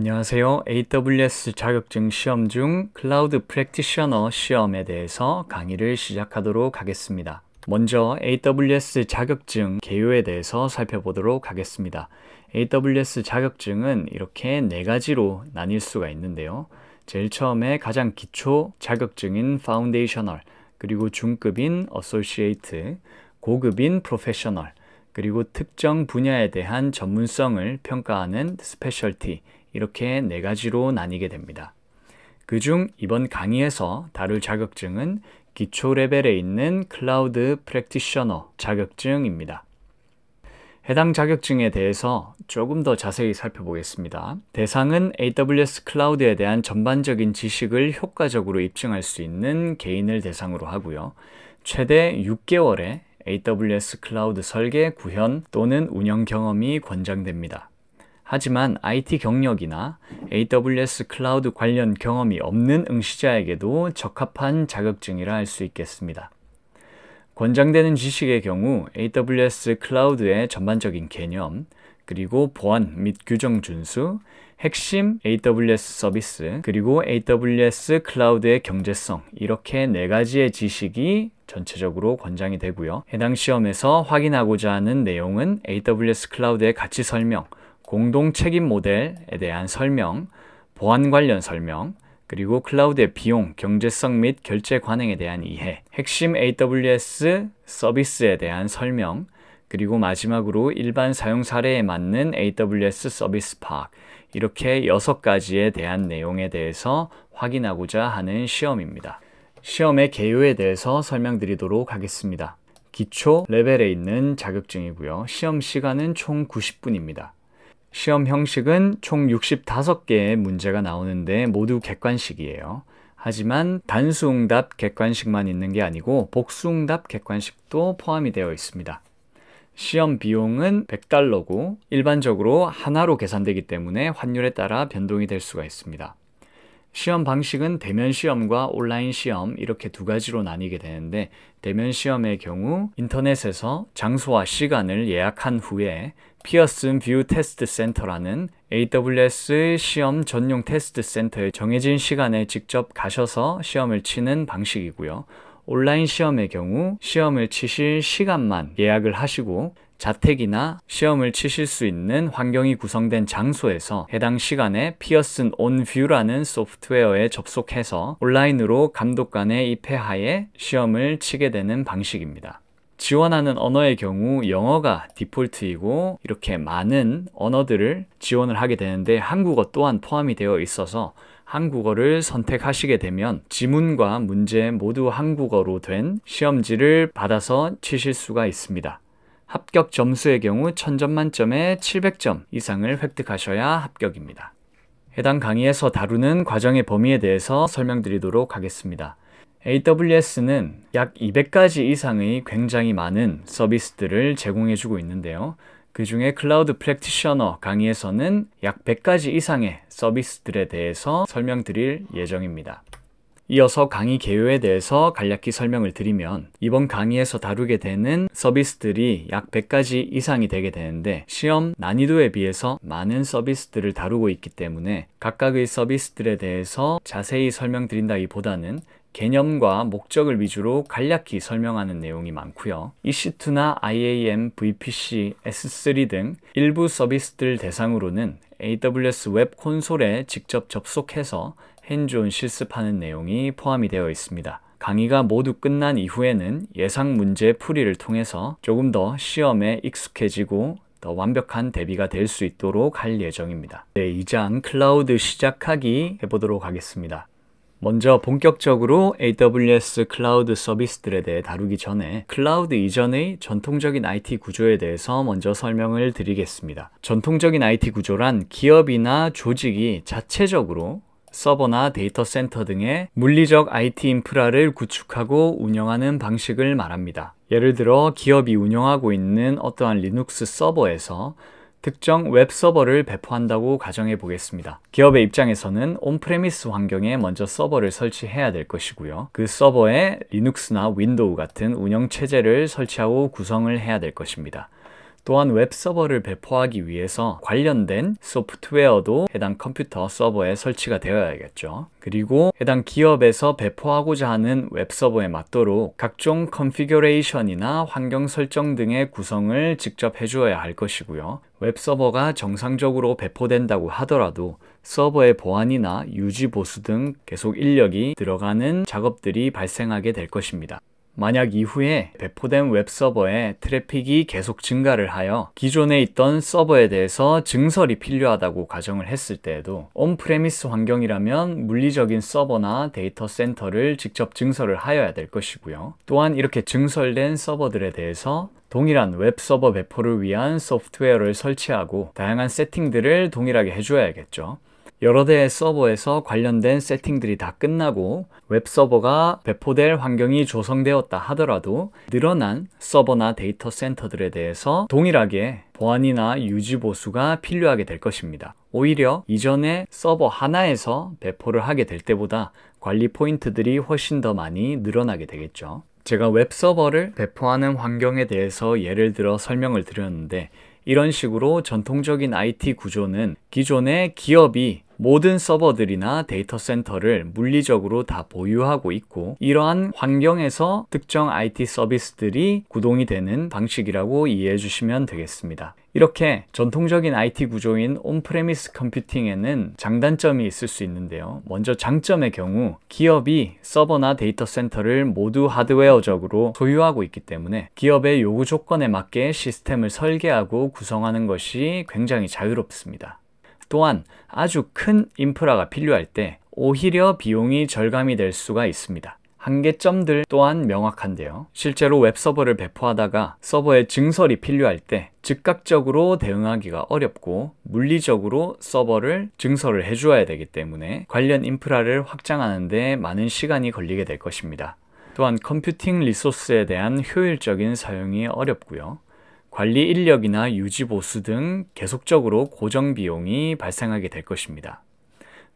안녕하세요. AWS 자격증 시험 중 클라우드 프랙티셔너 시험에 대해서 강의를 시작하도록 하겠습니다. 먼저 AWS 자격증 개요에 대해서 살펴보도록 하겠습니다. AWS 자격증은 이렇게 네 가지로 나뉠 수가 있는데요. 제일 처음에 가장 기초 자격증인 파운데이셔널, 그리고 중급인 어소시에이트, 고급인 프로페셔널, 그리고 특정 분야에 대한 전문성을 평가하는 스페셜티, 이렇게 네 가지로 나뉘게 됩니다. 그 중 이번 강의에서 다룰 자격증은 기초 레벨에 있는 클라우드 프랙티셔너 자격증입니다. 해당 자격증에 대해서 조금 더 자세히 살펴보겠습니다. 대상은 AWS 클라우드에 대한 전반적인 지식을 효과적으로 입증할 수 있는 개인을 대상으로 하고요. 최대 6개월의 AWS 클라우드 설계, 구현 또는 운영 경험이 권장됩니다. 하지만 IT 경력이나 AWS 클라우드 관련 경험이 없는 응시자에게도 적합한 자격증이라 할 수 있겠습니다. 권장되는 지식의 경우 AWS 클라우드의 전반적인 개념, 그리고 보안 및 규정 준수, 핵심 AWS 서비스, 그리고 AWS 클라우드의 경제성, 이렇게 네 가지의 지식이 전체적으로 권장이 되고요. 해당 시험에서 확인하고자 하는 내용은 AWS 클라우드의 가치 설명, 공동 책임 모델에 대한 설명, 보안 관련 설명, 그리고 클라우드의 비용, 경제성 및 결제 관행에 대한 이해, 핵심 AWS 서비스에 대한 설명, 그리고 마지막으로 일반 사용 사례에 맞는 AWS 서비스 파악, 이렇게 6가지에 대한 내용에 대해서 확인하고자 하는 시험입니다. 시험의 개요에 대해서 설명드리도록 하겠습니다. 기초 레벨에 있는 자격증이고요. 시험 시간은 총 90분입니다. 시험 형식은 총 65개의 문제가 나오는데 모두 객관식이에요. 하지만 단수응답 객관식만 있는 게 아니고 복수응답 객관식도 포함이 되어 있습니다. 시험 비용은 100달러고 일반적으로 하나로 계산되기 때문에 환율에 따라 변동이 될 수가 있습니다. 시험 방식은 대면 시험과 온라인 시험 이렇게 두 가지로 나뉘게 되는데 대면 시험의 경우 인터넷에서 장소와 시간을 예약한 후에 피어슨 뷰 테스트 센터라는 AWS 시험 전용 테스트 센터에 정해진 시간에 직접 가셔서 시험을 치는 방식이고요. 온라인 시험의 경우 시험을 치실 시간만 예약을 하시고 자택이나 시험을 치실 수 있는 환경이 구성된 장소에서 해당 시간에 피어슨 온뷰라는 소프트웨어에 접속해서 온라인으로 감독관의 입회하에 시험을 치게 되는 방식입니다. 지원하는 언어의 경우 영어가 디폴트이고 이렇게 많은 언어들을 지원을 하게 되는데 한국어 또한 포함이 되어 있어서 한국어를 선택하시게 되면 지문과 문제 모두 한국어로 된 시험지를 받아서 치실 수가 있습니다. 합격 점수의 경우 1000점 만점에 700점 이상을 획득하셔야 합격입니다. 해당 강의에서 다루는 과정의 범위에 대해서 설명드리도록 하겠습니다. AWS는 약 200가지 이상의 굉장히 많은 서비스들을 제공해주고 있는데요. 그 중에 클라우드 프랙티셔너 강의에서는 약 100가지 이상의 서비스들에 대해서 설명드릴 예정입니다. 이어서 강의 개요에 대해서 간략히 설명을 드리면 이번 강의에서 다루게 되는 서비스들이 약 100가지 이상이 되게 되는데 시험 난이도에 비해서 많은 서비스들을 다루고 있기 때문에 각각의 서비스들에 대해서 자세히 설명드린다기보다는 개념과 목적을 위주로 간략히 설명하는 내용이 많고요. EC2나 IAM, VPC, S3 등 일부 서비스들 대상으로는 AWS 웹 콘솔에 직접 접속해서 핸즈온 실습하는 내용이 포함이 되어 있습니다. 강의가 모두 끝난 이후에는 예상 문제 풀이를 통해서 조금 더 시험에 익숙해지고 더 완벽한 대비가 될 수 있도록 할 예정입니다. 네, 이장 클라우드 시작하기 해보도록 하겠습니다. 먼저 본격적으로 AWS 클라우드 서비스들에 대해 다루기 전에 클라우드 이전의 전통적인 IT 구조에 대해서 먼저 설명을 드리겠습니다. 전통적인 IT 구조란 기업이나 조직이 자체적으로 서버나 데이터 센터 등의 물리적 IT 인프라를 구축하고 운영하는 방식을 말합니다. 예를 들어 기업이 운영하고 있는 어떠한 리눅스 서버에서 특정 웹 서버를 배포한다고 가정해 보겠습니다. 기업의 입장에서는 온프레미스 환경에 먼저 서버를 설치해야 될 것이고요. 그 서버에 리눅스나 윈도우 같은 운영체제를 설치하고 구성을 해야 될 것입니다. 또한 웹 서버를 배포하기 위해서 관련된 소프트웨어도 해당 컴퓨터 서버에 설치가 되어야겠죠. 그리고 해당 기업에서 배포하고자 하는 웹 서버에 맞도록 각종 컨피규레이션이나 환경 설정 등의 구성을 직접 해주어야 할 것이고요. 웹 서버가 정상적으로 배포된다고 하더라도 서버의 보안이나 유지 보수 등 계속 인력이 들어가는 작업들이 발생하게 될 것입니다. 만약 이후에 배포된 웹서버에 트래픽이 계속 증가를 하여 기존에 있던 서버에 대해서 증설이 필요하다고 가정을 했을 때에도 온프레미스 환경이라면 물리적인 서버나 데이터 센터를 직접 증설을 하여야 될 것이고요. 또한 이렇게 증설된 서버들에 대해서 동일한 웹서버 배포를 위한 소프트웨어를 설치하고 다양한 세팅들을 동일하게 해줘야겠죠. 여러 대의 서버에서 관련된 세팅들이 다 끝나고 웹서버가 배포될 환경이 조성되었다 하더라도 늘어난 서버나 데이터 센터들에 대해서 동일하게 보안이나 유지 보수가 필요하게 될 것입니다. 오히려 이전에 서버 하나에서 배포를 하게 될 때보다 관리 포인트들이 훨씬 더 많이 늘어나게 되겠죠. 제가 웹서버를 배포하는 환경에 대해서 예를 들어 설명을 드렸는데 이런 식으로 전통적인 IT 구조는 기존의 기업이 모든 서버들이나 데이터 센터를 물리적으로 다 보유하고 있고 이러한 환경에서 특정 IT 서비스들이 구동이 되는 방식이라고 이해해 주시면 되겠습니다. 이렇게 전통적인 IT 구조인 온프레미스 컴퓨팅에는 장단점이 있을 수 있는데요. 먼저 장점의 경우 기업이 서버나 데이터 센터를 모두 하드웨어적으로 소유하고 있기 때문에 기업의 요구 조건에 맞게 시스템을 설계하고 구성하는 것이 굉장히 자유롭습니다. 또한 아주 큰 인프라가 필요할 때 오히려 비용이 절감이 될 수가 있습니다. 한계점들 또한 명확한데요. 실제로 웹서버를 배포하다가 서버에 증설이 필요할 때 즉각적으로 대응하기가 어렵고 물리적으로 서버를 증설을 해줘야 되기 때문에 관련 인프라를 확장하는데 많은 시간이 걸리게 될 것입니다. 또한 컴퓨팅 리소스에 대한 효율적인 사용이 어렵고요. 관리 인력이나 유지 보수 등 계속적으로 고정 비용이 발생하게 될 것입니다.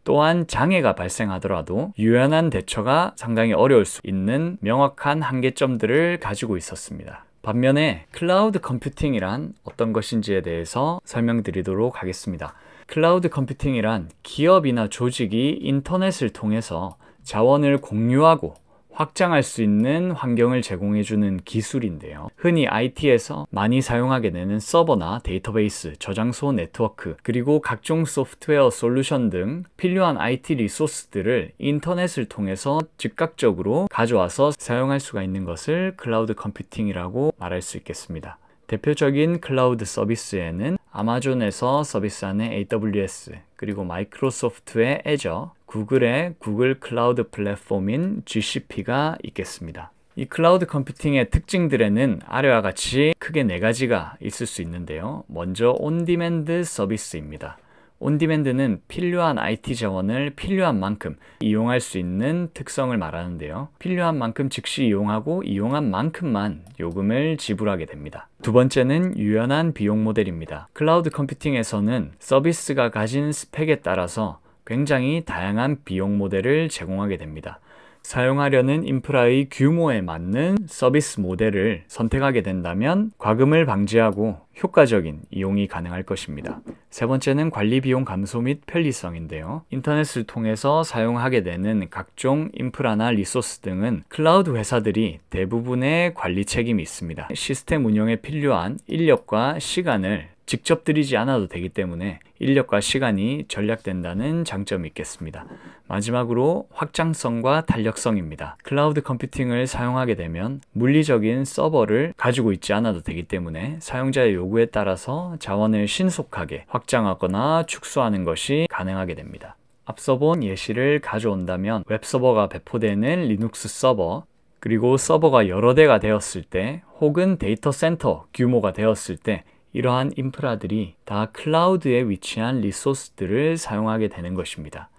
또한 장애가 발생하더라도 유연한 대처가 상당히 어려울 수 있는 명확한 한계점들을 가지고 있었습니다. 반면에 클라우드 컴퓨팅이란 어떤 것인지에 대해서 설명드리도록 하겠습니다. 클라우드 컴퓨팅이란 기업이나 조직이 인터넷을 통해서 자원을 공유하고 확장할 수 있는 환경을 제공해주는 기술인데요. 흔히 IT에서 많이 사용하게 되는 서버나 데이터베이스, 저장소 네트워크, 그리고 각종 소프트웨어 솔루션 등 필요한 IT 리소스들을 인터넷을 통해서 즉각적으로 가져와서 사용할 수가 있는 것을 클라우드 컴퓨팅이라고 말할 수 있겠습니다. 대표적인 클라우드 서비스에는 아마존에서 서비스하는 AWS, 그리고 마이크로소프트의 Azure, 구글의 구글 클라우드 플랫폼인 GCP가 있겠습니다. 이 클라우드 컴퓨팅의 특징들에는 아래와 같이 크게 네 가지가 있을 수 있는데요. 먼저 온디맨드 서비스입니다. 온디맨드는 필요한 IT 자원을 필요한 만큼 이용할 수 있는 특성을 말하는데요. 필요한 만큼 즉시 이용하고 이용한 만큼만 요금을 지불하게 됩니다. 두 번째는 유연한 비용 모델입니다. 클라우드 컴퓨팅에서는 서비스가 가진 스펙에 따라서 굉장히 다양한 비용 모델을 제공하게 됩니다. 사용하려는 인프라의 규모에 맞는 서비스 모델을 선택하게 된다면 과금을 방지하고 효과적인 이용이 가능할 것입니다. 세 번째는 관리 비용 감소 및 편리성인데요. 인터넷을 통해서 사용하게 되는 각종 인프라나 리소스 등은 클라우드 회사들이 대부분의 관리 책임이 있습니다. 시스템 운영에 필요한 인력과 시간을 직접 들이지 않아도 되기 때문에 인력과 시간이 절약된다는 장점이 있겠습니다. 마지막으로 확장성과 탄력성입니다. 클라우드 컴퓨팅을 사용하게 되면 물리적인 서버를 가지고 있지 않아도 되기 때문에 사용자의 요구에 따라서 자원을 신속하게 확장하거나 축소하는 것이 가능하게 됩니다. 앞서 본 예시를 가져온다면 웹서버가 배포되는 리눅스 서버, 그리고 서버가 여러 대가 되었을 때 혹은 데이터 센터 규모가 되었을 때 이러한 인프라들이 다 클라우드에 위치한 리소스들을 사용하게 되는 것입니다.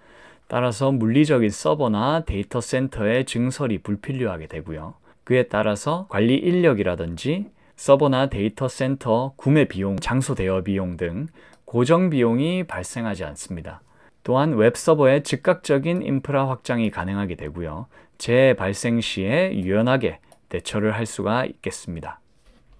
따라서 물리적인 서버나 데이터 센터의 증설이 불필요하게 되고요. 그에 따라서 관리 인력이라든지 서버나 데이터 센터 구매 비용, 장소 대여 비용 등 고정 비용이 발생하지 않습니다. 또한 웹 서버의 즉각적인 인프라 확장이 가능하게 되고요. 재 발생 시에 유연하게 대처를 할 수가 있겠습니다.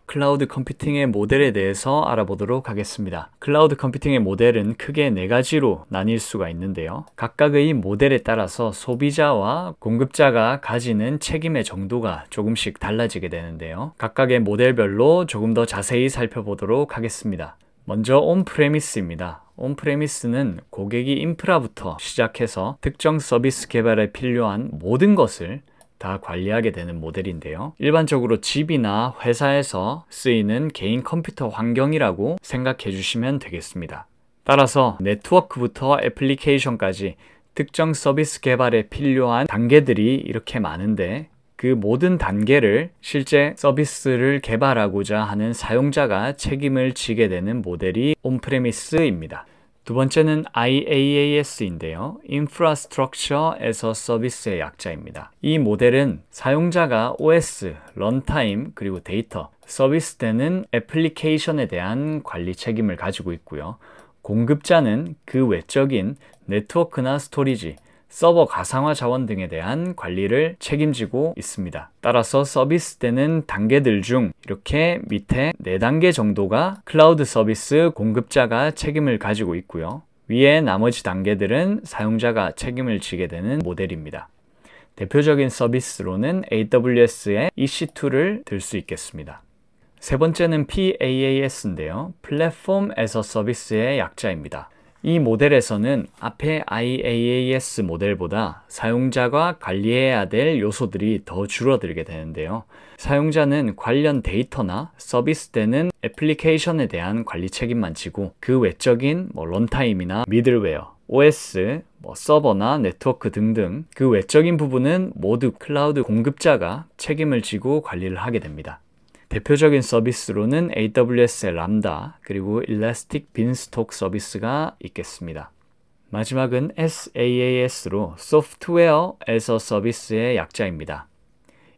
클라우드 컴퓨팅의 모델에 대해서 알아보도록 하겠습니다. 클라우드 컴퓨팅의 모델은 크게 네 가지로 나뉠 수가 있는데요. 각각의 모델에 따라서 소비자와 공급자가 가지는 책임의 정도가 조금씩 달라지게 되는데요. 각각의 모델별로 조금 더 자세히 살펴보도록 하겠습니다. 먼저 온프레미스입니다. 온프레미스는 고객이 인프라부터 시작해서 특정 서비스 개발에 필요한 모든 것을 다 관리하게 되는 모델인데요. 일반적으로 집이나 회사에서 쓰이는 개인 컴퓨터 환경이라고 생각해 주시면 되겠습니다. 따라서 네트워크부터 애플리케이션까지 특정 서비스 개발에 필요한 단계들이 이렇게 많은데 그 모든 단계를 실제 서비스를 개발하고자 하는 사용자가 책임을 지게 되는 모델이 온프레미스입니다. 두 번째는 IaaS인데요. Infrastructure 에서서비스의 약자입니다. 이 모델은 사용자가 OS, 런타임, 그리고 데이터, 서비스되는 애플리케이션에 대한 관리 책임을 가지고 있고요. 공급자는 그 외적인 네트워크나 스토리지, 서버 가상화 자원 등에 대한 관리를 책임지고 있습니다. 따라서 서비스되는 단계들 중 이렇게 밑에 4단계 정도가 클라우드 서비스 공급자가 책임을 가지고 있고요. 위에 나머지 단계들은 사용자가 책임을 지게 되는 모델입니다. 대표적인 서비스로는 AWS의 EC2를 들 수 있겠습니다. 세 번째는 PaaS인데요. 플랫폼 에서 서비스의 약자입니다. 이 모델에서는 앞에 IaaS 모델보다 사용자가 관리해야 될 요소들이 더 줄어들게 되는데요. 사용자는 관련 데이터나 서비스되는 애플리케이션에 대한 관리 책임만 지고 그 외적인 뭐 런타임이나 미들웨어, OS, 뭐 서버나 네트워크 등등 그 외적인 부분은 모두 클라우드 공급자가 책임을 지고 관리를 하게 됩니다. 대표적인 서비스로는 AWS의 람다 그리고 Elastic Beanstalk 서비스가 있겠습니다. 마지막은 SaaS로 소프트웨어 에서 서비스의 약자입니다.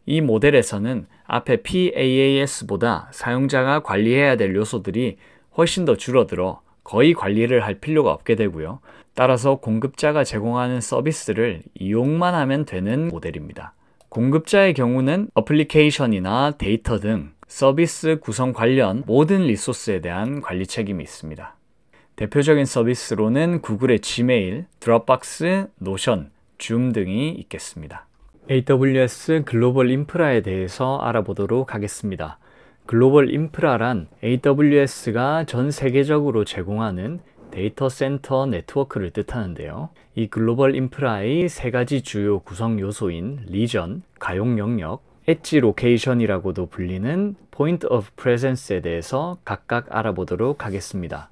이 모델에서는 앞에 PaaS보다 사용자가 관리해야 될 요소들이 훨씬 더 줄어들어 거의 관리를 할 필요가 없게 되고요. 따라서 공급자가 제공하는 서비스를 이용만 하면 되는 모델입니다. 공급자의 경우는 어플리케이션이나 데이터 등 서비스 구성 관련 모든 리소스에 대한 관리 책임이 있습니다. 대표적인 서비스로는 구글의 지메일, 드롭박스, 노션, 줌 등이 있겠습니다. AWS 글로벌 인프라에 대해서 알아보도록 하겠습니다. 글로벌 인프라란 AWS가 전 세계적으로 제공하는 데이터 센터 네트워크를 뜻하는데요. 이 글로벌 인프라의 세 가지 주요 구성 요소인 리전, 가용 영역, 엣지 로케이션이라고도 불리는 Point of Presence에 대해서 각각 알아보도록 하겠습니다.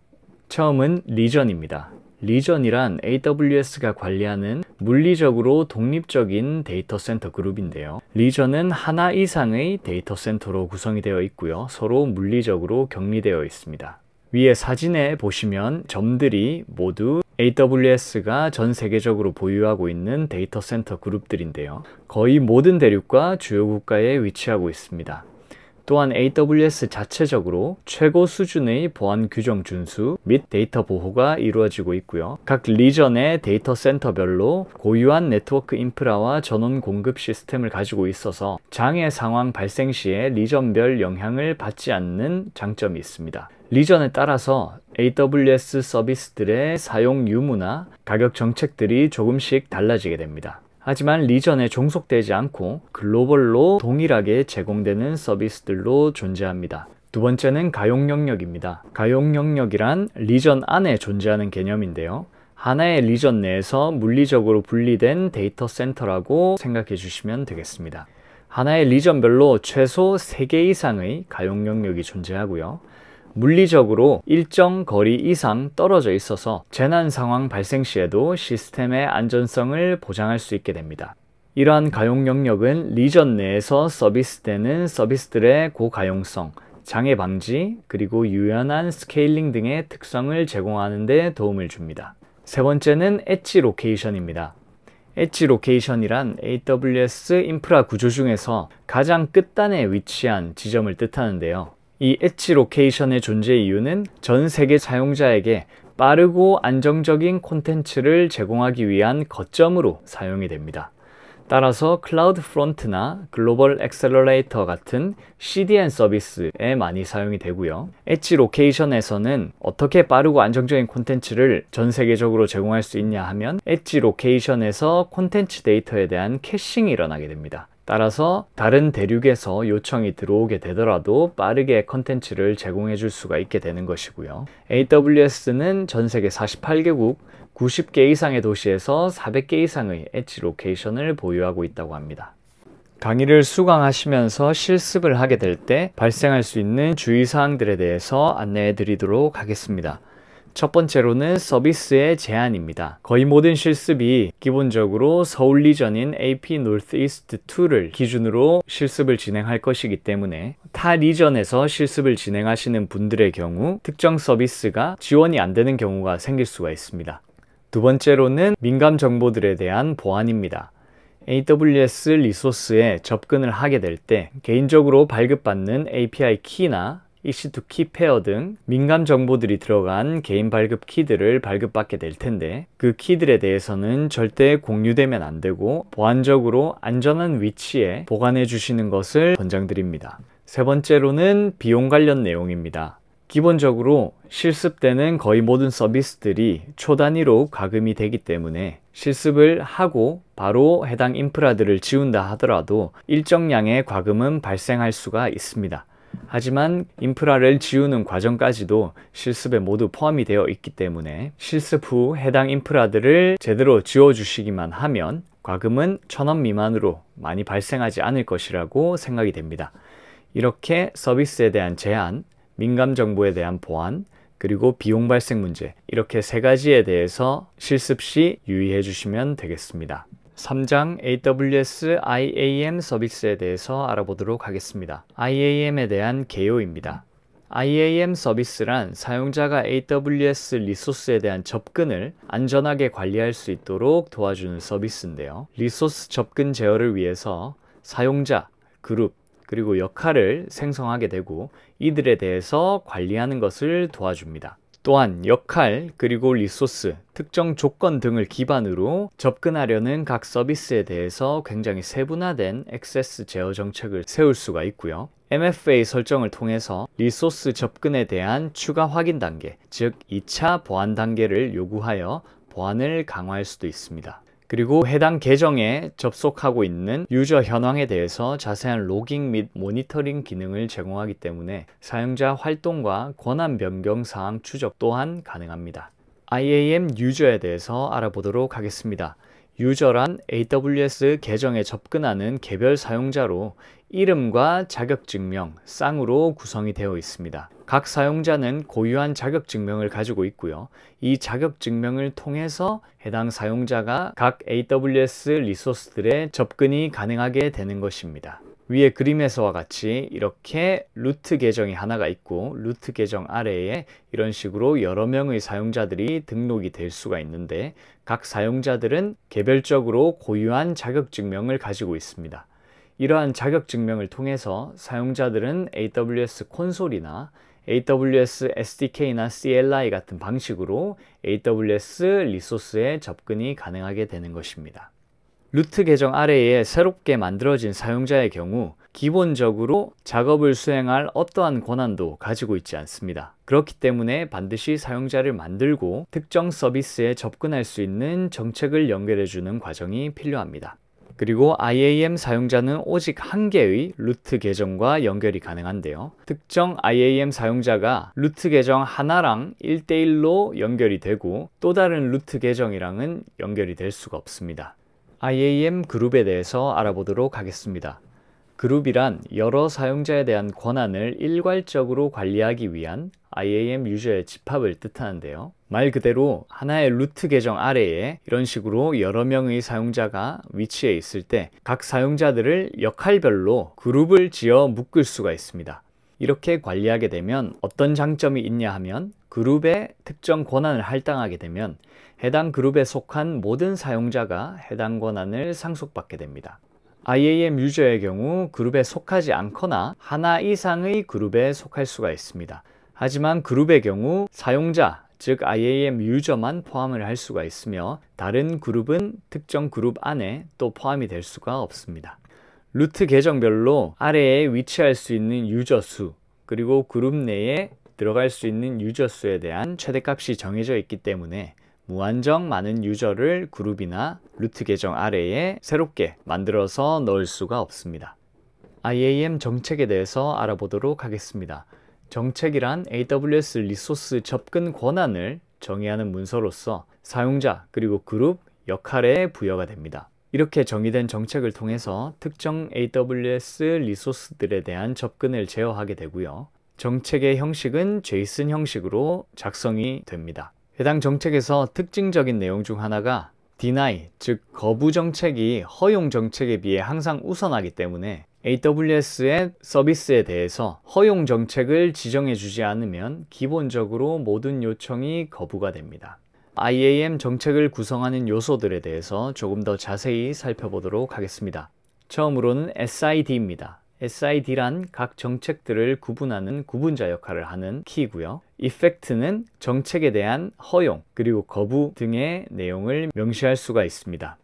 처음은 리전입니다. 리전이란 AWS가 관리하는 물리적으로 독립적인 데이터 센터 그룹인데요. 리전은 하나 이상의 데이터 센터로 구성이 되어 있고요. 서로 물리적으로 격리되어 있습니다. 위에 사진에 보시면 점들이 모두 AWS가 전 세계적으로 보유하고 있는 데이터 센터 그룹들인데요. 거의 모든 대륙과 주요 국가에 위치하고 있습니다. 또한 AWS 자체적으로 최고 수준의 보안 규정 준수 및 데이터 보호가 이루어지고 있고요. 각 리전의 데이터 센터별로 고유한 네트워크 인프라와 전원 공급 시스템을 가지고 있어서 장애 상황 발생 시에 리전별 영향을 받지 않는 장점이 있습니다. 리전에 따라서 AWS 서비스들의 사용 유무나 가격 정책들이 조금씩 달라지게 됩니다. 하지만 리전에 종속되지 않고 글로벌로 동일하게 제공되는 서비스들로 존재합니다. 두 번째는 가용 영역입니다. 가용 영역이란 리전 안에 존재하는 개념인데요. 하나의 리전 내에서 물리적으로 분리된 데이터 센터라고 생각해 주시면 되겠습니다. 하나의 리전별로 최소 3개 이상의 가용 영역이 존재하고요. 물리적으로 일정 거리 이상 떨어져 있어서 재난 상황 발생 시에도 시스템의 안전성을 보장할 수 있게 됩니다. 이러한 가용 영역은 리전 내에서 서비스되는 서비스들의 고가용성, 장애 방지, 그리고 유연한 스케일링 등의 특성을 제공하는 데 도움을 줍니다. 세 번째는 엣지 로케이션입니다. 엣지 로케이션이란 AWS 인프라 구조 중에서 가장 끝단에 위치한 지점을 뜻하는데요. 이 엣지 로케이션의 존재 이유는 전 세계 사용자에게 빠르고 안정적인 콘텐츠를 제공하기 위한 거점으로 사용이 됩니다. 따라서 클라우드 프론트나 글로벌 엑셀러레이터 같은 CDN 서비스에 많이 사용이 되고요. 엣지 로케이션에서는 어떻게 빠르고 안정적인 콘텐츠를 전 세계적으로 제공할 수 있냐 하면 엣지 로케이션에서 콘텐츠 데이터에 대한 캐싱이 일어나게 됩니다. 따라서 다른 대륙에서 요청이 들어오게 되더라도 빠르게 컨텐츠를 제공해 줄 수가 있게 되는 것이고요. AWS는 전 세계 48개국 90개 이상의 도시에서 400개 이상의 엣지 로케이션을 보유하고 있다고 합니다. 강의를 수강하시면서 실습을 하게 될 때 발생할 수 있는 주의사항들에 대해서 안내해 드리도록 하겠습니다. 첫 번째로는 서비스의 제한입니다. 거의 모든 실습이 기본적으로 서울 리전인 AP Northeast 2를 기준으로 실습을 진행할 것이기 때문에 타 리전에서 실습을 진행하시는 분들의 경우 특정 서비스가 지원이 안 되는 경우가 생길 수가 있습니다. 두 번째로는 민감 정보들에 대한 보안입니다. AWS 리소스에 접근을 하게 될 때 개인적으로 발급받는 API 키나 EC2 키 페어 등 민감 정보들이 들어간 개인 발급 키들을 발급받게 될 텐데 그 키들에 대해서는 절대 공유되면 안 되고 보안적으로 안전한 위치에 보관해 주시는 것을 권장드립니다. 세 번째로는 비용 관련 내용입니다. 기본적으로 실습 때는 거의 모든 서비스들이 초단위로 과금이 되기 때문에 실습을 하고 바로 해당 인프라들을 지운다 하더라도 일정량의 과금은 발생할 수가 있습니다. 하지만 인프라를 지우는 과정까지도 실습에 모두 포함이 되어 있기 때문에 실습 후 해당 인프라들을 제대로 지워주시기만 하면 과금은 천원 미만으로 많이 발생하지 않을 것이라고 생각이 됩니다. 이렇게 서비스에 대한 제한, 민감 정보에 대한 보안, 그리고 비용 발생 문제 이렇게 세 가지에 대해서 실습 시 유의해 주시면 되겠습니다. 3장 AWS IAM 서비스에 대해서 알아보도록 하겠습니다. IAM에 대한 개요입니다. IAM 서비스란 사용자가 AWS 리소스에 대한 접근을 안전하게 관리할 수 있도록 도와주는 서비스인데요. 리소스 접근 제어를 위해서 사용자, 그룹, 그리고 역할을 생성하게 되고 이들에 대해서 관리하는 것을 도와줍니다. 또한 역할 그리고 리소스, 특정 조건 등을 기반으로 접근하려는 각 서비스에 대해서 굉장히 세분화된 액세스 제어 정책을 세울 수가 있고요. MFA 설정을 통해서 리소스 접근에 대한 추가 확인 단계, 즉 2차 보안 단계를 요구하여 보안을 강화할 수도 있습니다. 그리고 해당 계정에 접속하고 있는 유저 현황에 대해서 자세한 로깅 및 모니터링 기능을 제공하기 때문에 사용자 활동과 권한 변경 사항 추적 또한 가능합니다. IAM 유저에 대해서 알아보도록 하겠습니다. 유저란 AWS 계정에 접근하는 개별 사용자로 이름과 자격증명, 쌍으로 구성이 되어 있습니다. 각 사용자는 고유한 자격증명을 가지고 있고요. 이 자격증명을 통해서 해당 사용자가 각 AWS 리소스들의 접근이 가능하게 되는 것입니다. 위에 그림에서와 같이 이렇게 루트 계정이 하나가 있고 루트 계정 아래에 이런 식으로 여러 명의 사용자들이 등록이 될 수가 있는데 각 사용자들은 개별적으로 고유한 자격증명을 가지고 있습니다. 이러한 자격증명을 통해서 사용자들은 AWS 콘솔이나 AWS SDK나 CLI 같은 방식으로 AWS 리소스에 접근이 가능하게 되는 것입니다. 루트 계정 아래에 새롭게 만들어진 사용자의 경우 기본적으로 작업을 수행할 어떠한 권한도 가지고 있지 않습니다. 그렇기 때문에 반드시 사용자를 만들고 특정 서비스에 접근할 수 있는 정책을 연결해주는 과정이 필요합니다. 그리고 IAM 사용자는 오직 한 개의 루트 계정과 연결이 가능한데요. 특정 IAM 사용자가 루트 계정 하나랑 1대1로 연결이 되고 또 다른 루트 계정이랑은 연결이 될 수가 없습니다. IAM 그룹에 대해서 알아보도록 하겠습니다. 그룹이란 여러 사용자에 대한 권한을 일괄적으로 관리하기 위한 IAM 유저의 집합을 뜻하는데요. 말 그대로 하나의 루트 계정 아래에 이런 식으로 여러 명의 사용자가 위치해 있을 때 각 사용자들을 역할별로 그룹을 지어 묶을 수가 있습니다. 이렇게 관리하게 되면 어떤 장점이 있냐 하면 그룹의 특정 권한을 할당하게 되면 해당 그룹에 속한 모든 사용자가 해당 권한을 상속받게 됩니다. IAM 유저의 경우 그룹에 속하지 않거나 하나 이상의 그룹에 속할 수가 있습니다. 하지만 그룹의 경우 사용자 즉 IAM 유저만 포함을 할 수가 있으며 다른 그룹은 특정 그룹 안에 또 포함이 될 수가 없습니다. 루트 계정별로 아래에 위치할 수 있는 유저 수 그리고 그룹 내에 들어갈 수 있는 유저 수에 대한 최대값이 정해져 있기 때문에 무한정 많은 유저를 그룹이나 루트 계정 아래에 새롭게 만들어서 넣을 수가 없습니다. IAM 정책에 대해서 알아보도록 하겠습니다. 정책이란 AWS 리소스 접근 권한을 정의하는 문서로서 사용자 그리고 그룹 역할에 부여가 됩니다. 이렇게 정의된 정책을 통해서 특정 AWS 리소스들에 대한 접근을 제어하게 되고요. 정책의 형식은 JSON 형식으로 작성이 됩니다. 해당 정책에서 특징적인 내용 중 하나가 deny, 즉 거부 정책이 허용 정책에 비해 항상 우선하기 때문에 AWS의 서비스에 대해서 허용 정책을 지정해 주지 않으면 기본적으로 모든 요청이 거부가 됩니다. IAM 정책을 구성하는 요소들에 대해서 조금 더 자세히 살펴보도록 하겠습니다. 처음으로는 SID입니다. SID란 각 정책들을 구분하는 구분자 역할을 하는 키고요. 이펙트는 정책에 대한 허용 그리고 거부 등의 내용을 명시할 수가 있습니다.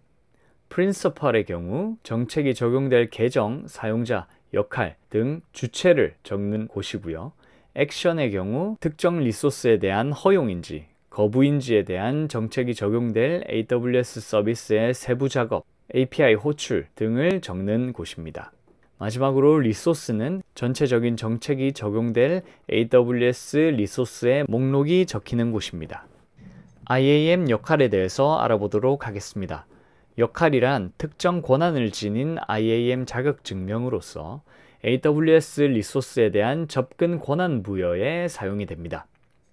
프린서팔의 경우 정책이 적용될 계정, 사용자, 역할 등 주체를 적는 곳이고요. 액션의 경우 특정 리소스에 대한 허용인지 거부인지에 대한 정책이 적용될 AWS 서비스의 세부 작업, API 호출 등을 적는 곳입니다. 마지막으로 리소스는 전체적인 정책이 적용될 AWS 리소스의 목록이 적히는 곳입니다. IAM 역할에 대해서 알아보도록 하겠습니다. 역할이란 특정 권한을 지닌 IAM 자격 증명으로서 AWS 리소스에 대한 접근 권한 부여에 사용이 됩니다.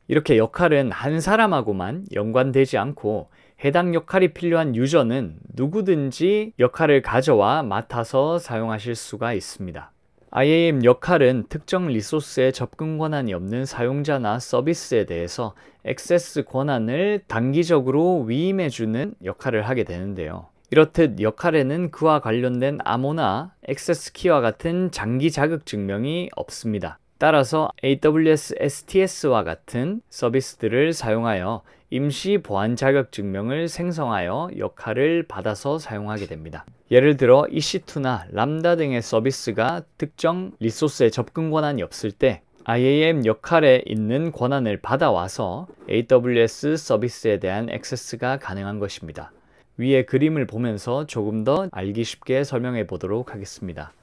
이렇게 역할은 한 사람하고만 연관되지 않고 해당 역할이 필요한 유저는 누구든지 역할을 가져와 맡아서 사용하실 수가 있습니다. IAM 역할은 특정 리소스에 접근 권한이 없는 사용자나 서비스에 대해서 액세스 권한을 단기적으로 위임해주는 역할을 하게 되는데요. 이렇듯 역할에는 그와 관련된 암호나 액세스 키와 같은 장기 자극 증명이 없습니다. 따라서 AWS STS와 같은 서비스들을 사용하여 임시 보안 자격 증명을 생성하여 역할을 받아서 사용하게 됩니다. 예를 들어 EC2나 람다 등의 서비스가 특정 리소스에 접근 권한이 없을 때 IAM 역할에 있는 권한을 받아와서 AWS 서비스에 대한 액세스가 가능한 것입니다. 위에 그림을 보면서 조금 더 알기 쉽게 설명해 보도록 하겠습니다.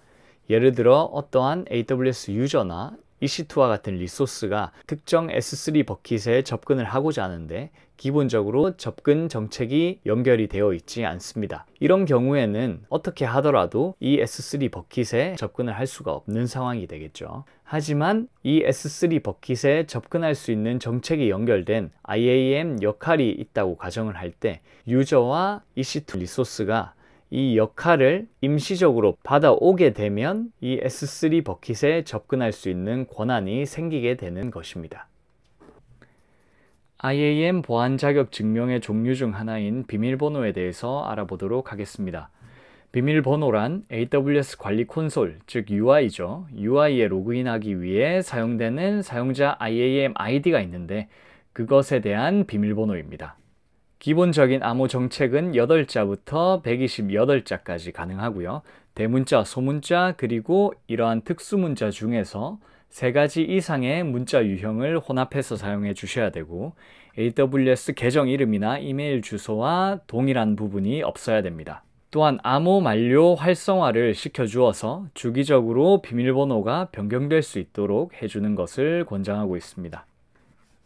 예를 들어 어떠한 AWS 유저나 EC2와 같은 리소스가 특정 S3 버킷에 접근을 하고자 하는데 기본적으로 접근 정책이 연결이 되어 있지 않습니다. 이런 경우에는 어떻게 하더라도 이 S3 버킷에 접근을 할 수가 없는 상황이 되겠죠. 하지만 이 S3 버킷에 접근할 수 있는 정책이 연결된 IAM 역할이 있다고 가정을 할 때 유저와 EC2 리소스가 이 역할을 임시적으로 받아오게 되면 이 S3 버킷에 접근할 수 있는 권한이 생기게 되는 것입니다. IAM 보안 자격 증명의 종류 중 하나인 비밀번호에 대해서 알아보도록 하겠습니다. 비밀번호란 AWS 관리 콘솔, 즉 UI죠. UI에 로그인하기 위해 사용되는 사용자 IAM ID가 있는데 그것에 대한 비밀번호입니다. 기본적인 암호 정책은 8자부터 128자까지 가능하고요. 대문자, 소문자, 그리고 이러한 특수문자 중에서 세 가지 이상의 문자 유형을 혼합해서 사용해 주셔야 되고 AWS 계정 이름이나 이메일 주소와 동일한 부분이 없어야 됩니다. 또한 암호 만료 활성화를 시켜주어서 주기적으로 비밀번호가 변경될 수 있도록 해주는 것을 권장하고 있습니다.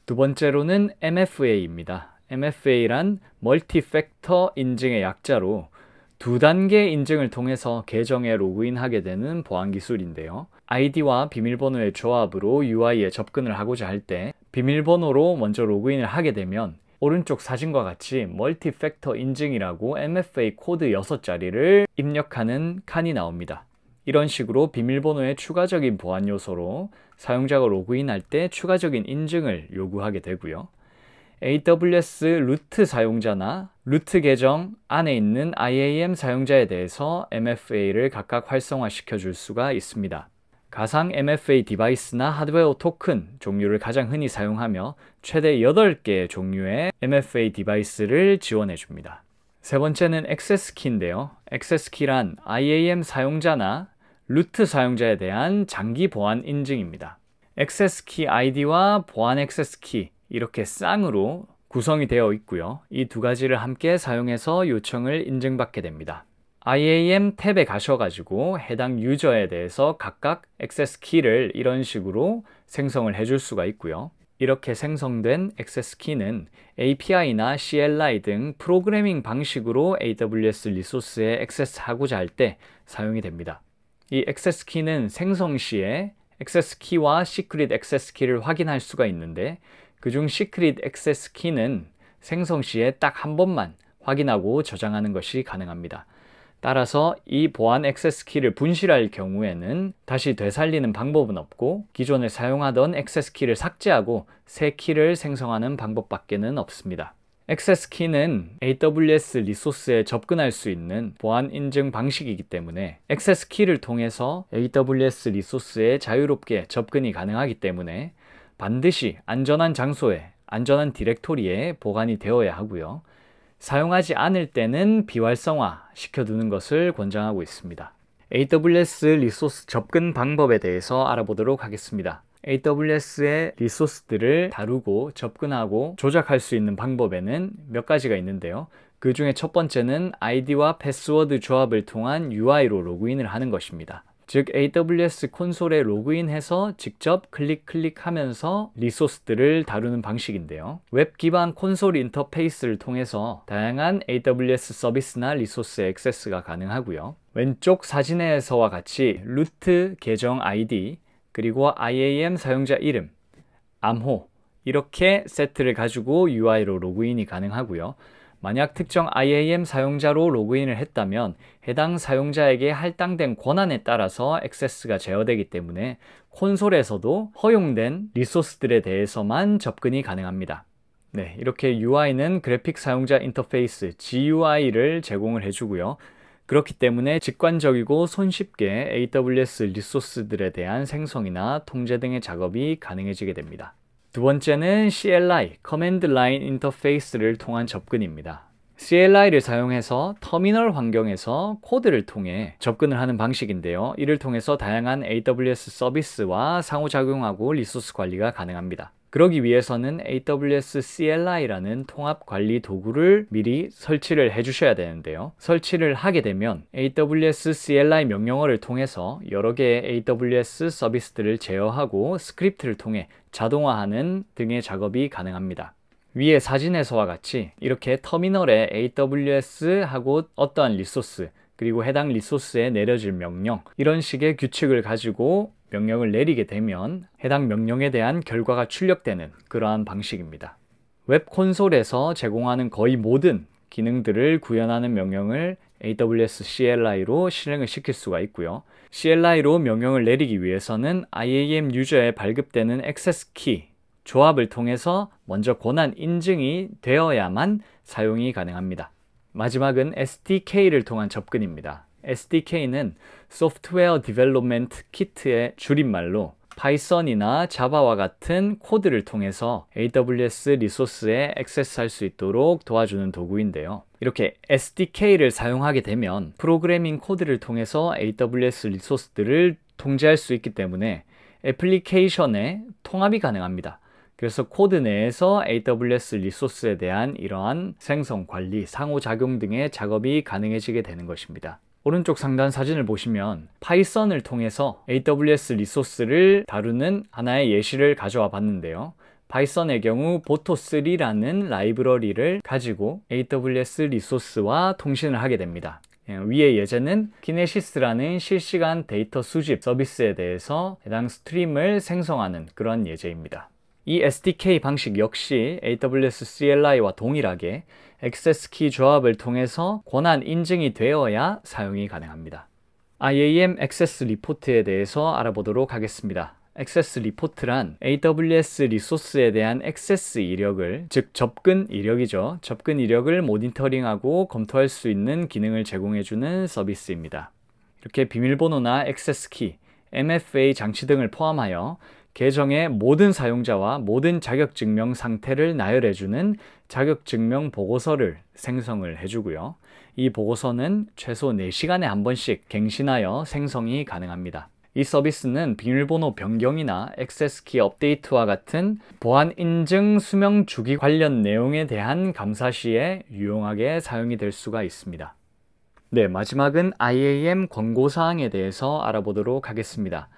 두 번째로는 MFA입니다. MFA란 멀티 팩터 인증의 약자로 두 단계 인증을 통해서 계정에 로그인하게 되는 보안 기술인데요. 아이디와 비밀번호의 조합으로 UI에 접근을 하고자 할 때 비밀번호로 먼저 로그인을 하게 되면 오른쪽 사진과 같이 멀티 팩터 인증이라고 MFA 코드 6자리를 입력하는 칸이 나옵니다. 이런 식으로 비밀번호의 추가적인 보안 요소로 사용자가 로그인할 때 추가적인 인증을 요구하게 되고요. AWS 루트 사용자나 루트 계정 안에 있는 IAM 사용자에 대해서 MFA를 각각 활성화시켜 줄 수가 있습니다. 가상 MFA 디바이스나 하드웨어 토큰 종류를 가장 흔히 사용하며 최대 8개의 종류의 MFA 디바이스를 지원해 줍니다. 세 번째는 액세스키인데요. 액세스키란 IAM 사용자나 루트 사용자에 대한 장기 보안 인증입니다. 액세스키 아이디와 보안 액세스키 이렇게 쌍으로 구성이 되어 있고요. 이 두 가지를 함께 사용해서 요청을 인증받게 됩니다. IAM 탭에 가셔가지고 해당 유저에 대해서 각각 액세스 키를 이런 식으로 생성을 해줄 수가 있고요. 이렇게 생성된 액세스 키는 API나 CLI 등 프로그래밍 방식으로 AWS 리소스에 액세스하고자 할 때 사용이 됩니다. 이 액세스 키는 생성 시에 액세스 키와 시크릿 액세스 키를 확인할 수가 있는데 그중 시크릿 액세스 키는 생성 시에 딱 한 번만 확인하고 저장하는 것이 가능합니다. 따라서 이 보안 액세스 키를 분실할 경우에는 다시 되살리는 방법은 없고 기존에 사용하던 액세스 키를 삭제하고 새 키를 생성하는 방법밖에는 없습니다. 액세스 키는 AWS 리소스에 접근할 수 있는 보안 인증 방식이기 때문에 액세스 키를 통해서 AWS 리소스에 자유롭게 접근이 가능하기 때문에 반드시 안전한 장소에 안전한 디렉토리에 보관이 되어야 하고요. 사용하지 않을 때는 비활성화 시켜두는 것을 권장하고 있습니다. AWS 리소스 접근 방법에 대해서 알아보도록 하겠습니다. AWS의 리소스들을 다루고 접근하고 조작할 수 있는 방법에는 몇 가지가 있는데요. 그 중에 첫 번째는 i d 와 패스워드 조합을 통한 UI로 로그인을 하는 것입니다. 즉 AWS 콘솔에 로그인해서 직접 클릭 클릭하면서 리소스들을 다루는 방식인데요. 웹 기반 콘솔 인터페이스를 통해서 다양한 AWS 서비스나 리소스 액세스가 가능하고요. 왼쪽 사진에서와 같이 루트 계정 아이디 그리고 IAM 사용자 이름 암호 이렇게 세트를 가지고 UI로 로그인이 가능하고요. 만약 특정 IAM 사용자로 로그인을 했다면 해당 사용자에게 할당된 권한에 따라서 액세스가 제어되기 때문에 콘솔에서도 허용된 리소스들에 대해서만 접근이 가능합니다. 네, 이렇게 UI는 그래픽 사용자 인터페이스 GUI를 제공을 해주고요. 그렇기 때문에 직관적이고 손쉽게 AWS 리소스들에 대한 생성이나 통제 등의 작업이 가능해지게 됩니다. 두 번째는 CLI, Command Line Interface를 통한 접근입니다. CLI를 사용해서 터미널 환경에서 코드를 통해 접근을 하는 방식인데요. 이를 통해서 다양한 AWS 서비스와 상호작용하고 리소스 관리가 가능합니다. 그러기 위해서는 AWS CLI라는 통합 관리 도구를 미리 설치를 해 주셔야 되는데요. 설치를 하게 되면 AWS CLI 명령어를 통해서 여러 개의 AWS 서비스들을 제어하고 스크립트를 통해 자동화하는 등의 작업이 가능합니다. 위의 사진에서와 같이 이렇게 터미널에 AWS하고 어떠한 리소스 그리고 해당 리소스에 내려질 명령 이런 식의 규칙을 가지고 명령을 내리게 되면 해당 명령에 대한 결과가 출력되는 그러한 방식입니다. 웹 콘솔에서 제공하는 거의 모든 기능들을 구현하는 명령을 AWS CLI로 실행을 시킬 수가 있고요. CLI로 명령을 내리기 위해서는 IAM 유저에 발급되는 액세스 키 조합을 통해서 먼저 권한 인증이 되어야만 사용이 가능합니다. 마지막은 SDK를 통한 접근입니다. SDK는 소프트웨어 디벨롭먼트 키트의 줄임말로 파이썬이나 자바와 같은 코드를 통해서 AWS 리소스에 액세스할 수 있도록 도와주는 도구인데요. 이렇게 SDK를 사용하게 되면 프로그래밍 코드를 통해서 AWS 리소스들을 통제할 수 있기 때문에 애플리케이션에 통합이 가능합니다. 그래서 코드 내에서 AWS 리소스에 대한 이러한 생성, 관리, 상호작용 등의 작업이 가능해지게 되는 것입니다. 오른쪽 상단 사진을 보시면 파이썬을 통해서 AWS 리소스를 다루는 하나의 예시를 가져와 봤는데요. 파이썬의 경우 보토3라는 라이브러리를 가지고 AWS 리소스와 통신을 하게 됩니다. 예, 위의 예제는 키네시스라는 실시간 데이터 수집 서비스에 대해서 해당 스트림을 생성하는 그런 예제입니다. 이 SDK 방식 역시 AWS CLI와 동일하게 액세스 키 조합을 통해서 권한 인증이 되어야 사용이 가능합니다. IAM 액세스 리포트에 대해서 알아보도록 하겠습니다. 액세스 리포트란 AWS 리소스에 대한 액세스 이력을 즉 접근 이력이죠. 접근 이력을 모니터링하고 검토할 수 있는 기능을 제공해주는 서비스입니다. 이렇게 비밀번호나 액세스 키, MFA 장치 등을 포함하여 계정의 모든 사용자와 모든 자격증명 상태를 나열해주는 자격증명 보고서를 생성을 해주고요. 이 보고서는 최소 4시간에 한 번씩 갱신하여 생성이 가능합니다. 이 서비스는 비밀번호 변경이나 액세스키 업데이트와 같은 보안 인증 수명 주기 관련 내용에 대한 감사 시에 유용하게 사용이 될 수가 있습니다. 네, 마지막은 IAM 권고 사항에 대해서 알아보도록 하겠습니다.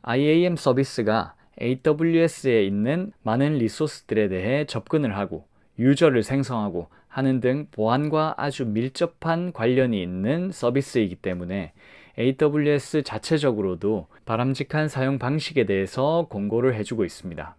IAM 서비스가 AWS에 있는 많은 리소스들에 대해 접근을 하고 유저를 생성하고 하는 등 보안과 아주 밀접한 관련이 있는 서비스이기 때문에 AWS 자체적으로도 바람직한 사용 방식에 대해서 공고를 해주고 있습니다.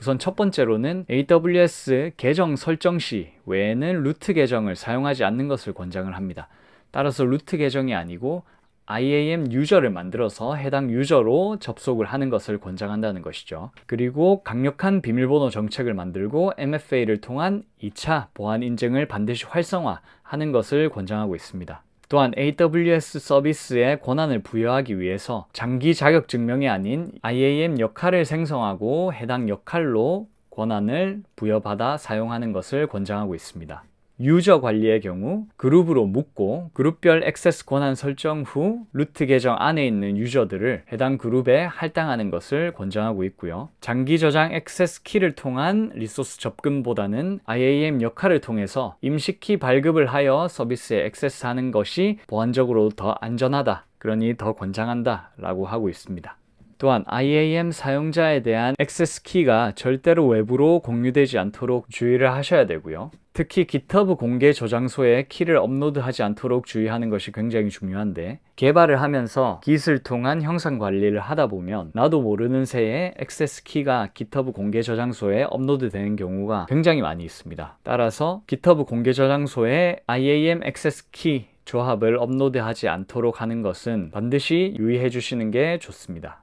우선 첫 번째로는 AWS 계정 설정 시 외에는 루트 계정을 사용하지 않는 것을 권장을 합니다. 따라서 루트 계정이 아니고 IAM 유저를 만들어서 해당 유저로 접속을 하는 것을 권장한다는 것이죠. 그리고 강력한 비밀번호 정책을 만들고 MFA를 통한 2차 보안 인증을 반드시 활성화하는 것을 권장하고 있습니다. 또한 AWS 서비스에 권한을 부여하기 위해서 장기 자격 증명이 아닌 IAM 역할을 생성하고 해당 역할로 권한을 부여받아 사용하는 것을 권장하고 있습니다. 유저 관리의 경우 그룹으로 묶고 그룹별 액세스 권한 설정 후 루트 계정 안에 있는 유저들을 해당 그룹에 할당하는 것을 권장하고 있고요. 장기 저장 액세스 키를 통한 리소스 접근보다는 IAM 역할을 통해서 임시키 발급을 하여 서비스에 액세스하는 것이 보안적으로 더 안전하다. 그러니 더 권장한다 라고 하고 있습니다. 또한 IAM 사용자에 대한 액세스 키가 절대로 외부로 공유되지 않도록 주의를 하셔야 되고요. 특히 GitHub 공개 저장소에 키를 업로드하지 않도록 주의하는 것이 굉장히 중요한데 개발을 하면서 Git을 통한 형상 관리를 하다 보면 나도 모르는 새에 액세스 키가 GitHub 공개 저장소에 업로드되는 경우가 굉장히 많이 있습니다. 따라서 GitHub 공개 저장소에 IAM 액세스 키 조합을 업로드하지 않도록 하는 것은 반드시 유의해 주시는 게 좋습니다.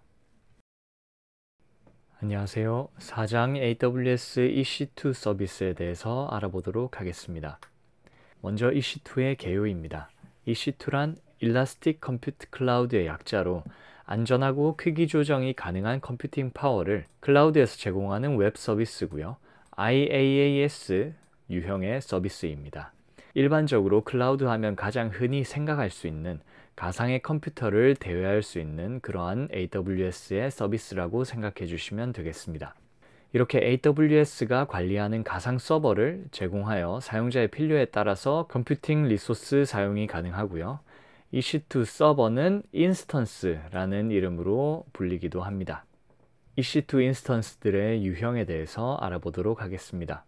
안녕하세요. 4장 AWS EC2 서비스에 대해서 알아보도록 하겠습니다. 먼저 EC2의 개요입니다. EC2란 Elastic Compute Cloud의 약자로 안전하고 크기 조정이 가능한 컴퓨팅 파워를 클라우드에서 제공하는 웹 서비스고요. IaaS 유형의 서비스입니다. 일반적으로 클라우드 하면 가장 흔히 생각할 수 있는 가상의 컴퓨터를 대회할 수 있는 그러한 AWS의 서비스라고 생각해 주시면 되겠습니다. 이렇게 AWS가 관리하는 가상 서버를 제공하여 사용자의 필요에 따라서 컴퓨팅 리소스 사용이 가능하고요. EC2 서버는 인스턴스라는 이름으로 불리기도 합니다. EC2 인스턴스들의 유형에 대해서 알아보도록 하겠습니다.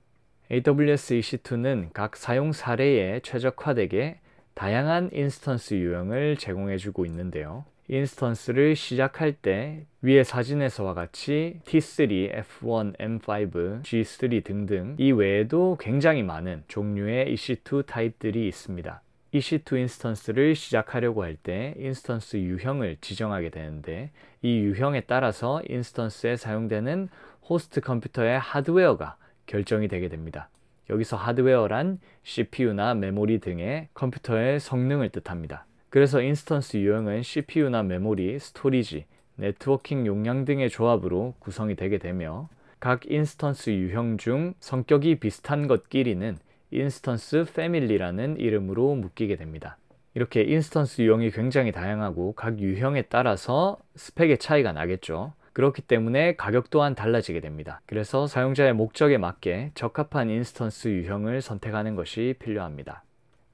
AWS EC2는 각 사용 사례에 최적화되게 다양한 인스턴스 유형을 제공해주고 있는데요. 인스턴스를 시작할 때 위의 사진에서와 같이 T3, F1, M5, G3 등등 이 외에도 굉장히 많은 종류의 EC2 타입들이 있습니다. EC2 인스턴스를 시작하려고 할 때 인스턴스 유형을 지정하게 되는데 이 유형에 따라서 인스턴스에 사용되는 호스트 컴퓨터의 하드웨어가 결정이 되게 됩니다. 여기서 하드웨어란 CPU나 메모리 등의 컴퓨터의 성능을 뜻합니다. 그래서 인스턴스 유형은 CPU나 메모리, 스토리지, 네트워킹 용량 등의 조합으로 구성이 되게 되며 각 인스턴스 유형 중 성격이 비슷한 것끼리는 인스턴스 패밀리라는 이름으로 묶이게 됩니다. 이렇게 인스턴스 유형이 굉장히 다양하고 각 유형에 따라서 스펙의 차이가 나겠죠. 그렇기 때문에 가격 또한 달라지게 됩니다. 그래서 사용자의 목적에 맞게 적합한 인스턴스 유형을 선택하는 것이 필요합니다.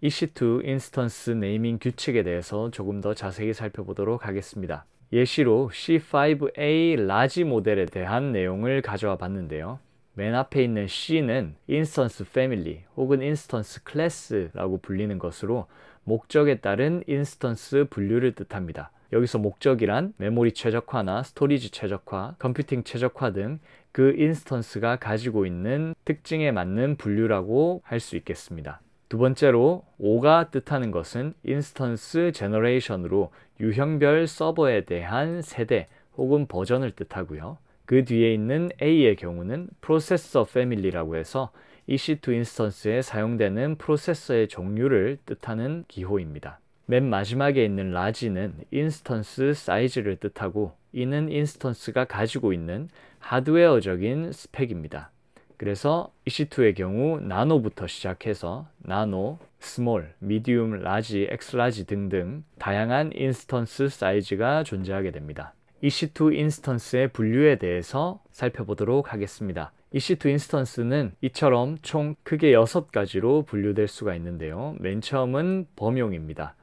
EC2 인스턴스 네이밍 규칙에 대해서 조금 더 자세히 살펴보도록 하겠습니다. 예시로 C5A 라지 모델에 대한 내용을 가져와 봤는데요. 맨 앞에 있는 C는 인스턴스 패밀리 혹은 인스턴스 클래스라고 불리는 것으로 목적에 따른 인스턴스 분류를 뜻합니다. 여기서 목적이란 메모리 최적화나 스토리지 최적화, 컴퓨팅 최적화 등 그 인스턴스가 가지고 있는 특징에 맞는 분류라고 할 수 있겠습니다. 두 번째로 5가 뜻하는 것은 인스턴스 제너레이션으로 유형별 서버에 대한 세대 혹은 버전을 뜻하고요. 그 뒤에 있는 A의 경우는 프로세서 패밀리라고 해서 EC2 인스턴스에 사용되는 프로세서의 종류를 뜻하는 기호입니다. 맨 마지막에 있는 라지는 인스턴스 사이즈를 뜻하고 이는 인스턴스가 가지고 있는 하드웨어적인 스펙입니다. 그래서 EC2의 경우 나노부터 시작해서 나노, 스몰, 미디움, 라지, 엑스라지 등등 다양한 인스턴스 사이즈가 존재하게 됩니다. EC2 인스턴스의 분류에 대해서 살펴보도록 하겠습니다. EC2 인스턴스는 이처럼 총 크게 6가지로 분류될 수가 있는데요. 맨 처음은 범용입니다.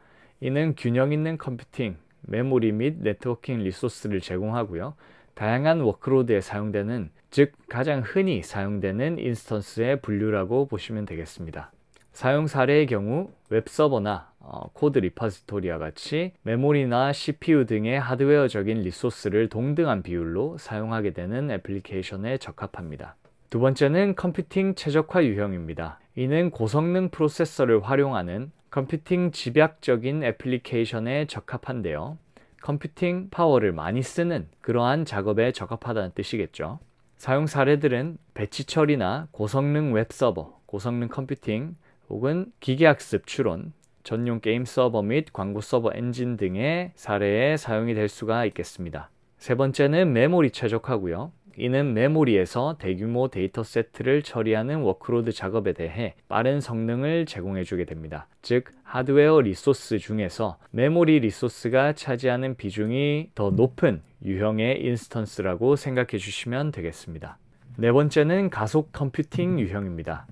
이는 균형 있는 컴퓨팅, 메모리 및 네트워킹 리소스를 제공하고요. 다양한 워크로드에 사용되는 즉 가장 흔히 사용되는 인스턴스의 분류라고 보시면 되겠습니다. 사용 사례의 경우 웹서버나 어, 코드 리파스토리와 같이 메모리나 CPU 등의 하드웨어적인 리소스를 동등한 비율로 사용하게 되는 애플리케이션에 적합합니다. 두 번째는 컴퓨팅 최적화 유형입니다. 이는 고성능 프로세서를 활용하는 컴퓨팅 집약적인 애플리케이션에 적합한데요. 컴퓨팅 파워를 많이 쓰는 그러한 작업에 적합하다는 뜻이겠죠. 사용 사례들은 배치 처리나 고성능 웹 서버, 고성능 컴퓨팅 혹은 기계학습 추론, 전용 게임 서버 및 광고 서버 엔진 등의 사례에 사용이 될 수가 있겠습니다. 세 번째는 메모리 최적화고요. 이는 메모리에서 대규모 데이터 세트를 처리하는 워크로드 작업에 대해 빠른 성능을 제공해주게 됩니다. 즉, 하드웨어 리소스 중에서 메모리 리소스가 차지하는 비중이 더 높은 유형의 인스턴스라고 생각해 주시면 되겠습니다. 네 번째는 가속 컴퓨팅 유형입니다.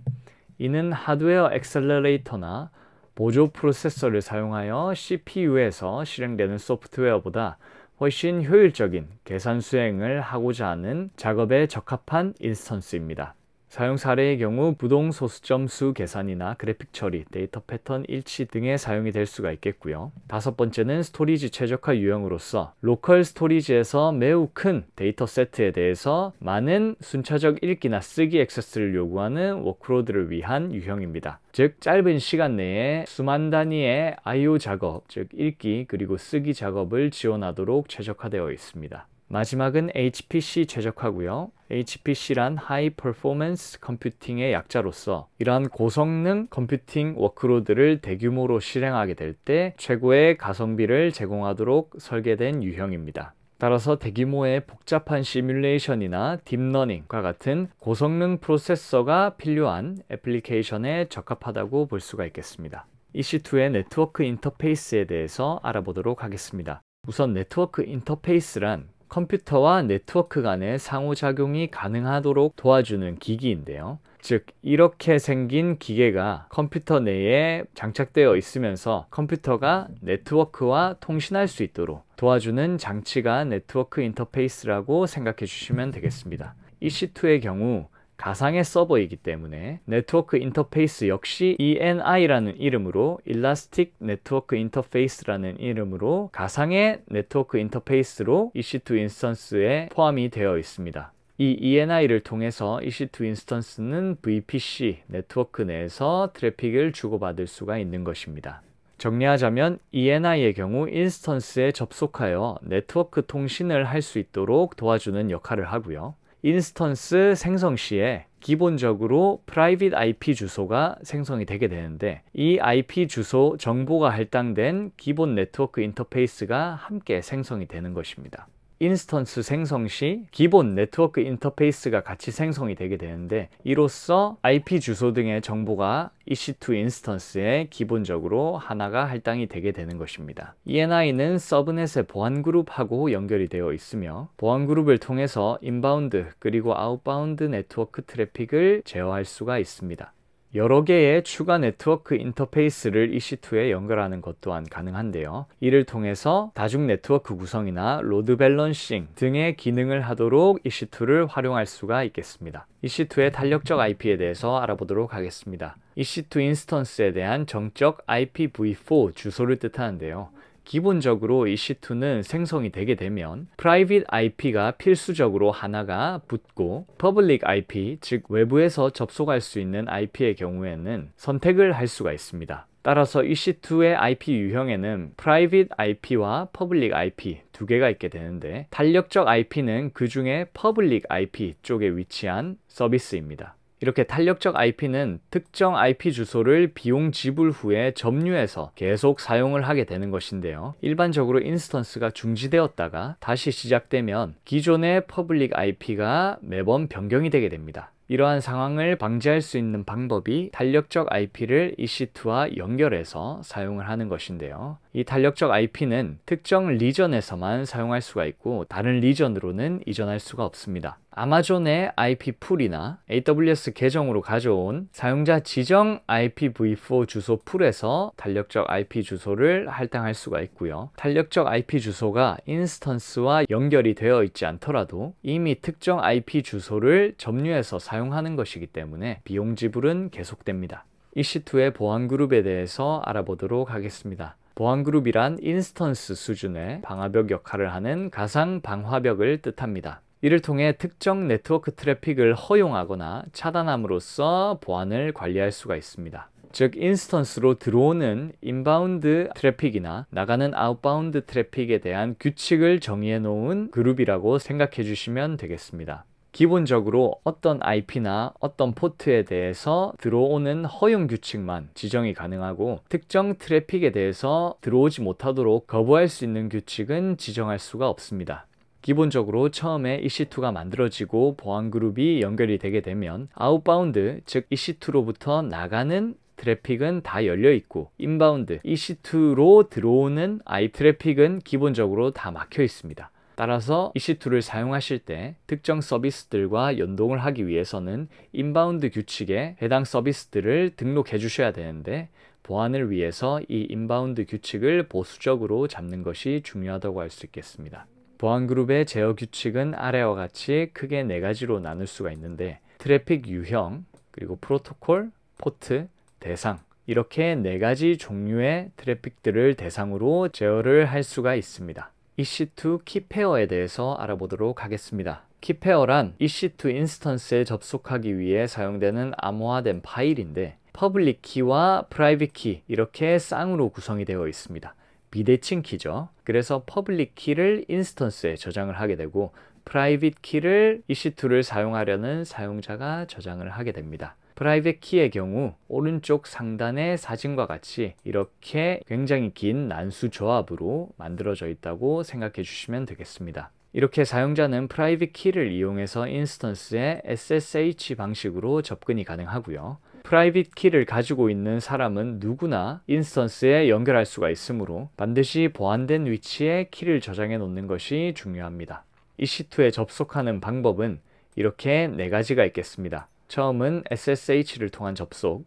이는 하드웨어 엑셀러레이터나 보조 프로세서를 사용하여 CPU에서 실행되는 소프트웨어보다 훨씬 효율적인 계산 수행을 하고자 하는 작업에 적합한 인스턴스입니다. 사용 사례의 경우 부동 소수점수 계산이나 그래픽 처리, 데이터 패턴 일치 등에 사용이 될 수가 있겠고요. 다섯 번째는 스토리지 최적화 유형으로서 로컬 스토리지에서 매우 큰 데이터 세트에 대해서 많은 순차적 읽기나 쓰기 액세스를 요구하는 워크로드를 위한 유형입니다. 즉 짧은 시간 내에 수만 단위의 I/O 작업, 즉 읽기 그리고 쓰기 작업을 지원하도록 최적화되어 있습니다. 마지막은 HPC 최적화고요. HPC란 High Performance Computing의 약자로서 이러한 고성능 컴퓨팅 워크로드를 대규모로 실행하게 될 때 최고의 가성비를 제공하도록 설계된 유형입니다. 따라서 대규모의 복잡한 시뮬레이션이나 딥러닝과 같은 고성능 프로세서가 필요한 애플리케이션에 적합하다고 볼 수가 있겠습니다. EC2의 네트워크 인터페이스에 대해서 알아보도록 하겠습니다. 우선 네트워크 인터페이스란 컴퓨터와 네트워크 간의 상호작용이 가능하도록 도와주는 기기인데요. 즉, 이렇게 생긴 기계가 컴퓨터 내에 장착되어 있으면서 컴퓨터가 네트워크와 통신할 수 있도록 도와주는 장치가 네트워크 인터페이스라고 생각해 주시면 되겠습니다. EC2의 경우 가상의 서버이기 때문에 네트워크 인터페이스 역시 ENI라는 이름으로 Elastic Network Interface라는 이름으로 가상의 네트워크 인터페이스로 EC2 인스턴스에 포함이 되어 있습니다. 이 ENI를 통해서 EC2 인스턴스는 VPC 네트워크 내에서 트래픽을 주고받을 수가 있는 것입니다. 정리하자면 ENI의 경우 인스턴스에 접속하여 네트워크 통신을 할 수 있도록 도와주는 역할을 하고요. 인스턴스 생성 시에 기본적으로 private IP 주소가 생성이 되게 되는데 이 IP 주소 정보가 할당된 기본 네트워크 인터페이스가 함께 생성이 되는 것입니다. 인스턴스 생성 시 기본 네트워크 인터페이스가 같이 생성이 되게 되는데 이로써 IP 주소 등의 정보가 EC2 인스턴스에 기본적으로 하나가 할당이 되게 되는 것입니다. ENI는 서브넷의 보안 그룹하고 연결이 되어 있으며 보안 그룹을 통해서 인바운드 그리고 아웃바운드 네트워크 트래픽을 제어할 수가 있습니다. 여러 개의 추가 네트워크 인터페이스를 EC2에 연결하는 것 또한 가능한데요. 이를 통해서 다중 네트워크 구성이나 로드 밸런싱 등의 기능을 하도록 EC2를 활용할 수가 있겠습니다. EC2의 탄력적 IP에 대해서 알아보도록 하겠습니다. EC2 인스턴스에 대한 정적 IPv4 주소를 뜻하는데요. 기본적으로 e C2는 생성이 되게 되면 private IP가 필수적으로 하나가 붙고 public IP, 즉 외부에서 접속할 수 있는 IP의 경우에는 선택을 할 수가 있습니다. 따라서 EC2의 IP 유형에는 private IP와 public IP 두 개가 있게 되는데 탄력적 IP는 그 중에 public IP 쪽에 위치한 서비스입니다. 이렇게 탄력적 IP는 특정 IP 주소를 비용 지불 후에 점유해서 계속 사용을 하게 되는 것인데요. 일반적으로 인스턴스가 중지되었다가 다시 시작되면 기존의 퍼블릭 IP가 매번 변경이 되게 됩니다. 이러한 상황을 방지할 수 있는 방법이 탄력적 IP를 EC2와 연결해서 사용을 하는 것인데요. 이 탄력적 IP는 특정 리전에서만 사용할 수가 있고 다른 리전으로는 이전할 수가 없습니다. 아마존의 IP풀이나 AWS 계정으로 가져온 사용자 지정 IPv4 주소 풀에서 탄력적 IP 주소를 할당할 수가 있고요. 탄력적 IP 주소가 인스턴스와 연결이 되어 있지 않더라도 이미 특정 IP 주소를 점유해서 사용하는 것이기 때문에 비용 지불은 계속됩니다. EC2의 보안그룹에 대해서 알아보도록 하겠습니다. 보안그룹이란 인스턴스 수준의 방화벽 역할을 하는 가상 방화벽을 뜻합니다. 이를 통해 특정 네트워크 트래픽을 허용하거나 차단함으로써 보안을 관리할 수가 있습니다. 즉 인스턴스로 들어오는 인바운드 트래픽이나 나가는 아웃바운드 트래픽에 대한 규칙을 정의해 놓은 그룹이라고 생각해 주시면 되겠습니다. 기본적으로 어떤 IP나 어떤 포트에 대해서 들어오는 허용 규칙만 지정이 가능하고 특정 트래픽에 대해서 들어오지 못하도록 거부할 수 있는 규칙은 지정할 수가 없습니다. 기본적으로 처음에 EC2가 만들어지고 보안 그룹이 연결이 되게 되면 아웃바운드, 즉 EC2로부터 나가는 트래픽은 다 열려 있고 인바운드 EC2로 들어오는 아이 트래픽은 기본적으로 다 막혀 있습니다. 따라서 EC2를 사용하실 때 특정 서비스들과 연동을 하기 위해서는 인바운드 규칙에 해당 서비스들을 등록해 주셔야 되는데 보안을 위해서 이 인바운드 규칙을 보수적으로 잡는 것이 중요하다고 할 수 있겠습니다. 보안그룹의 제어 규칙은 아래와 같이 크게 네 가지로 나눌 수가 있는데 트래픽 유형, 그리고 프로토콜, 포트, 대상 이렇게 네 가지 종류의 트래픽들을 대상으로 제어를 할 수가 있습니다. EC2 키페어에 대해서 알아보도록 하겠습니다. 키페어란 EC2 인스턴스에 접속하기 위해 사용되는 암호화된 파일인데 퍼블릭 키와 프라이빗 키 이렇게 쌍으로 구성이 되어 있습니다. 비대칭 키죠. 그래서 퍼블릭 키를 인스턴스에 저장을 하게 되고 프라이빗 키를 EC2를 사용하려는 사용자가 저장을 하게 됩니다. 프라이빗 키의 경우 오른쪽 상단의 사진과 같이 이렇게 굉장히 긴 난수 조합으로 만들어져 있다고 생각해 주시면 되겠습니다. 이렇게 사용자는 프라이빗 키를 이용해서 인스턴스에 SSH 방식으로 접근이 가능하고요. 프라이빗 키를 가지고 있는 사람은 누구나 인스턴스에 연결할 수가 있으므로 반드시 보안된 위치에 키를 저장해 놓는 것이 중요합니다. EC2에 접속하는 방법은 이렇게 네 가지가 있겠습니다. 처음은 SSH를 통한 접속,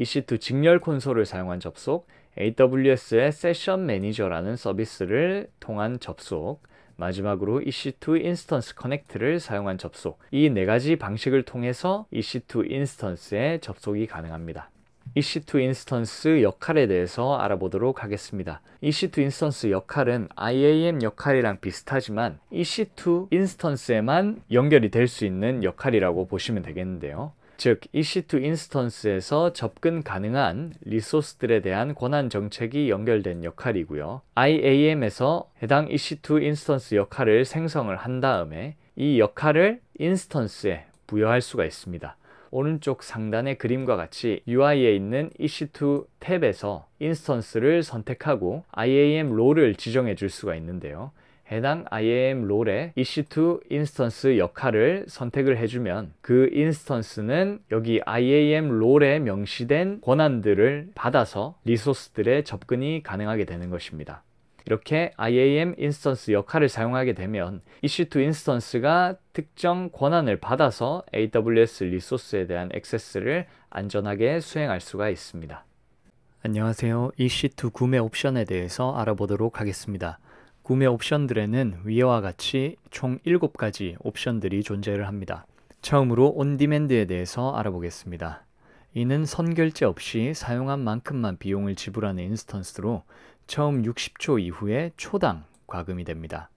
EC2 직렬 콘솔을 사용한 접속, AWS의 세션 매니저라는 서비스를 통한 접속, 마지막으로 EC2 인스턴스 커넥트를 사용한 접속 이 네 가지 방식을 통해서 EC2 인스턴스에 접속이 가능합니다. EC2 인스턴스 역할에 대해서 알아보도록 하겠습니다. EC2 인스턴스 역할은 IAM 역할이랑 비슷하지만 EC2 인스턴스에만 연결이 될 수 있는 역할이라고 보시면 되겠는데요. 즉 EC2 인스턴스에서 접근 가능한 리소스들에 대한 권한 정책이 연결된 역할이고요. IAM에서 해당 EC2 인스턴스 역할을 생성을 한 다음에 이 역할을 인스턴스에 부여할 수가 있습니다. 오른쪽 상단의 그림과 같이 UI에 있는 EC2 탭에서 인스턴스를 선택하고 IAM 롤을 지정해 줄 수가 있는데요. 해당 IAM 롤에 e c 2 인스턴스 역할을 선택을 해주면 그 인스턴스는 여기 IAM 롤에 명시된 권한들을 받아서 리소스들의 접근이 가능하게 되는 것입니다. 이렇게 IAM 인스턴스 역할을 사용하게 되면 e c 2 인스턴스가 특정 권한을 받아서 AWS 리소스에 대한 액세스를 안전하게 수행할 수가 있습니다. 안녕하세요. e c 2 구매 옵션에 대해서 알아보도록 하겠습니다. 구매 옵션들에는 위와 같이 총 7가지 옵션들이 존재를 합니다. 처음으로 온디맨드에 대해서 알아보겠습니다. 이는 선결제 없이 사용한 만큼만 비용을 지불하는 인스턴스로 처음 60초 이후에 초당 과금이 됩니다.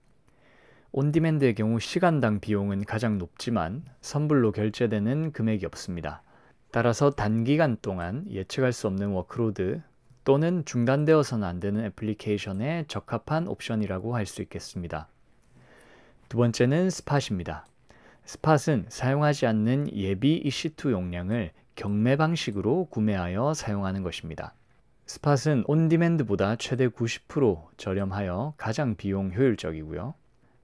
온디맨드의 경우 시간당 비용은 가장 높지만 선불로 결제되는 금액이 없습니다. 따라서 단기간 동안 예측할 수 없는 워크로드, 또는 중단되어서는 안 되는 애플리케이션에 적합한 옵션이라고 할 수 있겠습니다. 두 번째는 스팟입니다. 스팟은 사용하지 않는 예비 EC2 용량을 경매 방식으로 구매하여 사용하는 것입니다. 스팟은 온디맨드보다 최대 90% 저렴하여 가장 비용 효율적이고요.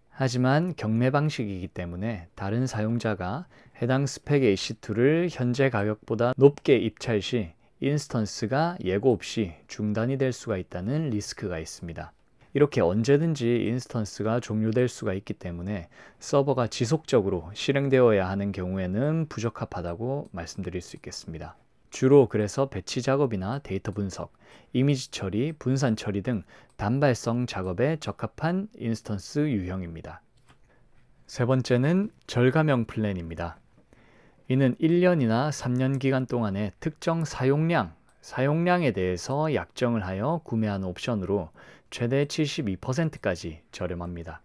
하지만 경매 방식이기 때문에 다른 사용자가 해당 스펙의 EC2를 현재 가격보다 높게 입찰 시 인스턴스가 예고 없이 중단이 될 수가 있다는 리스크가 있습니다. 이렇게 언제든지 인스턴스가 종료될 수가 있기 때문에 서버가 지속적으로 실행되어야 하는 경우에는 부적합하다고 말씀드릴 수 있겠습니다. 주로 그래서 배치 작업이나 데이터 분석, 이미지 처리, 분산 처리 등 단발성 작업에 적합한 인스턴스 유형입니다. 세 번째는 절감형 플랜입니다. 이는 1년이나 3년 기간 동안의 특정 사용량, 사용량에 대해서 약정을 하여 구매한 옵션으로 최대 72%까지 저렴합니다.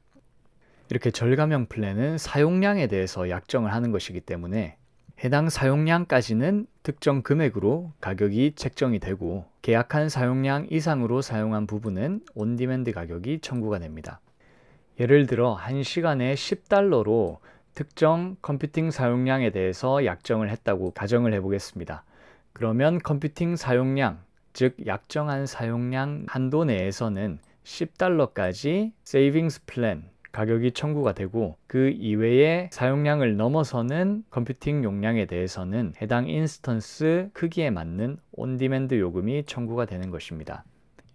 이렇게 절감형 플랜은 사용량에 대해서 약정을 하는 것이기 때문에 해당 사용량까지는 특정 금액으로 가격이 책정이 되고 계약한 사용량 이상으로 사용한 부분은 온디맨드 가격이 청구가 됩니다. 예를 들어 1시간에 10달러로 특정 컴퓨팅 사용량에 대해서 약정을 했다고 가정을 해보겠습니다. 그러면 컴퓨팅 사용량, 즉 약정한 사용량 한도 내에서는 10달러까지 세이빙스 플랜 가격이 청구가 되고 그 이외에 사용량을 넘어서는 컴퓨팅 용량에 대해서는 해당 인스턴스 크기에 맞는 온디맨드 요금이 청구가 되는 것입니다.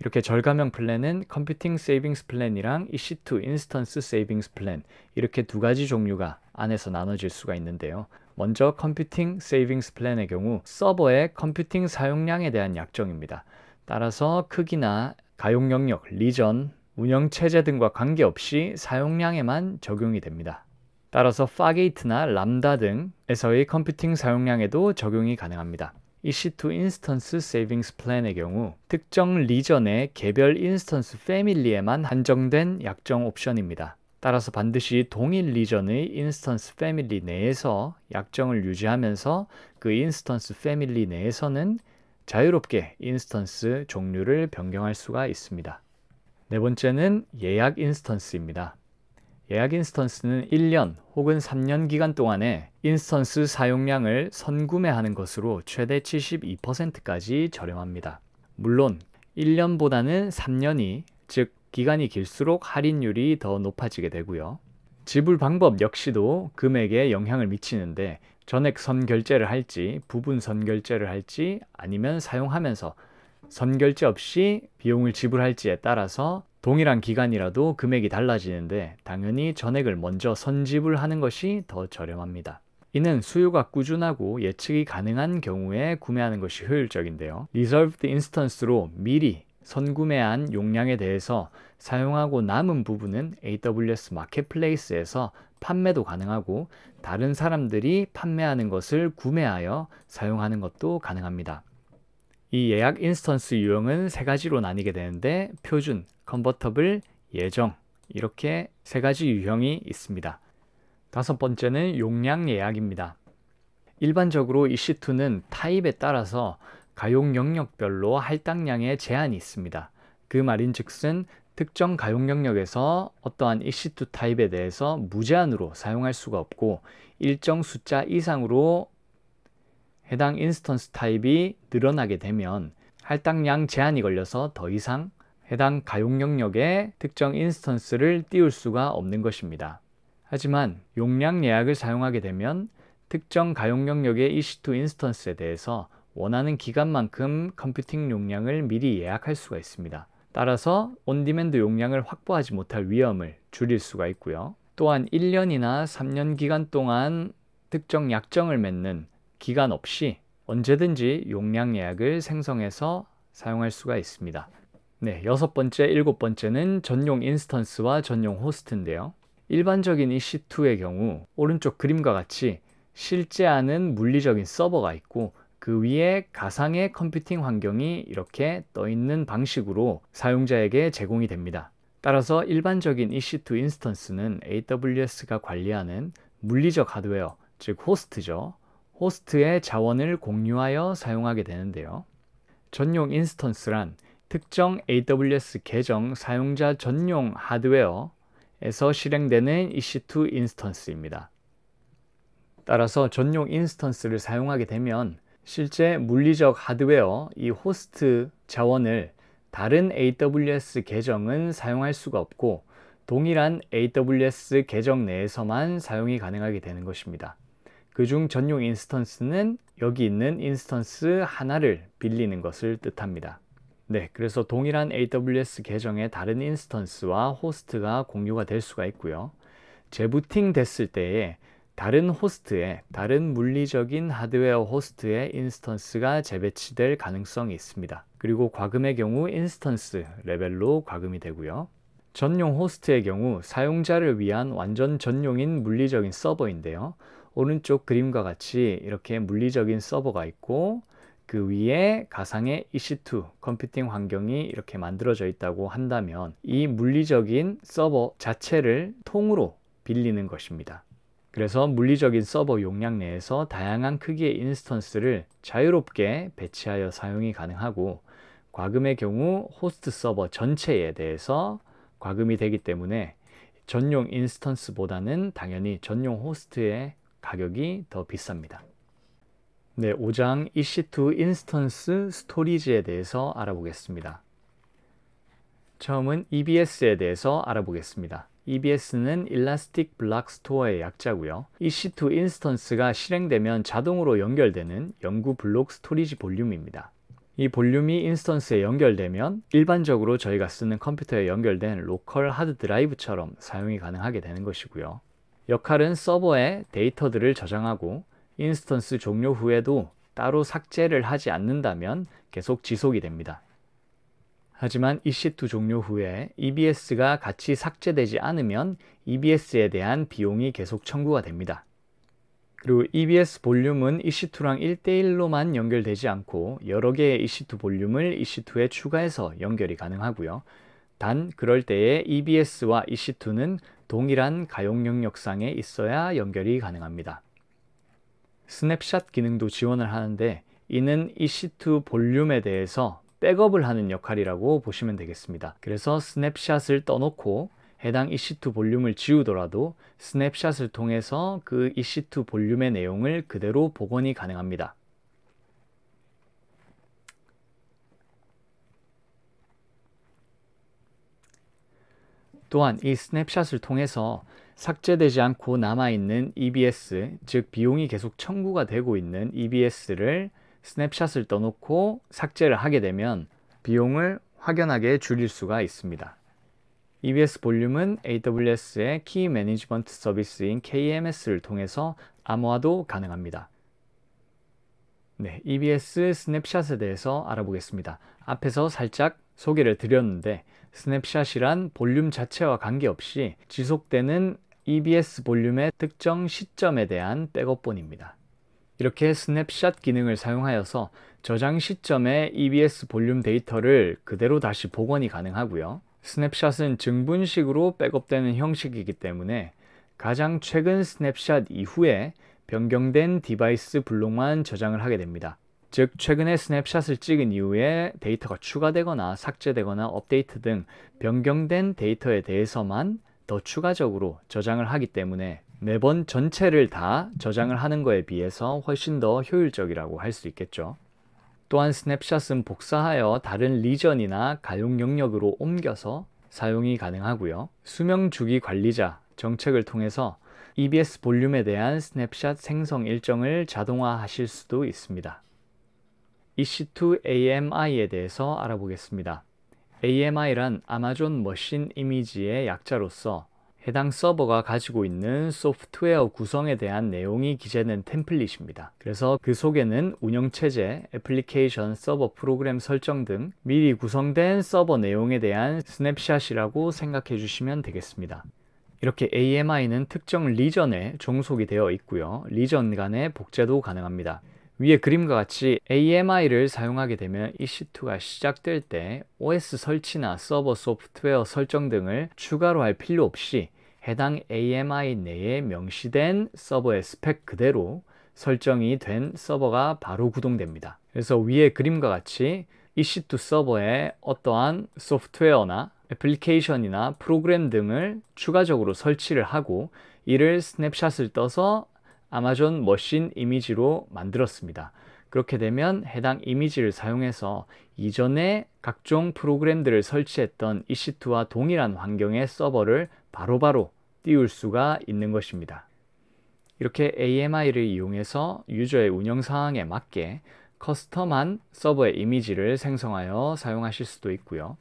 이렇게 절감형 플랜은 컴퓨팅 세이빙스 플랜이랑 EC2 인스턴스 세이빙스 플랜 이렇게 두 가지 종류가 안에서 나눠질 수가 있는데요. 먼저 컴퓨팅 세이빙스 플랜의 경우 서버의 컴퓨팅 사용량에 대한 약정입니다. 따라서 크기나 가용 영역, 리전, 운영 체제 등과 관계없이 사용량에만 적용이 됩니다. 따라서 파게이트나 람다 등에서의 컴퓨팅 사용량에도 적용이 가능합니다. EC2 인스턴스 세이빙스 플랜의 경우 특정 리전의 개별 인스턴스 패밀리에만 한정된 약정 옵션입니다. 따라서 반드시 동일 리전의 인스턴스 패밀리 내에서 약정을 유지하면서 그 인스턴스 패밀리 내에서는 자유롭게 인스턴스 종류를 변경할 수가 있습니다. 네 번째는 예약 인스턴스입니다. 예약 인스턴스는 1년 혹은 3년 기간 동안에 인스턴스 사용량을 선구매하는 것으로 최대 72%까지 저렴합니다. 물론 1년보다는 3년이 즉 기간이 길수록 할인율이 더 높아지게 되고요. 지불 방법 역시도 금액에 영향을 미치는데 전액 선결제를 할지 부분 선결제를 할지 아니면 사용하면서 선결제 없이 비용을 지불할지에 따라서 동일한 기간이라도 금액이 달라지는데 당연히 전액을 먼저 선지불하는 것이 더 저렴합니다. 이는 수요가 꾸준하고 예측이 가능한 경우에 구매하는 것이 효율적인데요. 리설브드 인스턴스로 미리 선구매한 용량에 대해서 사용하고 남은 부분은 AWS 마켓플레이스에서 판매도 가능하고 다른 사람들이 판매하는 것을 구매하여 사용하는 것도 가능합니다. 이 예약 인스턴스 유형은 세 가지로 나뉘게 되는데 표준, 컨버터블, 예정 이렇게 세 가지 유형이 있습니다. 다섯 번째는 용량 예약입니다. 일반적으로 EC2는 타입에 따라서 가용 영역별로 할당량의 제한이 있습니다. 그 말인즉슨 특정 가용 영역에서 어떠한 EC2 타입에 대해서 무제한으로 사용할 수가 없고 일정 숫자 이상으로 해당 인스턴스 타입이 늘어나게 되면 할당량 제한이 걸려서 더 이상 해당 가용 영역에 특정 인스턴스를 띄울 수가 없는 것입니다. 하지만 용량 예약을 사용하게 되면 특정 가용 영역의 EC2 인스턴스에 대해서 원하는 기간만큼 컴퓨팅 용량을 미리 예약할 수가 있습니다. 따라서 온디맨드 용량을 확보하지 못할 위험을 줄일 수가 있고요. 또한 1년이나 3년 기간 동안 특정 약정을 맺는 기간 없이 언제든지 용량 예약을 생성해서 사용할 수가 있습니다. 네, 여섯 번째, 일곱 번째는 전용 인스턴스와 전용 호스트인데요. 일반적인 EC2의 경우 오른쪽 그림과 같이 실제하는 물리적인 서버가 있고 그 위에 가상의 컴퓨팅 환경이 이렇게 떠 있는 방식으로 사용자에게 제공이 됩니다. 따라서 일반적인 EC2 인스턴스는 AWS가 관리하는 물리적 하드웨어, 즉 호스트죠. 호스트의 자원을 공유하여 사용하게 되는데요. 전용 인스턴스란 특정 AWS 계정 사용자 전용 하드웨어에서 실행되는 EC2 인스턴스입니다. 따라서 전용 인스턴스를 사용하게 되면 실제 물리적 하드웨어 이 호스트 자원을 다른 AWS 계정은 사용할 수가 없고 동일한 AWS 계정 내에서만 사용이 가능하게 되는 것입니다. 그중 전용 인스턴스는 여기 있는 인스턴스 하나를 빌리는 것을 뜻합니다. 네, 그래서 동일한 AWS 계정의 다른 인스턴스와 호스트가 공유가 될 수가 있고요. 재부팅 됐을 때에 다른 호스트에 다른 물리적인 하드웨어 호스트의 인스턴스가 재배치될 가능성이 있습니다. 그리고 과금의 경우 인스턴스 레벨로 과금이 되고요. 전용 호스트의 경우 사용자를 위한 완전 전용인 물리적인 서버인데요. 오른쪽 그림과 같이 이렇게 물리적인 서버가 있고 그 위에 가상의 EC2 컴퓨팅 환경이 이렇게 만들어져 있다고 한다면 이 물리적인 서버 자체를 통으로 빌리는 것입니다. 그래서 물리적인 서버 용량 내에서 다양한 크기의 인스턴스를 자유롭게 배치하여 사용이 가능하고 과금의 경우 호스트 서버 전체에 대해서 과금이 되기 때문에 전용 인스턴스보다는 당연히 전용 호스트의 가격이 더 비쌉니다. 네, 5장 EC2 인스턴스 스토리지에 대해서 알아보겠습니다. 처음은 EBS에 대해서 알아보겠습니다. EBS는 Elastic Block Store의 약자고요. EC2 인스턴스가 실행되면 자동으로 연결되는 연구 블록 스토리지 볼륨입니다. 이 볼륨이 인스턴스에 연결되면 일반적으로 저희가 쓰는 컴퓨터에 연결된 로컬 하드 드라이브처럼 사용이 가능하게 되는 것이고요. 역할은 서버에 데이터들을 저장하고 인스턴스 종료 후에도 따로 삭제를 하지 않는다면 계속 지속이 됩니다. 하지만 EC2 종료 후에 EBS가 같이 삭제되지 않으면 EBS에 대한 비용이 계속 청구가 됩니다. 그리고 EBS 볼륨은 EC2랑 1대1로만 연결되지 않고 여러 개의 EC2 볼륨을 EC2에 추가해서 연결이 가능하고요. 단 그럴 때에 EBS와 EC2는 동일한 가용 영역상에 있어야 연결이 가능합니다. 스냅샷 기능도 지원을 하는데 이는 EC2 볼륨에 대해서 백업을 하는 역할이라고 보시면 되겠습니다. 그래서 스냅샷을 떠놓고 해당 EC2 볼륨을 지우더라도 스냅샷을 통해서 그 EC2 볼륨의 내용을 그대로 복원이 가능합니다. 또한 이 스냅샷을 통해서 삭제되지 않고 남아있는 EBS, 즉 비용이 계속 청구가 되고 있는 EBS를 스냅샷을 떠놓고 삭제를 하게 되면 비용을 확연하게 줄일 수가 있습니다. EBS 볼륨은 AWS의 키 매니지먼트 서비스인 KMS를 통해서 암호화도 가능합니다. 네, EBS 스냅샷에 대해서 알아보겠습니다. 앞에서 살짝 소개를 드렸는데 스냅샷이란 볼륨 자체와 관계없이 지속되는 EBS 볼륨의 특정 시점에 대한 백업본입니다. 이렇게 스냅샷 기능을 사용하여서 저장 시점에 EBS 볼륨 데이터를 그대로 다시 복원이 가능하고요. 스냅샷은 증분식으로 백업되는 형식이기 때문에 가장 최근 스냅샷 이후에 변경된 디바이스 블록만 저장을 하게 됩니다. 즉 최근에 스냅샷을 찍은 이후에 데이터가 추가되거나 삭제되거나 업데이트 등 변경된 데이터에 대해서만 더 추가적으로 저장을 하기 때문에 매번 전체를 다 저장을 하는 것에 비해서 훨씬 더 효율적이라고 할 수 있겠죠. 또한 스냅샷은 복사하여 다른 리전이나 가용 영역으로 옮겨서 사용이 가능하고요. 수명 주기 관리자 정책을 통해서 EBS 볼륨에 대한 스냅샷 생성 일정을 자동화하실 수도 있습니다. EC2 AMI에 대해서 알아보겠습니다. AMI란 아마존 머신 이미지의 약자로서 해당 서버가 가지고 있는 소프트웨어 구성에 대한 내용이 기재된 템플릿입니다. 그래서 그 속에는 운영체제, 애플리케이션, 서버 프로그램 설정 등 미리 구성된 서버 내용에 대한 스냅샷이라고 생각해 주시면 되겠습니다. 이렇게 AMI는 특정 리전에 종속이 되어 있고요. 리전 간의 복제도 가능합니다. 위에 그림과 같이 AMI를 사용하게 되면 EC2가 시작될 때 OS 설치나 서버 소프트웨어 설정 등을 추가로 할 필요 없이 해당 AMI 내에 명시된 서버의 스펙 그대로 설정이 된 서버가 바로 구동됩니다. 그래서 위에 그림과 같이 EC2 서버에 어떠한 소프트웨어나 애플리케이션이나 프로그램 등을 추가적으로 설치를 하고 이를 스냅샷을 떠서 아마존 머신 이미지로 만들었습니다. 그렇게 되면 해당 이미지를 사용해서 이전에 각종 프로그램들을 설치했던 EC2와 동일한 환경의 서버를 바로바로 띄울 수가 있는 것입니다. 이렇게 AMI를 이용해서 유저의 운영 상황에 맞게 커스텀한 서버의 이미지를 생성하여 사용하실 수도 있고요.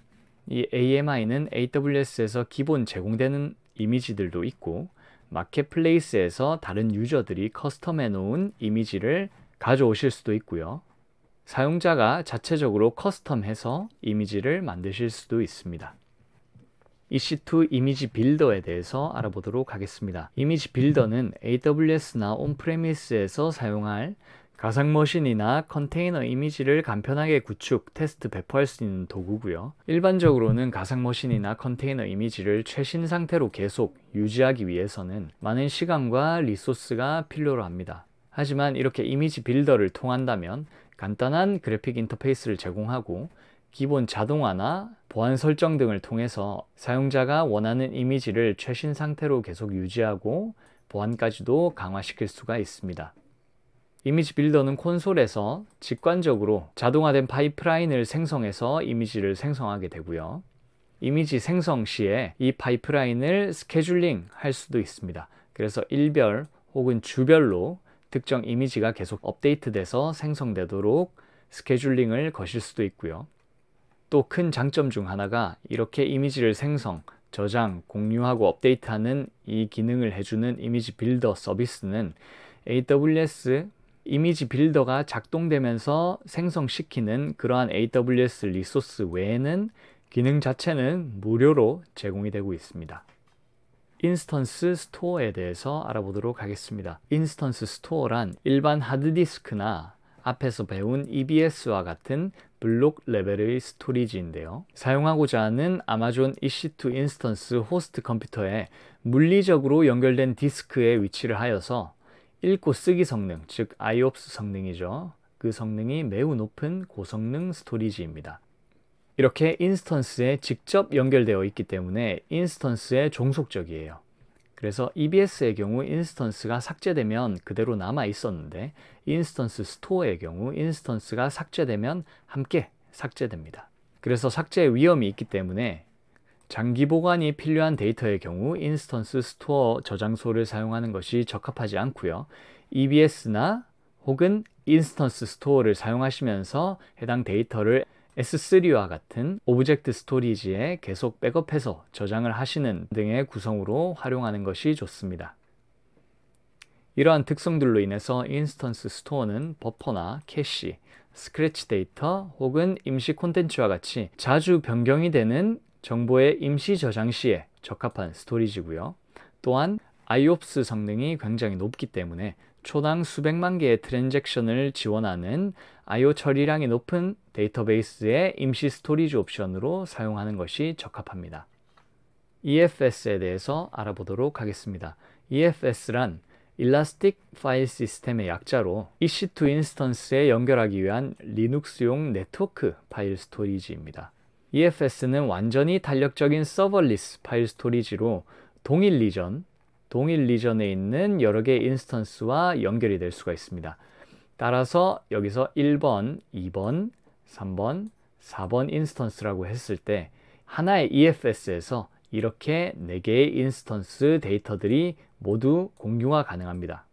이 AMI는 AWS에서 기본 제공되는 이미지들도 있고 마켓플레이스에서 다른 유저들이 커스텀해 놓은 이미지를 가져오실 수도 있고요. 사용자가 자체적으로 커스텀해서 이미지를 만드실 수도 있습니다. EC2 이미지 빌더에 대해서 알아보도록 하겠습니다. 이미지 빌더는 AWS나 온프레미스에서 사용할 가상머신이나 컨테이너 이미지를 간편하게 구축, 테스트 배포할 수 있는 도구고요. 일반적으로는 가상머신이나 컨테이너 이미지를 최신 상태로 계속 유지하기 위해서는 많은 시간과 리소스가 필요로 합니다. 하지만 이렇게 이미지 빌더를 통한다면 간단한 그래픽 인터페이스를 제공하고 기본 자동화나 보안 설정 등을 통해서 사용자가 원하는 이미지를 최신 상태로 계속 유지하고 보안까지도 강화시킬 수가 있습니다. 이미지 빌더는 콘솔에서 직관적으로 자동화된 파이프라인을 생성해서 이미지를 생성하게 되고요. 이미지 생성 시에 이 파이프라인을 스케줄링 할 수도 있습니다. 그래서 일별 혹은 주별로 특정 이미지가 계속 업데이트돼서 생성되도록 스케줄링을 거실 수도 있고요. 또 큰 장점 중 하나가 이렇게 이미지를 생성, 저장, 공유하고 업데이트하는 이 기능을 해주는 이미지 빌더 서비스는 AWS 이미지 빌더가 작동되면서 생성시키는 그러한 AWS 리소스 외에는 기능 자체는 무료로 제공이 되고 있습니다. 인스턴스 스토어에 대해서 알아보도록 하겠습니다. 인스턴스 스토어란 일반 하드디스크나 앞에서 배운 EBS와 같은 블록 레벨의 스토리지인데요. 사용하고자 하는 아마존 EC2 인스턴스 호스트 컴퓨터에 물리적으로 연결된 디스크에 위치를 하여서 읽고 쓰기 성능, 즉 IOPS 성능이죠. 그 성능이 매우 높은 고성능 스토리지입니다. 이렇게 인스턴스에 직접 연결되어 있기 때문에 인스턴스에 종속적이에요. 그래서 EBS의 경우 인스턴스가 삭제되면 그대로 남아 있었는데 인스턴스 스토어의 경우 인스턴스가 삭제되면 함께 삭제됩니다. 그래서 삭제 위험이 있기 때문에 장기 보관이 필요한 데이터의 경우 인스턴스 스토어 저장소를 사용하는 것이 적합하지 않고요. EBS나 혹은 인스턴스 스토어를 사용하시면서 해당 데이터를 S3와 같은 오브젝트 스토리지에 계속 백업해서 저장을 하시는 등의 구성으로 활용하는 것이 좋습니다. 이러한 특성들로 인해서 인스턴스 스토어는 버퍼나 캐시, 스크래치 데이터 혹은 임시 콘텐츠와 같이 자주 변경이 되는 정보의 임시 저장 시에 적합한 스토리지고요. 또한 IOPS 성능이 굉장히 높기 때문에 초당 수백만 개의 트랜잭션을 지원하는 I/O 처리량이 높은 데이터베이스의 임시 스토리지 옵션으로 사용하는 것이 적합합니다. EFS에 대해서 알아보도록 하겠습니다. EFS란 Elastic File System의 약자로 EC2 인스턴스에 연결하기 위한 리눅스용 네트워크 파일 스토리지입니다. EFS는 완전히 탄력적인 서버리스 파일 스토리지로 동일 리전, 동일 리전에 있는 여러 개의 인스턴스와 연결이 될 수가 있습니다. 따라서 여기서 1번, 2번, 3번, 4번 인스턴스라고 했을 때 하나의 EFS에서 이렇게 4개의 인스턴스 데이터들이 모두 공유가 가능합니다.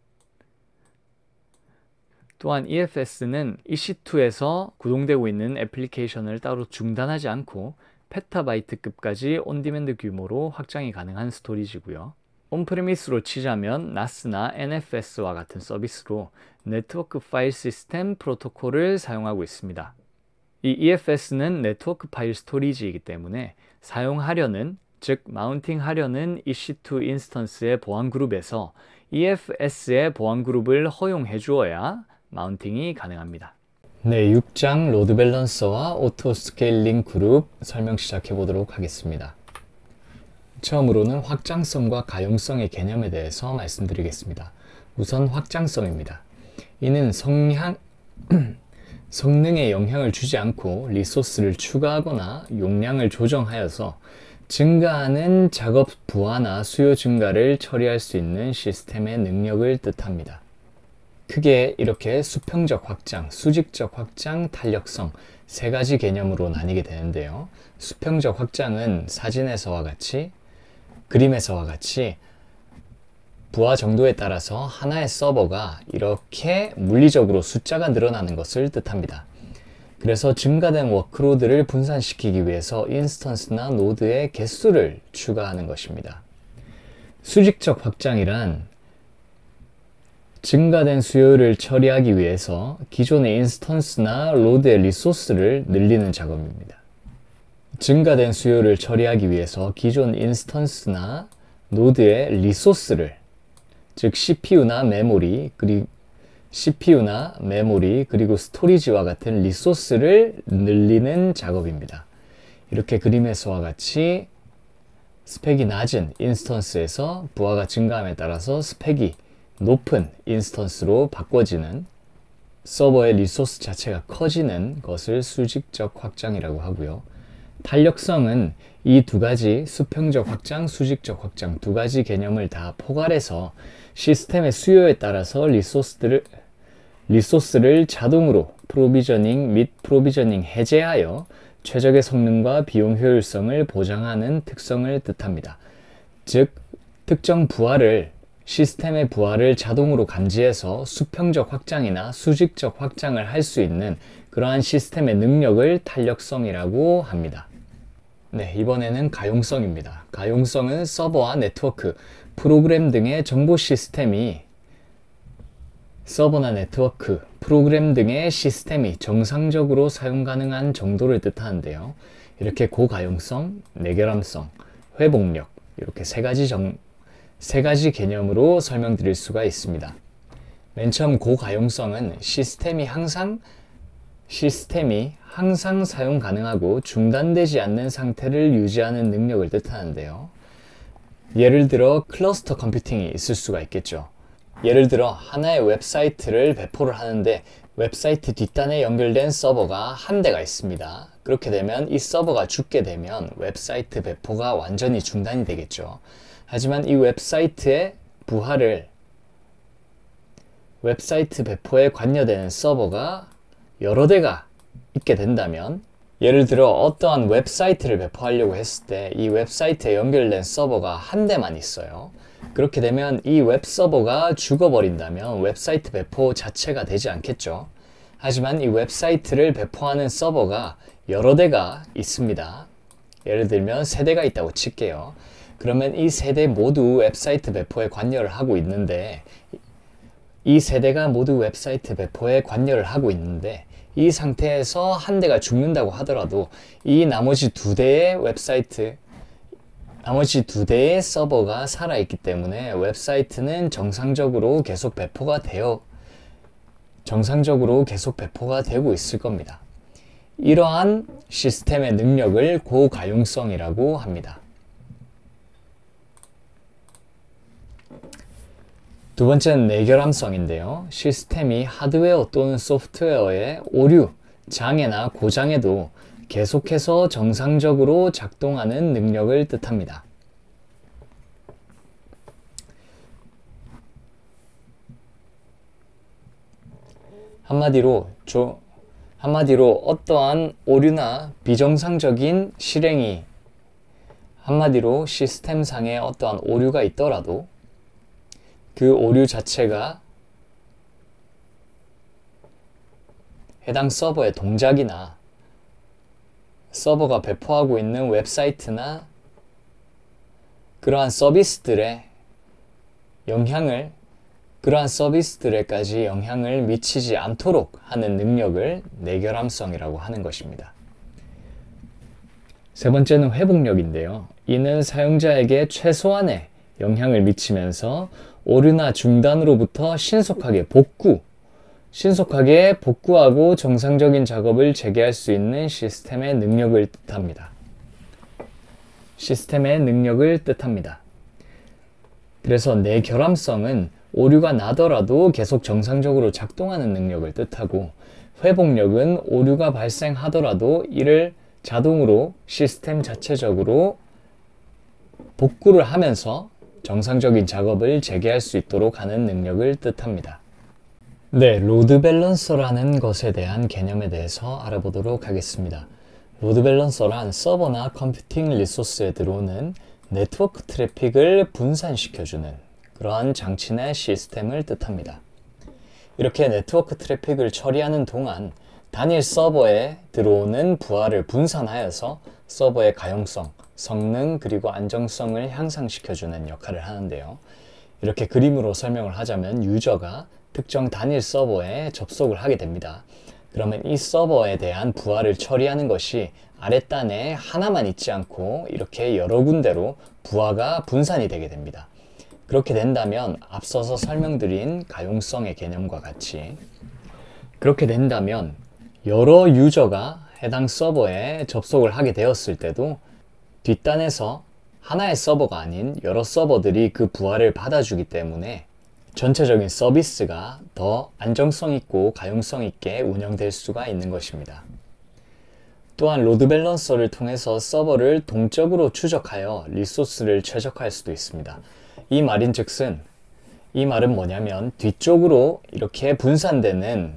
또한 EFS는 EC2에서 구동되고 있는 애플리케이션을 따로 중단하지 않고 페타바이트급까지 온디맨드 규모로 확장이 가능한 스토리지고요. 온프리미스로 치자면 NAS나 NFS와 같은 서비스로 네트워크 파일 시스템 프로토콜을 사용하고 있습니다. 이 EFS는 네트워크 파일 스토리지이기 때문에 사용하려는 즉 마운팅하려는 EC2 인스턴스의 보안 그룹에서 EFS의 보안 그룹을 허용해 주어야 마운팅이 가능합니다. 네, 6장 로드 밸런서와 오토 스케일링 그룹 설명 시작해 보도록 하겠습니다. 처음으로는 확장성과 가용성의 개념에 대해서 말씀드리겠습니다. 우선 확장성입니다. 이는 성향, 성능에 영향을 주지 않고 리소스를 추가하거나 용량을 조정하여서 증가하는 작업 부하나 수요 증가를 처리할 수 있는 시스템의 능력을 뜻합니다. 크게 이렇게 수평적 확장, 수직적 확장, 탄력성 세 가지 개념으로 나뉘게 되는데요. 수평적 확장은 사진에서와 같이 그림에서와 같이 부하 정도에 따라서 하나의 서버가 이렇게 물리적으로 숫자가 늘어나는 것을 뜻합니다. 그래서 증가된 워크로드를 분산시키기 위해서 인스턴스나 노드의 개수를 추가하는 것입니다. 수직적 확장이란 증가된 수요를 처리하기 위해서 기존의 인스턴스나 로드의 리소스를 늘리는 작업입니다. 증가된 수요를 처리하기 위해서 기존 인스턴스나 노드의 리소스를 즉 CPU나 메모리 그리고 CPU나 메모리 그리고 스토리지와 같은 리소스를 늘리는 작업입니다. 이렇게 그림에서와 같이 스펙이 낮은 인스턴스에서 부하가 증가함에 따라서 스펙이 높은 인스턴스로 바꿔지는 서버의 리소스 자체가 커지는 것을 수직적 확장이라고 하고요. 탄력성은 이 두 가지 수평적 확장, 수직적 확장 두 가지 개념을 다 포괄해서 시스템의 수요에 따라서 리소스들을 리소스를 자동으로 프로비저닝 및 프로비저닝 해제하여 최적의 성능과 비용 효율성을 보장하는 특성을 뜻합니다. 즉, 특정 부하를 시스템의 부하를 자동으로 감지해서 수평적 확장이나 수직적 확장을 할 수 있는 그러한 시스템의 능력을 탄력성이라고 합니다. 네, 이번에는 가용성입니다. 가용성은 서버와 네트워크, 프로그램 등의 정보 시스템이 서버나 네트워크, 프로그램 등의 시스템이 정상적으로 사용 가능한 정도를 뜻하는데요. 이렇게 고가용성, 내결함성, 회복력 이렇게 세 가지 정, 세 가지 개념으로 설명드릴 수가 있습니다. 맨 처음 고가용성은 시스템이 항상 시스템이 항상 사용 가능하고 중단되지 않는 상태를 유지하는 능력을 뜻하는데요. 예를 들어 클러스터 컴퓨팅이 있을 수가 있겠죠. 예를 들어 하나의 웹사이트를 배포를 하는데 웹사이트 뒷단에 연결된 서버가 한 대가 있습니다. 그렇게 되면 이 서버가 죽게 되면 웹사이트 배포가 완전히 중단이 되겠죠. 하지만 이 웹사이트의 부하를 웹사이트 배포에 관여되는 서버가 여러 대가 있게 된다면 예를 들어 어떠한 웹사이트를 배포하려고 했을 때 이 웹사이트에 연결된 서버가 한 대만 있어요. 그렇게 되면 이 웹서버가 죽어버린다면 웹사이트 배포 자체가 되지 않겠죠. 하지만 이 웹사이트를 배포하는 서버가 여러 대가 있습니다. 예를 들면 세 대가 있다고 칠게요. 그러면 이 세대 모두 웹사이트 배포에 관여를 하고 있는데 이 세대가 모두 웹사이트 배포에 관여를 하고 있는데 이 상태에서 한 대가 죽는다고 하더라도 이 나머지 두 대의 웹사이트 나머지 두 대의 서버가 살아있기 때문에 웹사이트는 정상적으로 계속 배포가 되어 정상적으로 계속 배포가 되고 있을 겁니다. 이러한 시스템의 능력을 고가용성이라고 합니다. 두 번째는 내결함성인데요. 시스템이 하드웨어 또는 소프트웨어의 오류, 장애나 고장에도 계속해서 정상적으로 작동하는 능력을 뜻합니다. 한마디로 조, 한마디로 어떠한 오류나 비정상적인 실행이 한마디로 시스템상의 어떠한 오류가 있더라도 그 오류 자체가 해당 서버의 동작이나 서버가 배포하고 있는 웹사이트나 그러한 서비스들의 영향을 그러한 서비스들에까지 영향을 미치지 않도록 하는 능력을 내결함성이라고 하는 것입니다. 세 번째는 회복력인데요. 이는 사용자에게 최소한의 영향을 미치면서 오류나 중단으로부터 신속하게 복구, 신속하게 복구하고 정상적인 작업을 재개할 수 있는 시스템의 능력을 뜻합니다. 시스템의 능력을 뜻합니다. 그래서 내 결함성은 오류가 나더라도 계속 정상적으로 작동하는 능력을 뜻하고 회복력은 오류가 발생하더라도 이를 자동으로 시스템 자체적으로 복구를 하면서 정상적인 작업을 재개할 수 있도록 하는 능력을 뜻합니다. 네, 로드 밸런서라는 것에 대한 개념에 대해서 알아보도록 하겠습니다. 로드 밸런서란 서버나 컴퓨팅 리소스에 들어오는 네트워크 트래픽을 분산시켜주는 그러한 장치나 시스템을 뜻합니다. 이렇게 네트워크 트래픽을 처리하는 동안 단일 서버에 들어오는 부하를 분산하여서 서버의 가용성, 성능 그리고 안정성을 향상시켜주는 역할을 하는데요. 이렇게 그림으로 설명을 하자면 유저가 특정 단일 서버에 접속을 하게 됩니다. 그러면 이 서버에 대한 부하를 처리하는 것이 아랫단에 하나만 있지 않고 이렇게 여러 군데로 부하가 분산이 되게 됩니다. 그렇게 된다면 앞서서 설명드린 가용성의 개념과 같이 그렇게 된다면 여러 유저가 해당 서버에 접속을 하게 되었을 때도 뒷단에서 하나의 서버가 아닌 여러 서버들이 그 부하를 받아주기 때문에 전체적인 서비스가 더 안정성 있고 가용성 있게 운영될 수가 있는 것입니다. 또한 로드 밸런서를 통해서 서버를 동적으로 추적하여 리소스를 최적화할 수도 있습니다. 이 말인 즉슨 이 말은 뭐냐면 뒤쪽으로 이렇게 분산되는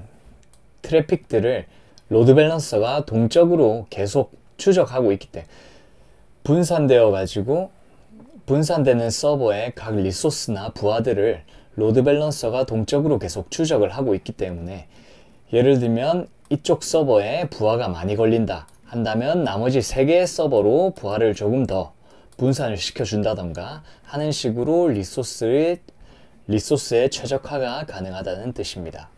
트래픽들을 로드 밸런서가 동적으로 계속 추적하고 있기 때문에 분산되어 가지고 분산되는 서버의 각 리소스나 부하들을 로드 밸런서가 동적으로 계속 추적을 하고 있기 때문에 예를 들면 이쪽 서버에 부하가 많이 걸린다 한다면 나머지 3개의 서버로 부하를 조금 더 분산을 시켜준다던가 하는 식으로 리소스의, 리소스의 최적화가 가능하다는 뜻입니다.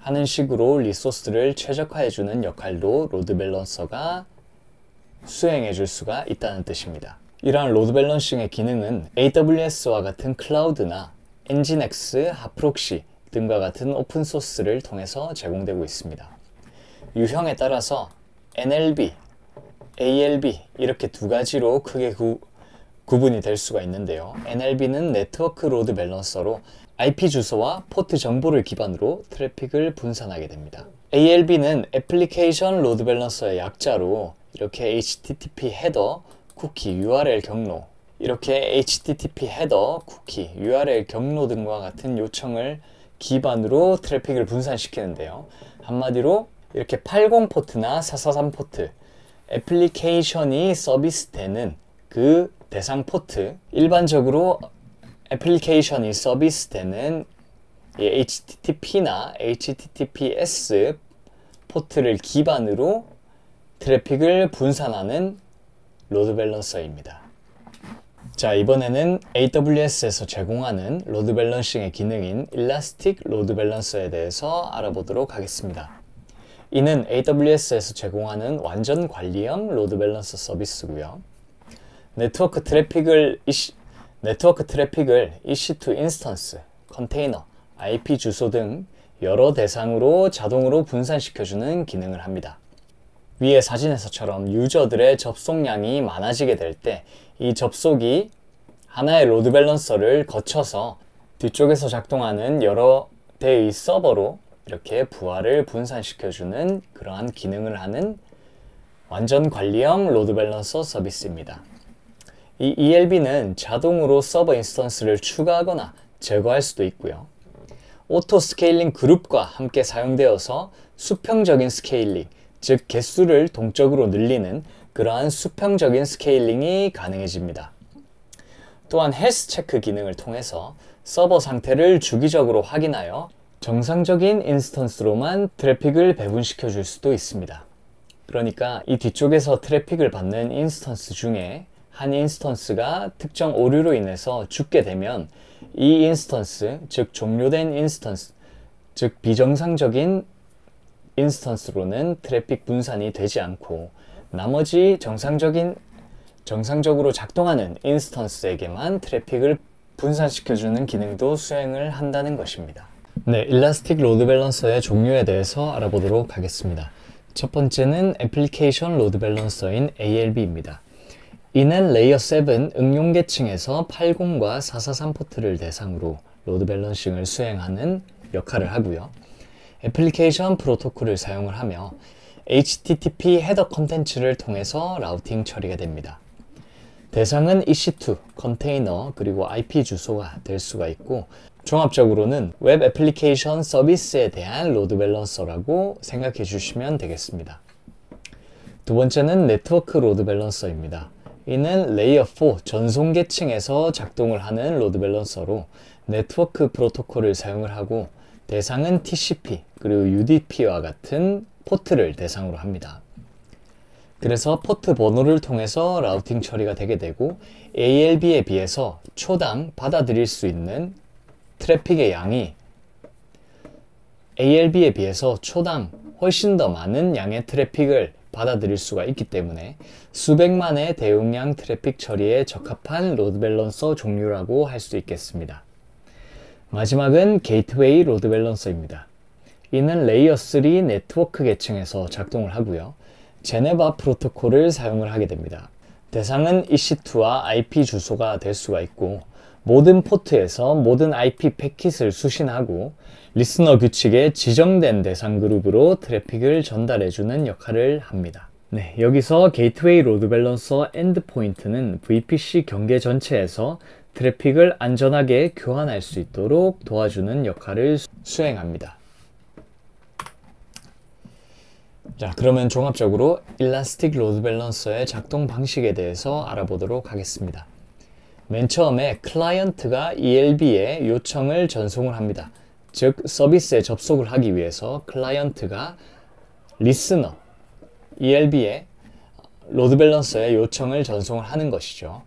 하는 식으로 리소스를 최적화해주는 역할도 로드 밸런서가 수행해 줄 수가 있다는 뜻입니다. 이러한 로드 밸런싱의 기능은 AWS와 같은 클라우드나 엔진엑스, 하프록시 등과 같은 오픈소스를 통해서 제공되고 있습니다. 유형에 따라서 NLB, ALB 이렇게 두 가지로 크게 구, 구분이 될 수가 있는데요. NLB는 네트워크 로드 밸런서로 IP 주소와 포트 정보를 기반으로 트래픽을 분산하게 됩니다. ALB는 애플리케이션 로드 밸런서의 약자로 이렇게 http 헤더 쿠키 url 경로 이렇게 http 헤더 쿠키 url 경로 등과 같은 요청을 기반으로 트래픽을 분산시키는데요 한마디로 이렇게 80 포트나 443 포트 애플리케이션이 서비스되는 그 대상 포트 일반적으로 애플리케이션이 서비스되는 HTTP나 HTTPS 포트를 기반으로 트래픽을 분산하는 로드 밸런서입니다. 자, 이번에는 AWS에서 제공하는 로드 밸런싱의 기능인 일라스틱 로드 밸런서에 대해서 알아보도록 하겠습니다. 이는 AWS에서 제공하는 완전 관리형 로드 밸런서 서비스고요. 네트워크 트래픽을 EC, 네트워크 트래픽을 EC2 인스턴스, 컨테이너, IP 주소 등 여러 대상으로 자동으로 분산시켜주는 기능을 합니다. 위의 사진에서처럼 유저들의 접속량이 많아지게 될 때 이 접속이 하나의 로드 밸런서를 거쳐서 뒤쪽에서 작동하는 여러 대의 서버로 이렇게 부하를 분산시켜주는 그러한 기능을 하는 완전 관리형 로드 밸런서 서비스입니다. 이 ELB는 자동으로 서버 인스턴스를 추가하거나 제거할 수도 있고요. 오토 스케일링 그룹과 함께 사용되어서 수평적인 스케일링, 즉 개수를 동적으로 늘리는 그러한 수평적인 스케일링이 가능해집니다. 또한 헬스 체크 기능을 통해서 서버 상태를 주기적으로 확인하여 정상적인 인스턴스로만 트래픽을 배분시켜 줄 수도 있습니다. 그러니까 이 뒤쪽에서 트래픽을 받는 인스턴스 중에 한 인스턴스가 특정 오류로 인해서 죽게 되면 이 인스턴스, 즉 종료된 인스턴스, 즉 비정상적인 인스턴스로는 트래픽 분산이 되지 않고 나머지 정상적인 정상적으로 작동하는 인스턴스에게만 트래픽을 분산시켜주는 기능도 수행을 한다는 것입니다. 네, 일라스틱 로드 밸런서의 종류에 대해서 알아보도록 하겠습니다. 첫 번째는 애플리케이션 로드 밸런서인 ALB입니다. 이는 레이어 7 응용 계층에서 80과 443 포트를 대상으로 로드 밸런싱을 수행하는 역할을 하고요. 애플리케이션 프로토콜을 사용을 하며 HTTP 헤더 컨텐츠를 통해서 라우팅 처리가 됩니다. 대상은 EC2, 컨테이너, 그리고 IP 주소가 될 수가 있고 종합적으로는 웹 애플리케이션 서비스에 대한 로드 밸런서라고 생각해 주시면 되겠습니다. 두 번째는 네트워크 로드 밸런서입니다. 이는 레이어 4 전송 계층에서 작동을 하는 로드 밸런서로 네트워크 프로토콜을 사용을 하고 대상은 TCP 그리고 UDP와 같은 포트를 대상으로 합니다. 그래서 포트 번호를 통해서 라우팅 처리가 되게 되고 ALB에 비해서 초당 받아들일 수 있는 트래픽의 양이 ALB에 비해서 초당 훨씬 더 많은 양의 트래픽을 받아들일 수가 있기 때문에 수백만의 대용량 트래픽 처리에 적합한 로드 밸런서 종류라고 할 수 있겠습니다. 마지막은 게이트웨이 로드 밸런서입니다. 이는 레이어 3 네트워크 계층에서 작동을 하고요. 제네바 프로토콜을 사용을 하게 됩니다. 대상은 EC2와 IP 주소가 될 수가 있고 모든 포트에서 모든 IP 패킷을 수신하고 리스너 규칙에 지정된 대상 그룹으로 트래픽을 전달해주는 역할을 합니다. 네, 여기서 게이트웨이 로드 밸런서 엔드포인트는 VPC 경계 전체에서 트래픽을 안전하게 교환할 수 있도록 도와주는 역할을 수행합니다. 자 그러면 종합적으로 일라스틱 로드 밸런서의 작동 방식에 대해서 알아보도록 하겠습니다. 맨 처음에 클라이언트가 ELB에 요청을 전송을 합니다. 즉 서비스에 접속을 하기 위해서 클라이언트가 리스너 ELB에 로드 밸런서의 요청을 전송을 하는 것이죠.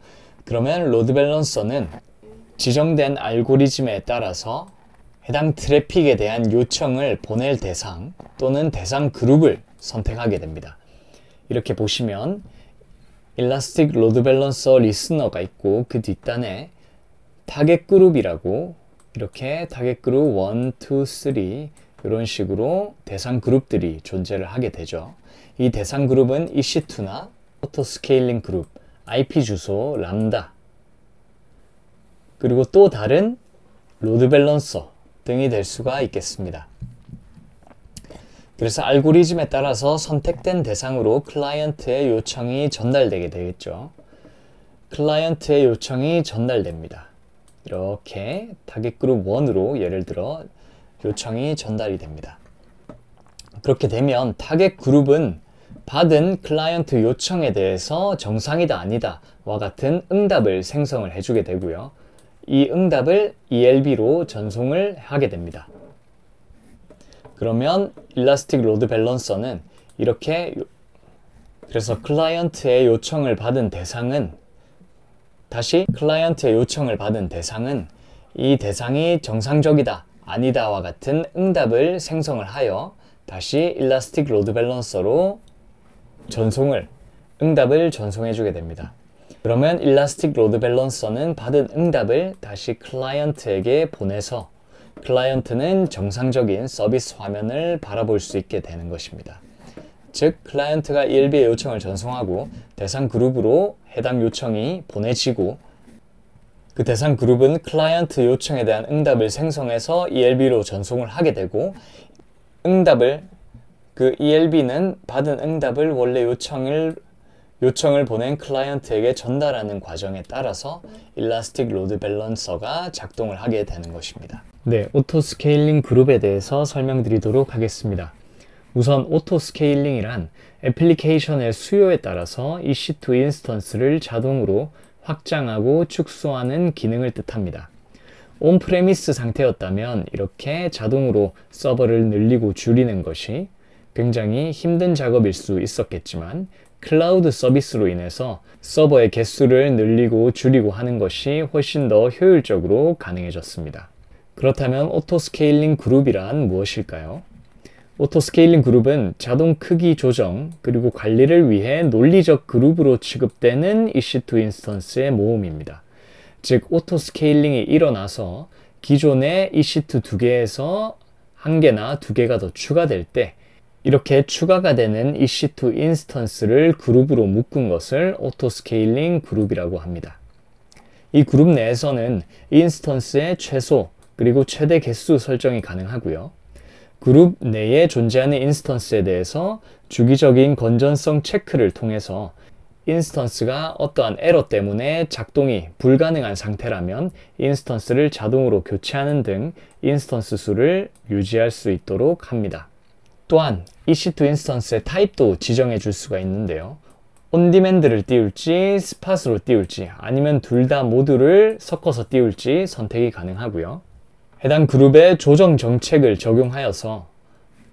그러면 로드 밸런서는 지정된 알고리즘에 따라서 해당 트래픽에 대한 요청을 보낼 대상 또는 대상 그룹을 선택하게 됩니다. 이렇게 보시면 일라스틱 로드 밸런서 리스너가 있고 그 뒷단에 타겟 그룹이라고 이렇게 타겟 그룹 1, 2, 3 이런 식으로 대상 그룹들이 존재를 하게 되죠. 이 대상 그룹은 EC2나 오토 스케일링 그룹 IP 주소 람다 그리고 또 다른 로드 밸런서 등이 될 수가 있겠습니다. 그래서 알고리즘에 따라서 선택된 대상으로 클라이언트의 요청이 전달되게 되겠죠. 클라이언트의 요청이 전달됩니다. 이렇게 타겟 그룹 1으로 예를 들어 요청이 전달이 됩니다. 그렇게 되면 타겟 그룹은 받은 클라이언트 요청에 대해서 정상이다 아니다와 같은 응답을 생성을 해주게 되고요. 이 응답을 ELB로 전송을 하게 됩니다. 그러면 일라스틱 로드 밸런서는 이렇게 그래서 클라이언트의 요청을 받은 대상은 다시 클라이언트의 요청을 받은 대상은 이 대상이 정상적이다 아니다와 같은 응답을 생성을 하여 다시 일라스틱 로드 밸런서로 전송을 응답을 전송해 주게 됩니다. 그러면 일라스틱 로드 밸런서는 받은 응답을 다시 클라이언트에게 보내서 클라이언트는 정상적인 서비스 화면을 바라볼 수 있게 되는 것입니다. 즉 클라이언트가 ELB의 요청을 전송하고 대상 그룹으로 해당 요청이 보내지고 그 대상 그룹은 클라이언트 요청에 대한 응답을 생성해서 ELB로 전송을 하게 되고 응답을 그 ELB는 받은 응답을 원래 요청을 요청을 보낸 클라이언트에게 전달하는 과정에 따라서 일라스틱 로드 밸런서가 작동을 하게 되는 것입니다. 네, 오토 스케일링 그룹에 대해서 설명드리도록 하겠습니다. 우선 오토 스케일링이란 애플리케이션의 수요에 따라서 EC2 인스턴스를 자동으로 확장하고 축소하는 기능을 뜻합니다. 온프레미스 상태였다면 이렇게 자동으로 서버를 늘리고 줄이는 것이 굉장히 힘든 작업일 수 있었겠지만 클라우드 서비스로 인해서 서버의 개수를 늘리고 줄이고 하는 것이 훨씬 더 효율적으로 가능해졌습니다. 그렇다면 오토스케일링 그룹이란 무엇일까요? 오토스케일링 그룹은 자동 크기 조정 그리고 관리를 위해 논리적 그룹으로 취급되는 EC2 인스턴스의 모음입니다. 즉 오토스케일링이 일어나서 기존의 EC2 두 개에서 한 개나 두 개가 더 추가될 때 이렇게 추가가 되는 EC2 인스턴스를 그룹으로 묶은 것을 오토스케일링 그룹이라고 합니다. 이 그룹 내에서는 인스턴스의 최소 그리고 최대 개수 설정이 가능하고요. 그룹 내에 존재하는 인스턴스에 대해서 주기적인 건전성 체크를 통해서 인스턴스가 어떠한 에러 때문에 작동이 불가능한 상태라면 인스턴스를 자동으로 교체하는 등 인스턴스 수를 유지할 수 있도록 합니다. 또한 EC2 인스턴스의 타입도 지정해 줄 수가 있는데요. 온디맨드를 띄울지 스팟으로 띄울지 아니면 둘 다 모두를 섞어서 띄울지 선택이 가능하고요. 해당 그룹의 조정 정책을 적용하여서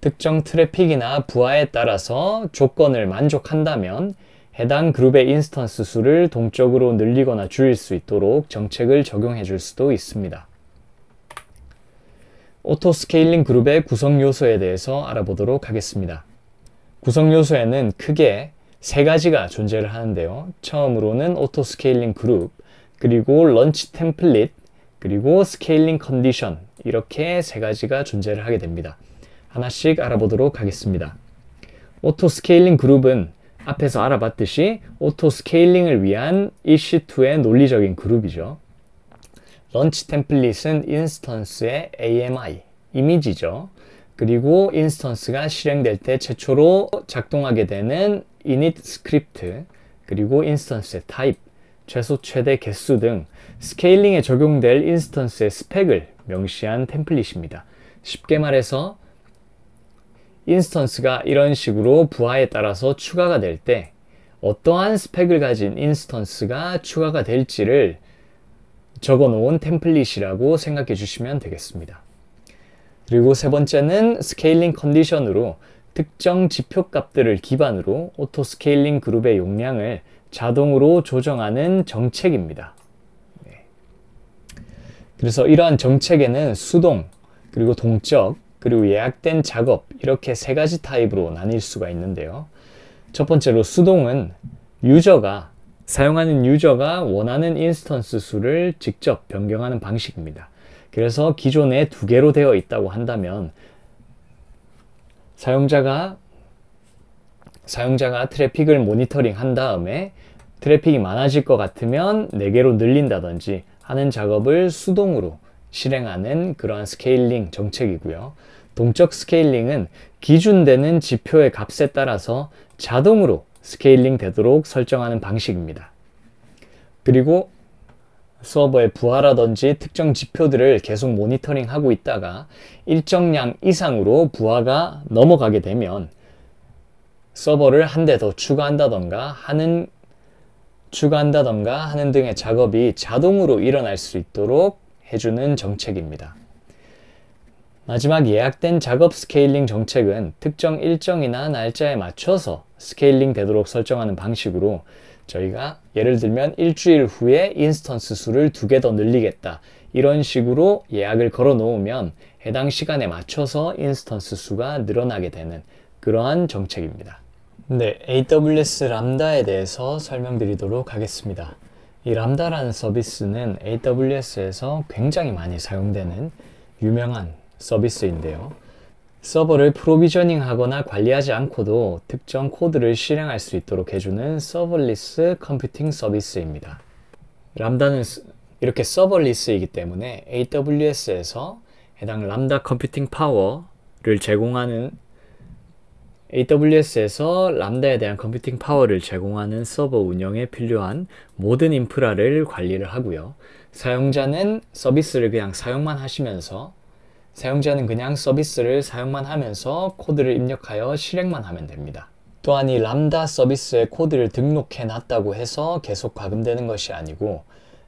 특정 트래픽이나 부하에 따라서 조건을 만족한다면 해당 그룹의 인스턴스 수를 동적으로 늘리거나 줄일 수 있도록 정책을 적용해 줄 수도 있습니다. 오토 스케일링 그룹의 구성 요소에 대해서 알아보도록 하겠습니다. 구성 요소에는 크게 세 가지가 존재를 하는데요. 처음으로는 오토 스케일링 그룹, 그리고 런치 템플릿, 그리고 스케일링 컨디션 이렇게 세 가지가 존재를 하게 됩니다. 하나씩 알아보도록 하겠습니다. 오토 스케일링 그룹은 앞에서 알아봤듯이 오토 스케일링을 위한 EC2의 논리적인 그룹이죠. 런치 템플릿은 인스턴스의 AMI, 이미지죠. 그리고 인스턴스가 실행될 때 최초로 작동하게 되는 init 스크립트, 그리고 인스턴스의 타입, 최소 최대 개수 등 스케일링에 적용될 인스턴스의 스펙을 명시한 템플릿입니다. 쉽게 말해서 인스턴스가 이런 식으로 부하에 따라서 추가가 될 때 어떠한 스펙을 가진 인스턴스가 추가가 될지를 적어 놓은 템플릿이라고 생각해 주시면 되겠습니다. 그리고 세 번째는 스케일링 컨디션으로 특정 지표 값들을 기반으로 오토 스케일링 그룹의 용량을 자동으로 조정하는 정책입니다. 네. 그래서 이러한 정책에는 수동, 그리고 동적, 그리고 예약된 작업 이렇게 세 가지 타입으로 나뉠 수가 있는데요. 첫 번째로 수동은 유저가 사용하는 유저가 원하는 인스턴스 수를 직접 변경하는 방식입니다. 그래서 기존에 두 개로 되어 있다고 한다면 사용자가 사용자가 트래픽을 모니터링 한 다음에 트래픽이 많아질 것 같으면 4개로 늘린다든지 하는 작업을 수동으로 실행하는 그러한 스케일링 정책이고요. 동적 스케일링은 기준되는 지표의 값에 따라서 자동으로 스케일링 되도록 설정하는 방식입니다. 그리고 서버에 부하라든지 특정 지표들을 계속 모니터링하고 있다가 일정량 이상으로 부하가 넘어가게 되면 서버를 한 대 더 추가한다던가 하는 추가한다던가 하는 등의 작업이 자동으로 일어날 수 있도록 해주는 정책입니다. 마지막 예약된 작업 스케일링 정책은 특정 일정이나 날짜에 맞춰서 스케일링 되도록 설정하는 방식으로 저희가 예를 들면 일주일 후에 인스턴스 수를 두 개 더 늘리겠다 이런 식으로 예약을 걸어 놓으면 해당 시간에 맞춰서 인스턴스 수가 늘어나게 되는 그러한 정책입니다. 네, AWS 람다에 대해서 설명드리도록 하겠습니다. 이 람다라는 서비스는 AWS에서 굉장히 많이 사용되는 유명한 서비스인데요. 서버를 프로비저닝 하거나 관리하지 않고도 특정 코드를 실행할 수 있도록 해주는 서버리스 컴퓨팅 서비스입니다. 람다는 이렇게 서버리스이기 때문에 AWS에서 해당 람다 컴퓨팅 파워를 제공하는 AWS에서 람다에 대한 컴퓨팅 파워를 제공하는 서버 운영에 필요한 모든 인프라를 관리를 하고요. 사용자는 서비스를 그냥 사용만 하시면서 사용자는 그냥 서비스를 사용만 하면서 코드를 입력하여 실행만 하면 됩니다. 또한 이 람다 서비스의 코드를 등록해 놨다고 해서 계속 가금되는 것이 아니고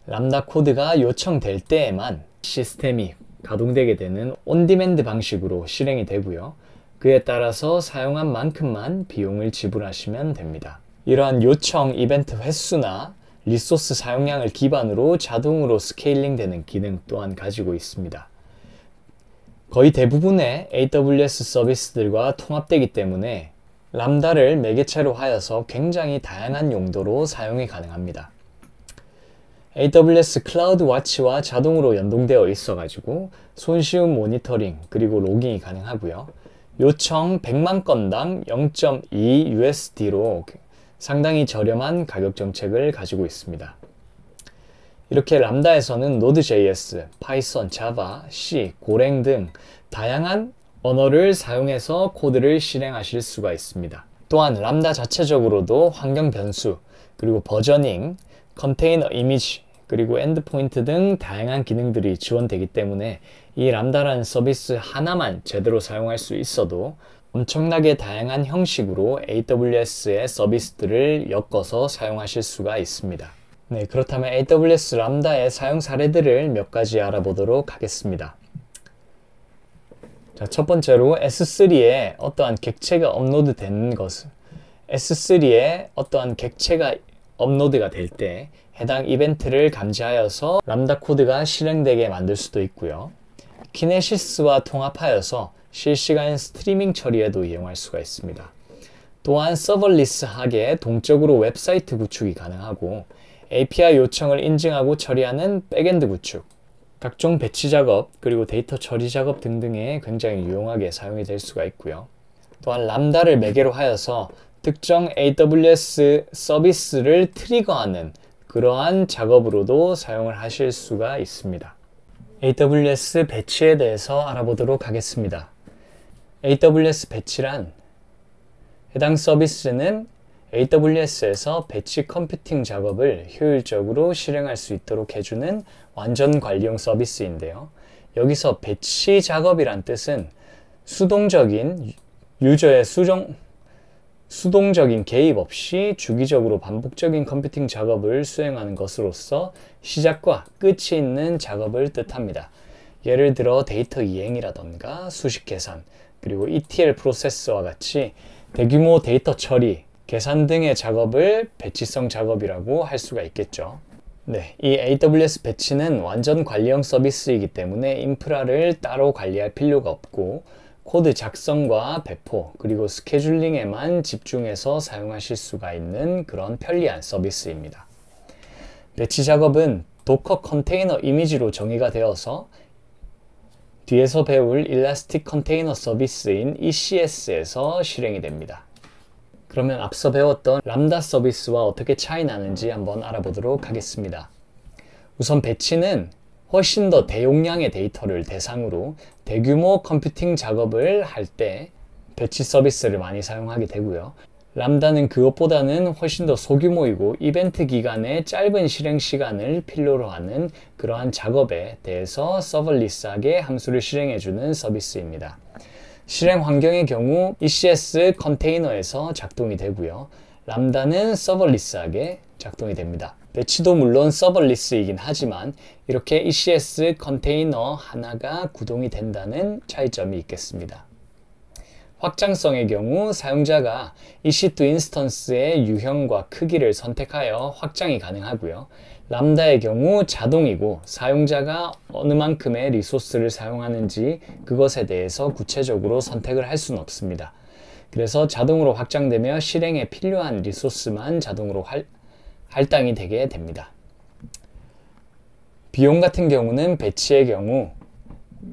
람다 코드가 요청될 때에만 시스템이 가동되게 되는 온디맨드 방식으로 실행이 되고요. 그에 따라서 사용한 만큼만 비용을 지불하시면 됩니다. 이러한 요청 이벤트 횟수나 리소스 사용량을 기반으로 자동으로 스케일링 되는 기능 또한 가지고 있습니다. 거의 대부분의 AWS 서비스들과 통합되기 때문에 람다를 매개체로 하여서 굉장히 다양한 용도로 사용이 가능합니다. AWS 클라우드 와치와 자동으로 연동되어 있어 가지고 손쉬운 모니터링 그리고 로깅이 가능하고요. 요청 100만 건당 0.2 USD로 그 상당히 저렴한 가격 정책을 가지고 있습니다. 이렇게 람다에서는 Node.js, Python, Java, C, 고랭 등 다양한 언어를 사용해서 코드를 실행하실 수가 있습니다. 또한 람다 자체적으로도 환경 변수, 그리고 버저닝, 컨테이너 이미지, 그리고 엔드포인트 등 다양한 기능들이 지원되기 때문에 이 람다라는 서비스 하나만 제대로 사용할 수 있어도 엄청나게 다양한 형식으로 AWS의 서비스들을 엮어서 사용하실 수가 있습니다. 네, 그렇다면 AWS 람다의 사용 사례들을 몇 가지 알아보도록 하겠습니다. 자, 첫 번째로 S3에 어떠한 객체가 업로드 된 것을 S3에 어떠한 객체가 업로드가 될 때 해당 이벤트를 감지하여서 람다 코드가 실행되게 만들 수도 있고요. 키네시스와 통합하여서 실시간 스트리밍 처리에도 이용할 수가 있습니다. 또한 서버리스하게 동적으로 웹사이트 구축이 가능하고 API 요청을 인증하고 처리하는 백엔드 구축, 각종 배치 작업, 그리고 데이터 처리 작업 등등에 굉장히 유용하게 사용이 될 수가 있고요. 또한 람다를 매개로 하여서 특정 AWS 서비스를 트리거하는 그러한 작업으로도 사용을 하실 수가 있습니다. AWS 배치에 대해서 알아보도록 하겠습니다. AWS 배치란 해당 서비스는 AWS에서 배치 컴퓨팅 작업을 효율적으로 실행할 수 있도록 해주는 완전 관리용 서비스인데요. 여기서 배치 작업이란 뜻은 수동적인 유저의 수정, 수동적인 개입 없이 주기적으로 반복적인 컴퓨팅 작업을 수행하는 것으로서 시작과 끝이 있는 작업을 뜻합니다. 예를 들어 데이터 이행이라던가 수식 계산, 그리고 ETL 프로세스와 같이 대규모 데이터 처리, 계산 등의 작업을 배치성 작업이라고 할 수가 있겠죠. 네, 이 AWS 배치는 완전 관리형 서비스이기 때문에 인프라를 따로 관리할 필요가 없고 코드 작성과 배포 그리고 스케줄링에만 집중해서 사용하실 수가 있는 그런 편리한 서비스입니다. 배치 작업은 도커 컨테이너 이미지로 정의가 되어서 뒤에서 배울 일라스틱 컨테이너 서비스인 ECS에서 실행이 됩니다. 그러면 앞서 배웠던 람다 서비스와 어떻게 차이 나는지 한번 알아보도록 하겠습니다. 우선 배치는 훨씬 더 대용량의 데이터를 대상으로 대규모 컴퓨팅 작업을 할 때 배치 서비스를 많이 사용하게 되고요. 람다는 그것보다는 훨씬 더 소규모이고 이벤트 기간의 짧은 실행 시간을 필요로 하는 그러한 작업에 대해서 서블리스하게 함수를 실행해주는 서비스입니다. 실행 환경의 경우 ECS 컨테이너에서 작동이 되고요. 람다는 서버리스하게 작동이 됩니다. 배치도 물론 서버리스이긴 하지만 이렇게 ECS 컨테이너 하나가 구동이 된다는 차이점이 있겠습니다. 확장성의 경우 사용자가 EC2 인스턴스의 유형과 크기를 선택하여 확장이 가능하고요. 람다의 경우 자동이고 사용자가 어느 만큼의 리소스를 사용하는지 그것에 대해서 구체적으로 선택을 할 수는 없습니다. 그래서 자동으로 확장되며 실행에 필요한 리소스만 자동으로 할, 할당이 되게 됩니다. 비용 같은 경우는 배치의 경우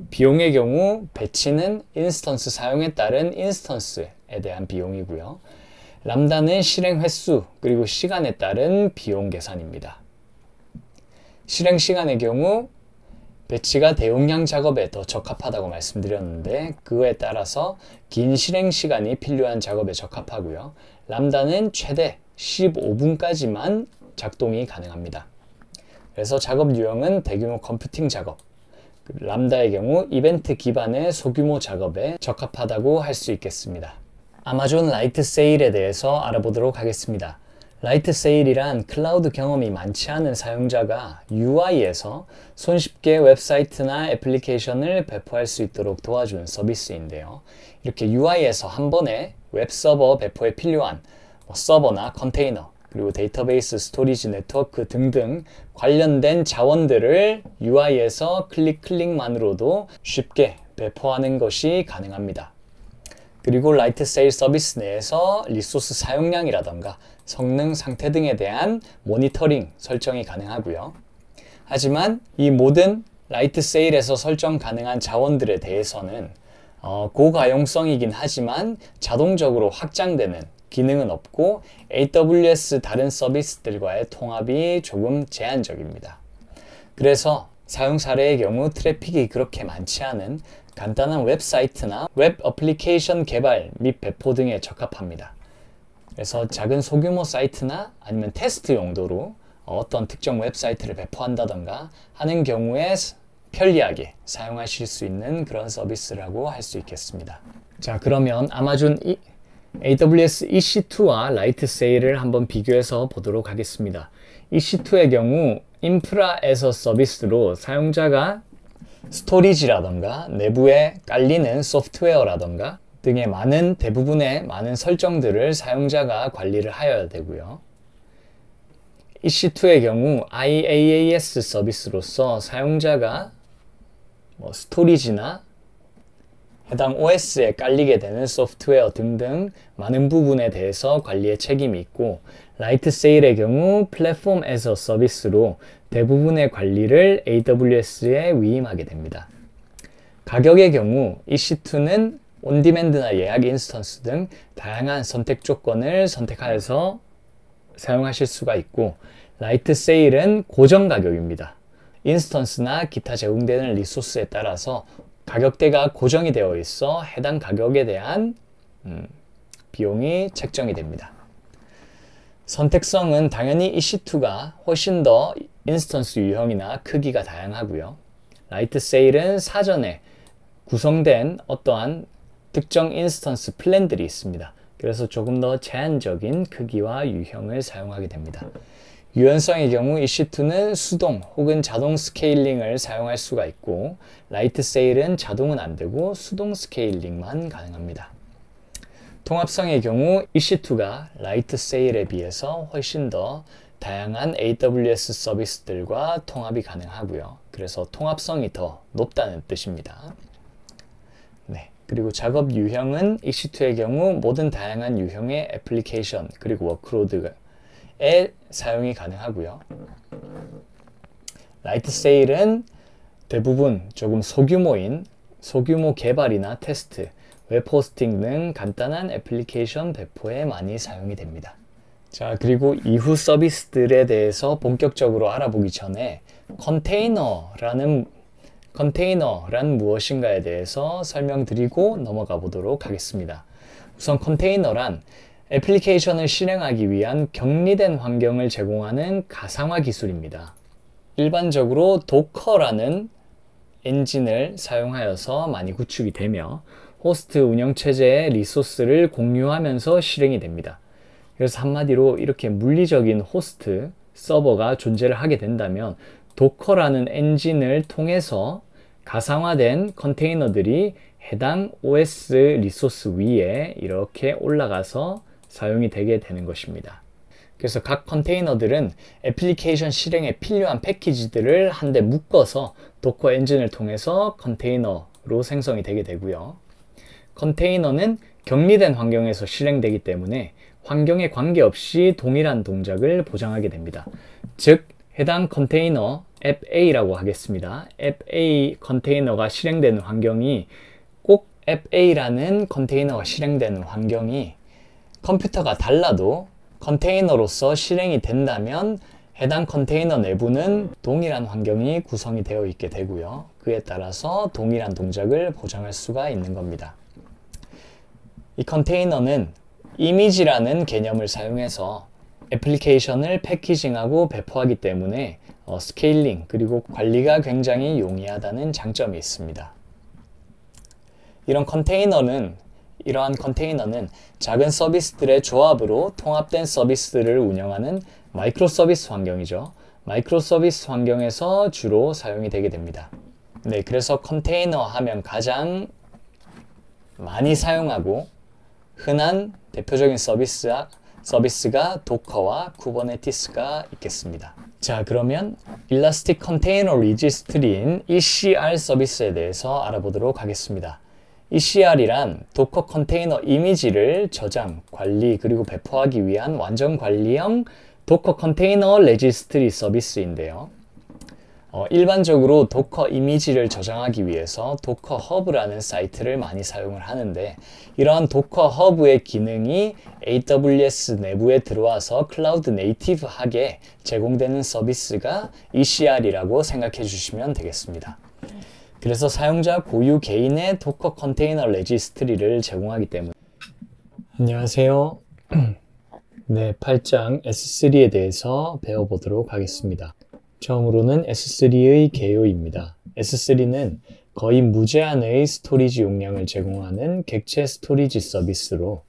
비용의 경우 배치는 인스턴스 사용에 따른 인스턴스에 대한 비용이고요. 람다는 실행 횟수 그리고 시간에 따른 비용 계산입니다. 실행 시간의 경우 배치가 대용량 작업에 더 적합하다고 말씀드렸는데 그에 따라서 긴 실행 시간이 필요한 작업에 적합하고요. 람다는 최대 15분까지만 작동이 가능합니다. 그래서 작업 유형은 대규모 컴퓨팅 작업, 그 람다의 경우 이벤트 기반의 소규모 작업에 적합하다고 할 수 있겠습니다. 아마존 라이트 세일에 대해서 알아보도록 하겠습니다. 라이트 세일이란 클라우드 경험이 많지 않은 사용자가 UI에서 손쉽게 웹사이트나 애플리케이션을 배포할 수 있도록 도와준 서비스인데요. 이렇게 UI에서 한 번에 웹서버 배포에 필요한 뭐 서버나 컨테이너, 그리고 데이터베이스 스토리지 네트워크 등등 관련된 자원들을 UI에서 클릭 클릭만으로도 쉽게 배포하는 것이 가능합니다. 그리고 라이트 세일 서비스 내에서 리소스 사용량이라던가 성능 상태 등에 대한 모니터링 설정이 가능하고요. 하지만 이 모든 라이트 세일에서 설정 가능한 자원들에 대해서는 어, 고가용성이긴 하지만 자동적으로 확장되는 기능은 없고 AWS 다른 서비스들과의 통합이 조금 제한적입니다. 그래서 사용 사례의 경우 트래픽이 그렇게 많지 않은 간단한 웹사이트나 웹 어플리케이션 개발 및 배포 등에 적합합니다. 그래서 작은 소규모 사이트나 아니면 테스트 용도로 어, 어떤 특정 웹사이트를 배포한다던가 하는 경우에 편리하게 사용하실 수 있는 그런 서비스라고 할 수 있겠습니다. 자 그러면 아마존 이, AWS EC2와 라이트 세일을 한번 비교해서 보도록 하겠습니다. EC2의 경우 인프라에서 서비스로 사용자가 스토리지라던가 내부에 깔리는 소프트웨어라던가 등의 많은 대부분의 많은 설정들을 사용자가 관리를 하여야 되고요. EC2의 경우 IaaS 서비스로서 사용자가 뭐 스토리지나 해당 OS에 깔리게 되는 소프트웨어 등등 많은 부분에 대해서 관리의 책임이 있고 라이트세일의 경우 플랫폼 에서 서비스로 대부분의 관리를 AWS에 위임하게 됩니다. 가격의 경우 EC2는 온디맨드나 예약 인스턴스 등 다양한 선택 조건을 선택하여서 사용하실 수가 있고 라이트 세일은 고정 가격입니다. 인스턴스나 기타 제공되는 리소스에 따라서 가격대가 고정이 되어 있어 해당 가격에 대한 음, 비용이 책정이 됩니다. 선택성은 당연히 EC2가 훨씬 더 인스턴스 유형이나 크기가 다양하고요. 라이트 세일은 사전에 구성된 어떠한 특정 인스턴스 플랜들이 있습니다. 그래서 조금 더 제한적인 크기와 유형을 사용하게 됩니다. 유연성의 경우 EC2는 수동 혹은 자동 스케일링을 사용할 수가 있고 라이트 세일은 자동은 안되고 수동 스케일링만 가능합니다. 통합성의 경우 EC2가 라이트 세일에 비해서 훨씬 더 다양한 AWS 서비스들과 통합이 가능하고요. 그래서 통합성이 더 높다는 뜻입니다. 그리고 작업 유형은 익시투의 경우 모든 다양한 유형의 애플리케이션 그리고 워크로드에 사용이 가능하고요. 라이트 세일은 대부분 조금 소규모인 소규모 개발이나 테스트, 웹포스팅 등 간단한 애플리케이션 배포에 많이 사용이 됩니다. 자 그리고 이후 서비스들에 대해서 본격적으로 알아보기 전에 컨테이너라는 컨테이너란 무엇인가에 대해서 설명드리고 넘어가 보도록 하겠습니다. 우선 컨테이너란 애플리케이션을 실행하기 위한 격리된 환경을 제공하는 가상화 기술입니다. 일반적으로 도커라는 엔진을 사용하여서 많이 구축이 되며 호스트 운영체제의 리소스를 공유하면서 실행이 됩니다. 그래서 한마디로 이렇게 물리적인 호스트 서버가 존재를 하게 된다면 도커라는 엔진을 통해서 가상화된 컨테이너들이 해당 OS 리소스 위에 이렇게 올라가서 사용이 되게 되는 것입니다. 그래서 각 컨테이너들은 애플리케이션 실행에 필요한 패키지들을 한데 묶어서 도커 엔진을 통해서 컨테이너로 생성이 되게 되고요. 컨테이너는 격리된 환경에서 실행되기 때문에 환경에 관계없이 동일한 동작을 보장하게 됩니다. 즉, 해당 컨테이너 앱 A라고 하겠습니다. 앱 A 컨테이너가 실행되는 환경이 꼭 앱 A라는 컨테이너가 실행되는 환경이 컴퓨터가 달라도 컨테이너로서 실행이 된다면 해당 컨테이너 내부는 동일한 환경이 구성이 되어 있게 되고요. 그에 따라서 동일한 동작을 보장할 수가 있는 겁니다. 이 컨테이너는 이미지라는 개념을 사용해서 애플리케이션을 패키징하고 배포하기 때문에 어, 스케일링 그리고 관리가 굉장히 용이하다는 장점이 있습니다. 이런 컨테이너는 이러한 컨테이너는 작은 서비스들의 조합으로 통합된 서비스들을 운영하는 마이크로 서비스 환경이죠. 마이크로 서비스 환경에서 주로 사용이 되게 됩니다. 네, 그래서 컨테이너 하면 가장 많이 사용하고 흔한 대표적인 서비스, 서비스가 도커와 쿠버네티스가 있겠습니다. 자 그러면 일라스틱 컨테이너 리지스트리인 ECR 서비스에 대해서 알아보도록 하겠습니다. ECR이란 도커 컨테이너 이미지를 저장, 관리, 그리고 배포하기 위한 완전 관리형 도커 컨테이너 레지스트리 서비스인데요. 어, 일반적으로 도커 이미지를 저장하기 위해서 도커 허브라는 사이트를 많이 사용을 하는데 이러한 도커 허브의 기능이 AWS 내부에 들어와서 클라우드 네이티브하게 제공되는 서비스가 ECR이라고 생각해 주시면 되겠습니다. 그래서 사용자 고유 개인의 도커 컨테이너 레지스트리를 제공하기 때문에 안녕하세요. 네, 8장 S3에 대해서 배워보도록 하겠습니다. 다음으로는 S3의 개요입니다. S3는 거의 무제한의 스토리지 용량을 제공하는 객체 스토리지 서비스로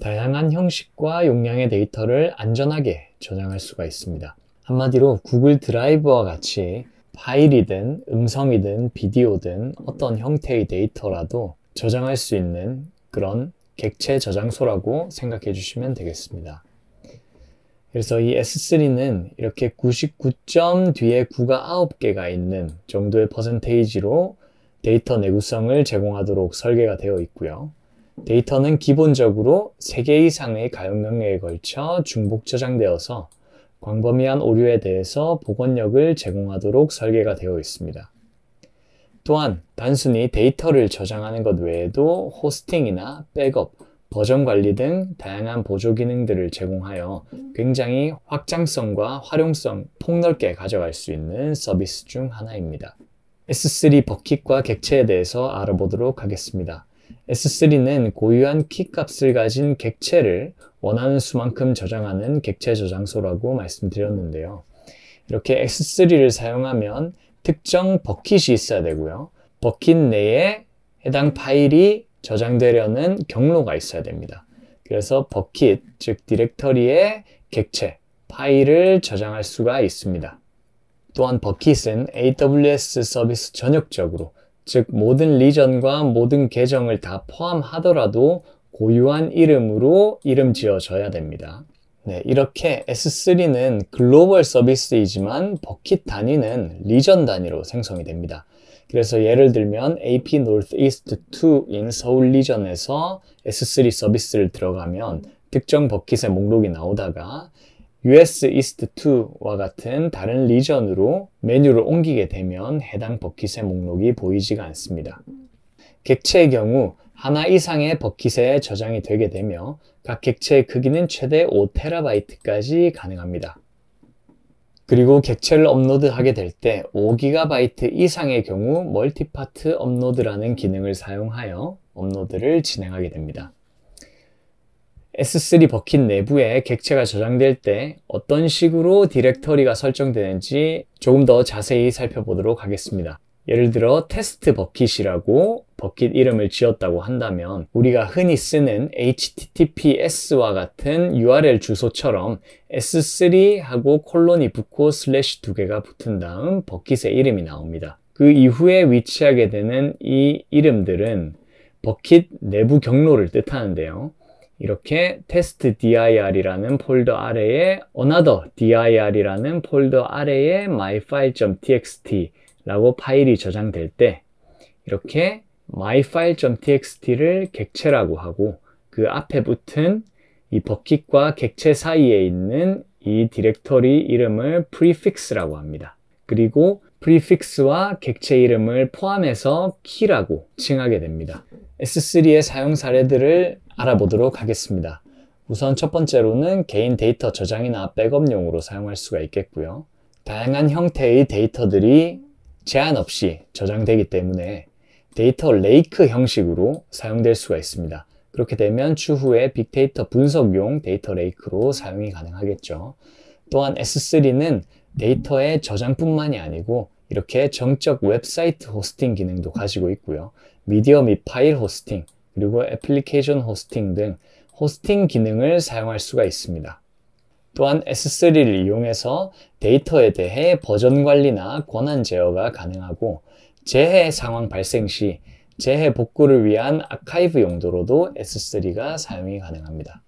다양한 형식과 용량의 데이터를 안전하게 저장할 수가 있습니다. 한마디로 구글 드라이브와 같이 파일이든 음성이든 비디오든 어떤 형태의 데이터라도 저장할 수 있는 그런 객체 저장소라고 생각해 주시면 되겠습니다. 그래서 이 S3는 이렇게 99점 뒤에 9가 9개가 있는 정도의 퍼센테이지로 데이터 내구성을 제공하도록 설계가 되어 있고요. 데이터는 기본적으로 3개 이상의 가용 명령에 걸쳐 중복 저장되어서 광범위한 오류에 대해서 복원력을 제공하도록 설계가 되어 있습니다. 또한 단순히 데이터를 저장하는 것 외에도 호스팅이나 백업, 버전 관리 등 다양한 보조 기능들을 제공하여 음. 굉장히 확장성과 활용성 폭넓게 가져갈 수 있는 서비스 중 하나입니다. S3 버킷과 객체에 대해서 알아보도록 하겠습니다. S3는 고유한 키 값을 가진 객체를 원하는 수만큼 저장하는 객체 저장소라고 말씀드렸는데요. 이렇게 S3를 사용하면 특정 버킷이 있어야 되고요. 버킷 내에 해당 파일이 저장되려는 경로가 있어야 됩니다. 그래서 버킷, 즉 디렉터리의 객체, 파일을 저장할 수가 있습니다. 또한 버킷은 AWS 서비스 전역적으로 즉 모든 리전과 모든 계정을 다 포함하더라도 고유한 이름으로 이름 지어져야 됩니다. 네, 이렇게 S3는 글로벌 서비스이지만 버킷 단위는 리전 단위로 생성이 됩니다. 그래서 예를 들면 AP Northeast 2인 서울 리전에서 S3 서비스를 들어가면 특정 버킷의 목록이 나오다가 US East 2와 같은 다른 리전으로 메뉴를 옮기게 되면 해당 버킷의 목록이 보이지가 않습니다. 객체의 경우 하나 이상의 버킷에 저장이 되게 되며 각 객체의 크기는 최대 5TB까지 가능합니다. 그리고 객체를 업로드하게 될 때 5GB 이상의 경우 멀티파트 업로드라는 기능을 사용하여 업로드를 진행하게 됩니다. S3 버킷 내부에 객체가 저장될 때 어떤 식으로 디렉터리가 설정되는지 조금 더 자세히 살펴보도록 하겠습니다. 예를 들어 테스트 버킷이라고 버킷 이름을 지었다고 한다면 우리가 흔히 쓰는 https와 같은 url 주소처럼 s3하고 콜론이 붙고 슬래시 두 개가 붙은 다음 버킷의 이름이 나옵니다. 그 이후에 위치하게 되는 이 이름들은 버킷 내부 경로를 뜻하는데요. 이렇게 test dir이라는 폴더 아래에 another dir이라는 폴더 아래에 myfile.txt 라고 파일이 저장될 때 이렇게 myfile.txt를 객체라고 하고 그 앞에 붙은 이 버킷과 객체 사이에 있는 이 디렉터리 이름을 prefix라고 합니다. 그리고 prefix와 객체 이름을 포함해서 키라고 칭하게 됩니다. S3의 사용 사례들을 알아보도록 하겠습니다. 우선 첫 번째로는 개인 데이터 저장이나 백업용으로 사용할 수가 있겠고요. 다양한 형태의 데이터들이 제한 없이 저장되기 때문에 데이터 레이크 형식으로 사용될 수가 있습니다. 그렇게 되면 추후에 빅데이터 분석용 데이터 레이크로 사용이 가능하겠죠. 또한 S3는 데이터의 저장뿐만이 아니고 이렇게 정적 웹사이트 호스팅 기능도 가지고 있고요. 미디어 및 파일 호스팅, 그리고 애플리케이션 호스팅 등 호스팅 기능을 사용할 수가 있습니다. 또한 S3를 이용해서 데이터에 대해 버전 관리나 권한 제어가 가능하고 재해 상황 발생 시 재해 복구를 위한 아카이브 용도로도 S3가 사용이 가능합니다.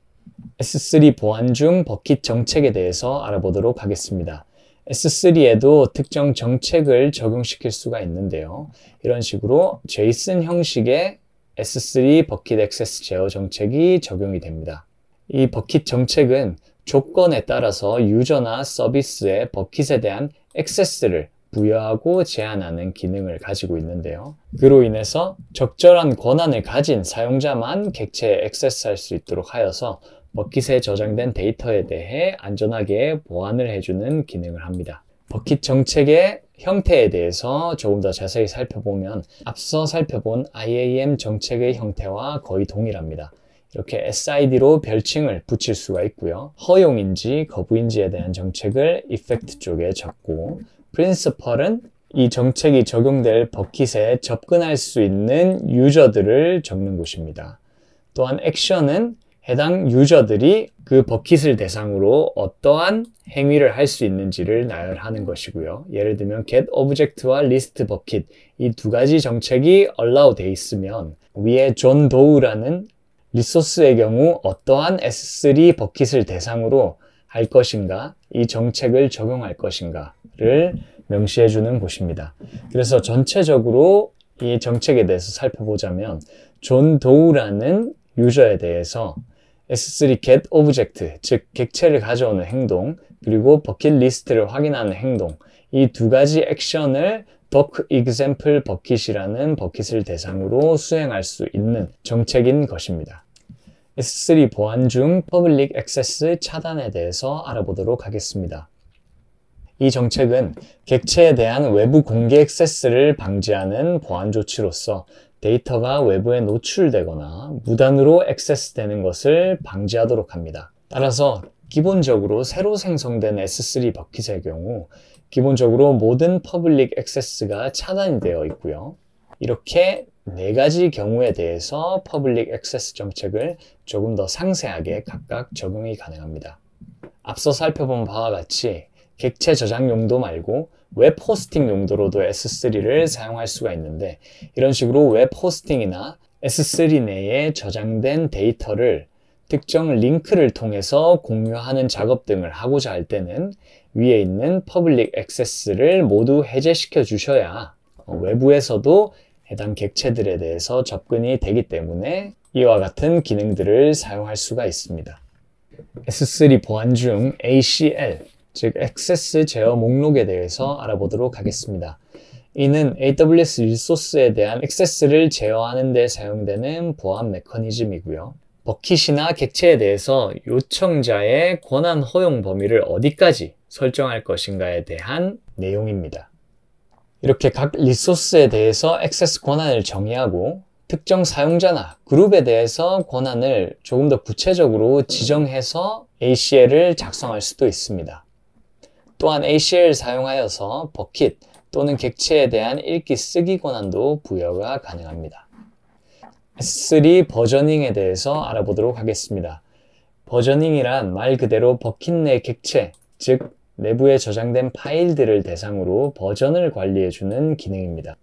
S3 보안 중 버킷 정책에 대해서 알아보도록 하겠습니다. S3에도 특정 정책을 적용시킬 수가 있는데요. 이런 식으로 JSON 형식의 S3 버킷 액세스 제어 정책이 적용이 됩니다. 이 버킷 정책은 조건에 따라서 유저나 서비스의 버킷에 대한 액세스를 부여하고 제한하는 기능을 가지고 있는데요. 그로 인해서 적절한 권한을 가진 사용자만 객체에 액세스할 수 있도록 하여서 버킷에 저장된 데이터에 대해 안전하게 보완을 해주는 기능을 합니다. 버킷 정책의 형태에 대해서 조금 더 자세히 살펴보면 앞서 살펴본 IAM 정책의 형태와 거의 동일합니다. 이렇게 SID로 별칭을 붙일 수가 있고요. 허용인지 거부인지에 대한 정책을 effect 쪽에 적고 principal은 이 정책이 적용될 버킷에 접근할 수 있는 유저들을 적는 곳입니다. 또한 a c t i o n 은 해당 유저들이 그 버킷을 대상으로 어떠한 행위를 할 수 있는지를 나열하는 것이고요. 예를 들면 get object와 list 버킷 이두 가지 정책이 allow 돼 있으면 위에 존 도우라는 리소스의 경우 어떠한 S3 버킷을 대상으로 할 것인가, 이 정책을 적용할 것인가를 명시해주는 곳입니다. 그래서 전체적으로 이 정책에 대해서 살펴보자면 존 도우라는 유저에 대해서 S3 get object, 즉 객체를 가져오는 행동, 그리고 버킷 리스트를 확인하는 행동 이 두 가지 액션을 doc example 버킷이라는 버킷을 대상으로 수행할 수 있는 정책인 것입니다. S3 보안 중 퍼블릭 액세스 차단에 대해서 알아보도록 하겠습니다. 이 정책은 객체에 대한 외부 공개 액세스를 방지하는 보안 조치로서 데이터가 외부에 노출되거나 무단으로 액세스되는 것을 방지하도록 합니다. 따라서 기본적으로 새로 생성된 S3 버킷의 경우 기본적으로 모든 퍼블릭 액세스가 차단이 되어 있고요. 이렇게 네 가지 경우에 대해서 퍼블릭 액세스 정책을 조금 더 상세하게 각각 적용이 가능합니다. 앞서 살펴본 바와 같이 객체 저장 용도 말고 웹 호스팅 용도로도 S3를 사용할 수가 있는데 이런 식으로 웹 호스팅이나 S3 내에 저장된 데이터를 특정 링크를 통해서 공유하는 작업 등을 하고자 할 때는 위에 있는 퍼블릭 액세스를 모두 해제시켜 주셔야 어, 외부에서도 해당 객체들에 대해서 접근이 되기 때문에 이와 같은 기능들을 사용할 수가 있습니다. S3 보안 중 ACL, 즉 액세스 제어 목록에 대해서 알아보도록 하겠습니다. 이는 AWS 리소스에 대한 액세스를 제어하는 데 사용되는 보안 메커니즘이고요. 버킷이나 객체에 대해서 요청자의 권한 허용 범위를 어디까지 설정할 것인가에 대한 내용입니다. 이렇게 각 리소스에 대해서 액세스 권한을 정의하고 특정 사용자나 그룹에 대해서 권한을 조금 더 구체적으로 지정해서 ACL을 작성할 수도 있습니다. 또한 ACL 사용하여서 버킷 또는 객체에 대한 읽기 쓰기 권한도 부여가 가능합니다. S3 버저닝에 대해서 알아보도록 하겠습니다. 버저닝이란 말 그대로 버킷 내 객체, 즉 내부에 저장된 파일들을 대상으로 버전을 관리해주는 기능입니다.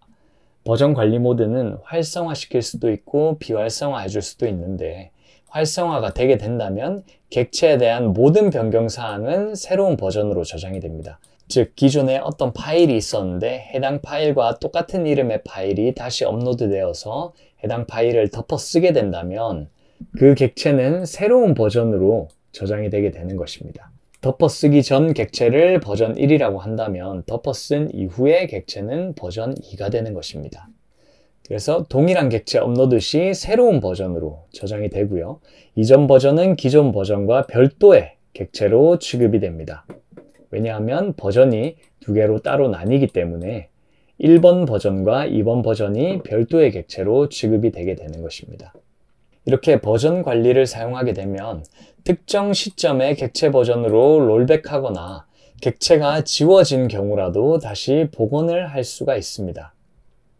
버전 관리 모드는 활성화시킬 수도 있고 비활성화 해줄 수도 있는데 활성화가 되게 된다면 객체에 대한 모든 변경 사항은 새로운 버전으로 저장이 됩니다. 즉 기존에 어떤 파일이 있었는데 해당 파일과 똑같은 이름의 파일이 다시 업로드되어서 해당 파일을 덮어 쓰게 된다면 그 객체는 새로운 버전으로 저장이 되게 되는 것입니다. 덮어쓰기 전 객체를 버전 1이라고 한다면 덮어쓴 이후의 객체는 버전 2가 되는 것입니다. 그래서 동일한 객체 업로드 시 새로운 버전으로 저장이 되고요. 이전 버전은 기존 버전과 별도의 객체로 취급이 됩니다. 왜냐하면 버전이 두 개로 따로 나뉘기 때문에 1번 버전과 2번 버전이 별도의 객체로 취급이 되게 되는 것입니다. 이렇게 버전 관리를 사용하게 되면 특정 시점에 객체 버전으로 롤백하거나 객체가 지워진 경우라도 다시 복원을 할 수가 있습니다.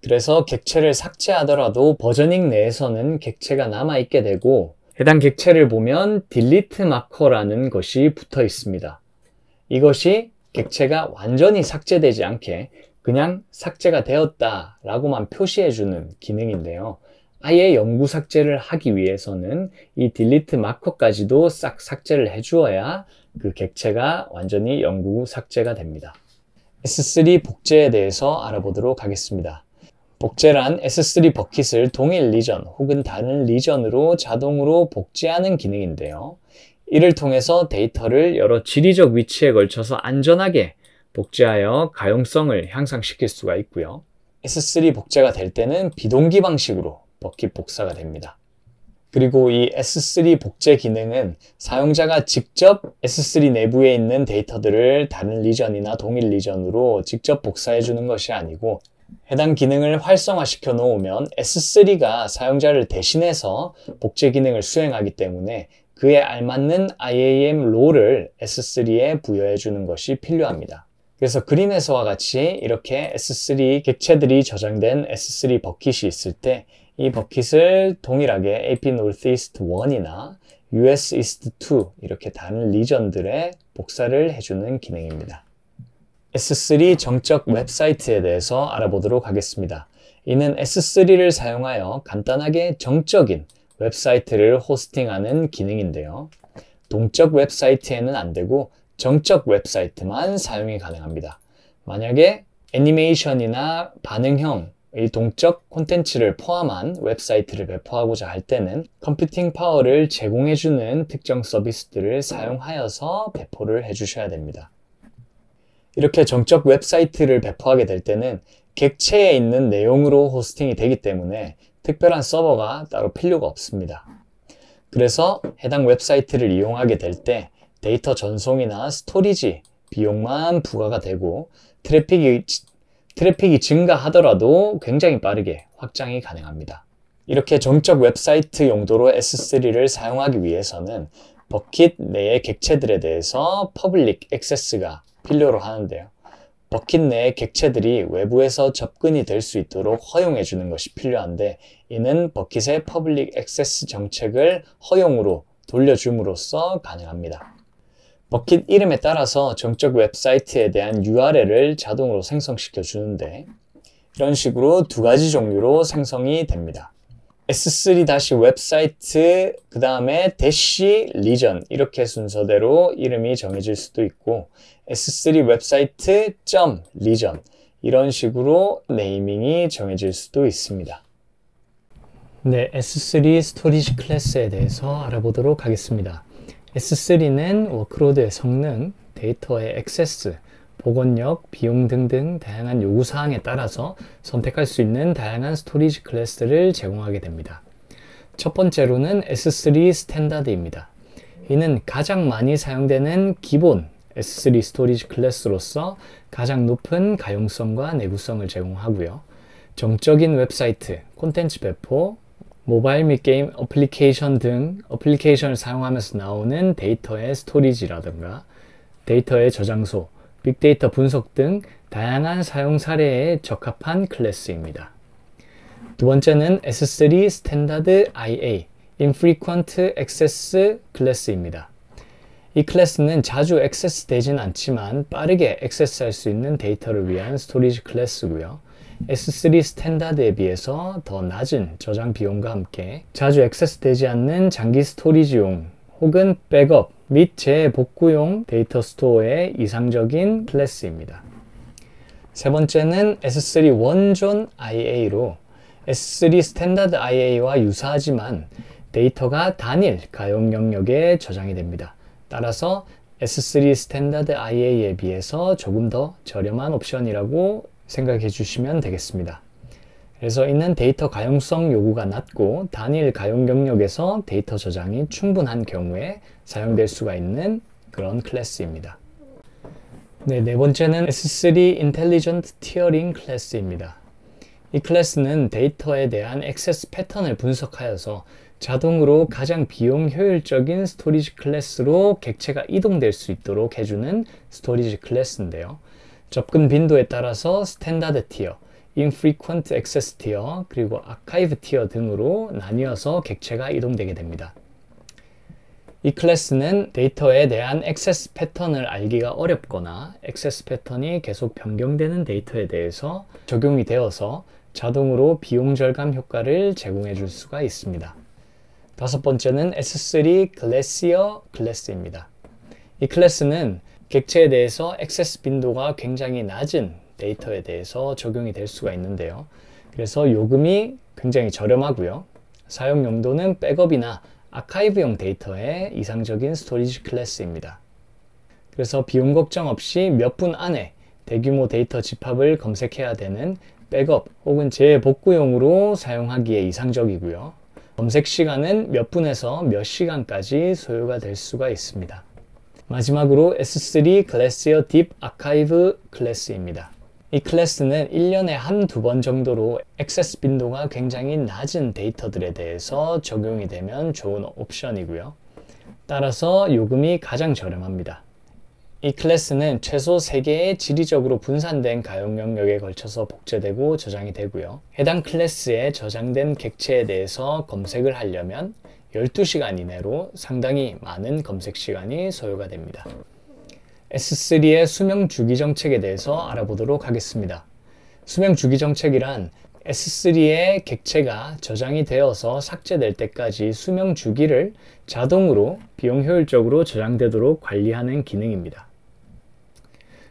그래서 객체를 삭제하더라도 버전닝 내에서는 객체가 남아있게 되고 해당 객체를 보면 딜리트 마커라는 것이 붙어 있습니다. 이것이 객체가 완전히 삭제되지 않게 그냥 삭제가 되었다 라고만 표시해주는 기능인데요. 아예 영구 삭제를 하기 위해서는 이 딜리트 마커까지도 싹 삭제를 해주어야 그 객체가 완전히 영구 삭제가 됩니다. S3 복제에 대해서 알아보도록 하겠습니다. 복제란 S3 버킷을 동일 리전 혹은 다른 리전으로 자동으로 복제하는 기능인데요. 이를 통해서 데이터를 여러 지리적 위치에 걸쳐서 안전하게 복제하여 가용성을 향상시킬 수가 있고요. S3 복제가 될 때는 비동기 방식으로 버킷 복사가 됩니다. 그리고 이 S3 복제 기능은 사용자가 직접 S3 내부에 있는 데이터들을 다른 리전이나 동일 리전으로 직접 복사해 주는 것이 아니고 해당 기능을 활성화시켜 놓으면 S3가 사용자를 대신해서 복제 기능을 수행하기 때문에 그에 알맞는 IAM 롤을 S3에 부여해 주는 것이 필요합니다. 그래서 그림에서와 같이 이렇게 S3 객체들이 저장된 S3 버킷이 있을 때이 버킷을 동일하게 AP Northeast 1이나 US East 2 이렇게 다른 리전들의 복사를 해주는 기능입니다. S3 정적 웹사이트에 대해서 알아보도록 하겠습니다. 이는 S3를 사용하여 간단하게 정적인 웹사이트를 호스팅하는 기능인데요. 동적 웹사이트에는 안되고 정적 웹사이트만 사용이 가능합니다. 만약에 애니메이션이나 반응형 이 동적 콘텐츠를 포함한 웹사이트를 배포하고자 할 때는 컴퓨팅 파워를 제공해주는 특정 서비스들을 사용하여서 배포를 해주셔야 됩니다. 이렇게 정적 웹사이트를 배포하게 될 때는 객체에 있는 내용으로 호스팅이 되기 때문에 특별한 서버가 따로 필요가 없습니다. 그래서 해당 웹사이트를 이용하게 될 때 데이터 전송이나 스토리지 비용만 부과가 되고 트래픽이 트래픽이 증가하더라도 굉장히 빠르게 확장이 가능합니다. 이렇게 정적 웹사이트 용도로 S3를 사용하기 위해서는 버킷 내의 객체들에 대해서 퍼블릭 액세스가 필요로 하는데요. 버킷 내의 객체들이 외부에서 접근이 될 수 있도록 허용해 주는 것이 필요한데 이는 버킷의 퍼블릭 액세스 정책을 허용으로 돌려줌으로써 가능합니다. 버킷 이름에 따라서 정적 웹사이트에 대한 URL을 자동으로 생성시켜 주는데 이런 식으로 두 가지 종류로 생성이 됩니다. S3- 웹사이트 그 다음에 대시 리전 이렇게 순서대로 이름이 정해질 수도 있고 S3 웹사이트 점 리전 이런 식으로 네이밍이 정해질 수도 있습니다. 네, S3 스토리지 클래스에 대해서 알아보도록 하겠습니다. S3는 워크로드의 성능, 데이터의 액세스, 복원력, 비용 등등 다양한 요구사항에 따라서 선택할 수 있는 다양한 스토리지 클래스를 제공하게 됩니다. 첫 번째로는 S3 스탠다드입니다. 이는 가장 많이 사용되는 기본 S3 스토리지 클래스로서 가장 높은 가용성과 내구성을 제공하고요. 정적인 웹사이트, 콘텐츠 배포, 모바일 및 게임 어플리케이션 등 어플리케이션을 사용하면서 나오는 데이터의 스토리지라든가 데이터의 저장소, 빅데이터 분석 등 다양한 사용 사례에 적합한 클래스입니다. 두 번째는 S3 스탠다드 IA Infrequent Access 클래스입니다. 이 클래스는 자주 액세스 되진 않지만 빠르게 액세스할 수 있는 데이터를 위한 스토리지 클래스고요. S3 스탠다드에 비해서 더 낮은 저장 비용과 함께 자주 액세스되지 않는 장기 스토리지용 혹은 백업 및 재복구용 데이터 스토어의 이상적인 클래스입니다. 세 번째는 S3 원존 IA로 S3 스탠다드 IA와 유사하지만 데이터가 단일 가용 영역에 저장이 됩니다. 따라서 S3 스탠다드 IA에 비해서 조금 더 저렴한 옵션이라고 생각해 주시면 되겠습니다. 그래서 있는 데이터 가용성 요구가 낮고 단일 가용 경력에서 데이터 저장이 충분한 경우에 사용될 수가 있는 그런 클래스입니다. 네, 네 번째는 S3 Intelligent Tiering 클래스입니다. 이 클래스는 데이터에 대한 액세스 패턴을 분석하여서 자동으로 가장 비용 효율적인 스토리지 클래스로 객체가 이동될 수 있도록 해주는 스토리지 클래스인데요. 접근 빈도에 따라서 스탠다드 티어, 인프리퀀트 액세스 티어, 그리고 아카이브 티어 등으로 나뉘어서 객체가 이동되게 됩니다. 이 클래스는 데이터에 대한 액세스 패턴을 알기가 어렵거나 액세스 패턴이 계속 변경되는 데이터에 대해서 적용이 되어서 자동으로 비용 절감 효과를 제공해 줄 수가 있습니다. 다섯 번째는 S3 글래시어 클래스입니다. 이 클래스는 객체에 대해서 액세스 빈도가 굉장히 낮은 데이터에 대해서 적용이 될 수가 있는데요. 그래서 요금이 굉장히 저렴하고요. 사용 용도는 백업이나 아카이브용 데이터의 이상적인 스토리지 클래스입니다. 그래서 비용 걱정 없이 몇 분 안에 대규모 데이터 집합을 검색해야 되는 백업 혹은 재복구용으로 사용하기에 이상적이고요. 검색 시간은 몇 분에서 몇 시간까지 소요가 될 수가 있습니다. 마지막으로 S3 글래시어 딥 아카이브 클래스입니다. 이 클래스는 1년에 한두 번 정도로 액세스 빈도가 굉장히 낮은 데이터들에 대해서 적용이 되면 좋은 옵션이고요. 따라서 요금이 가장 저렴합니다. 이 클래스는 최소 3개의 지리적으로 분산된 가용 영역에 걸쳐서 복제되고 저장이 되고요. 해당 클래스에 저장된 객체에 대해서 검색을 하려면 12시간 이내로 상당히 많은 검색 시간이 소요가 됩니다. S3의 수명 주기 정책에 대해서 알아보도록 하겠습니다. 수명 주기 정책이란 S3의 객체가 저장이 되어서 삭제될 때까지 수명 주기를 자동으로 비용 효율적으로 저장되도록 관리하는 기능입니다.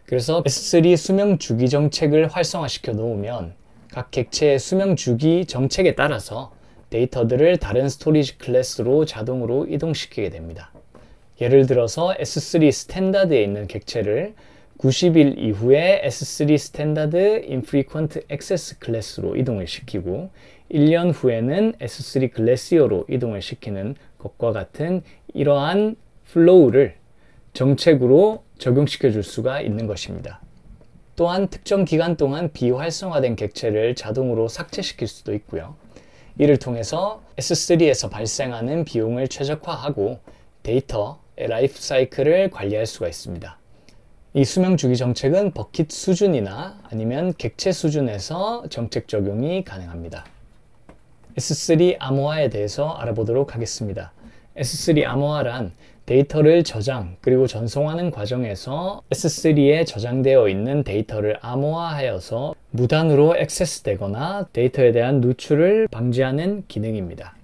그래서 S3 수명 주기 정책을 활성화시켜 놓으면 각 객체의 수명 주기 정책에 따라서 데이터들을 다른 스토리지 클래스로 자동으로 이동시키게 됩니다. 예를 들어서 S3 스탠다드에 있는 객체를 90일 이후에 S3 스탠다드 인프리퀀트 액세스 클래스로 이동을 시키고 1년 후에는 S3 글래시어로 이동을 시키는 것과 같은 이러한 플로우를 정책으로 적용시켜 줄 수가 있는 것입니다. 또한 특정 기간 동안 비활성화된 객체를 자동으로 삭제시킬 수도 있고요. 이를 통해서 S3에서 발생하는 비용을 최적화하고 데이터, 라이프 사이클을 관리할 수가 있습니다. 이 수명 주기 정책은 버킷 수준이나 아니면 객체 수준에서 정책 적용이 가능합니다. S3 암호화에 대해서 알아보도록 하겠습니다. S3 암호화란 데이터를 저장 그리고 전송하는 과정에서 S3에 저장되어 있는 데이터를 암호화하여서 무단으로 액세스되거나 데이터에 대한 누출을 방지하는 기능입니다.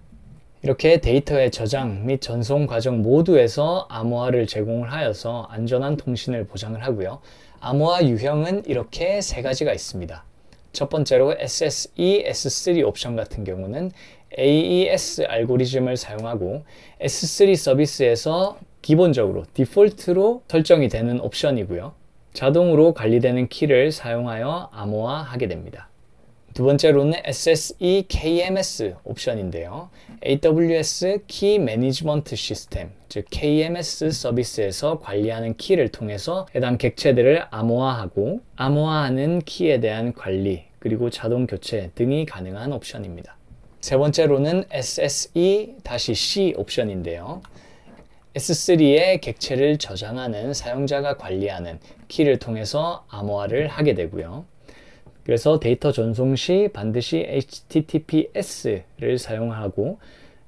이렇게 데이터의 저장 및 전송 과정 모두에서 암호화를 제공 하여서 안전한 통신을 보장을 하고요. 암호화 유형은 이렇게 세 가지가 있습니다. 첫 번째로 SSE, S3 옵션 같은 경우는 AES 알고리즘을 사용하고 S3 서비스에서 기본적으로 디폴트로 설정이 되는 옵션이고요. 자동으로 관리되는 키를 사용하여 암호화하게 됩니다. 두 번째로는 SSE KMS 옵션인데요. AWS 키 매니지먼트 시스템, 즉 KMS 서비스에서 관리하는 키를 통해서 해당 객체들을 암호화하고 암호화하는 키에 대한 관리, 그리고 자동 교체 등이 가능한 옵션입니다. 세 번째로는 SSE-C 옵션인데요. S3에 객체를 저장하는 사용자가 관리하는 키를 통해서 암호화를 하게 되고요. 그래서 데이터 전송 시 반드시 HTTPS를 사용하고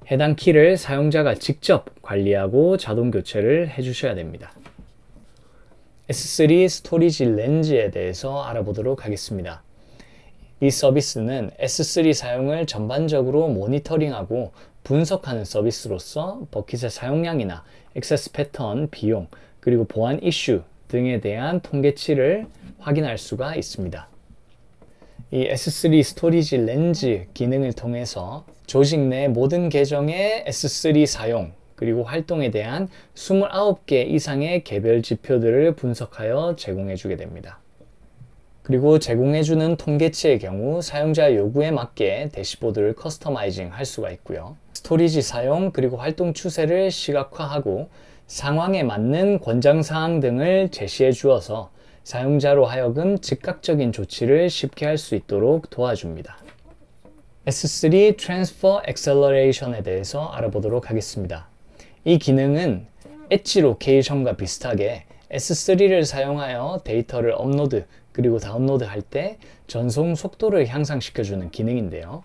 해당 키를 사용자가 직접 관리하고 자동 교체를 해주셔야 됩니다. S3 스토리지 렌즈에 대해서 알아보도록 하겠습니다. 이 서비스는 S3 사용을 전반적으로 모니터링하고 분석하는 서비스로서 버킷의 사용량이나 액세스 패턴, 비용, 그리고 보안 이슈 등에 대한 통계치를 확인할 수가 있습니다. 이 S3 스토리지 렌즈 기능을 통해서 조직 내 모든 계정의 S3 사용 그리고 활동에 대한 29개 이상의 개별 지표들을 분석하여 제공해 주게 됩니다. 그리고 제공해주는 통계치의 경우 사용자 요구에 맞게 대시보드를 커스터마이징 할 수가 있고요. 스토리지 사용 그리고 활동 추세를 시각화하고 상황에 맞는 권장사항 등을 제시해 주어서 사용자로 하여금 즉각적인 조치를 쉽게 할 수 있도록 도와줍니다. S3 Transfer Acceleration에 대해서 알아보도록 하겠습니다. 이 기능은 엣지 로케이션과 비슷하게 S3를 사용하여 데이터를 업로드 그리고 다운로드 할 때 전송 속도를 향상시켜주는 기능인데요.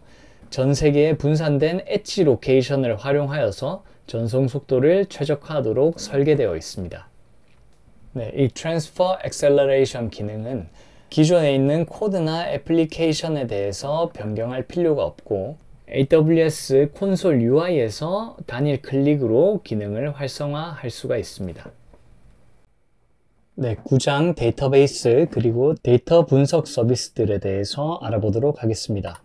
전 세계에 분산된 엣지 로케이션을 활용하여서 전송 속도를 최적화하도록 설계되어 있습니다. 네, 이 Transfer Acceleration 기능은 기존에 있는 코드나 애플리케이션에 대해서 변경할 필요가 없고 AWS 콘솔 UI에서 단일 클릭으로 기능을 활성화할 수가 있습니다. 네, 구장 데이터베이스 그리고 데이터 분석 서비스들에 대해서 알아보도록 하겠습니다.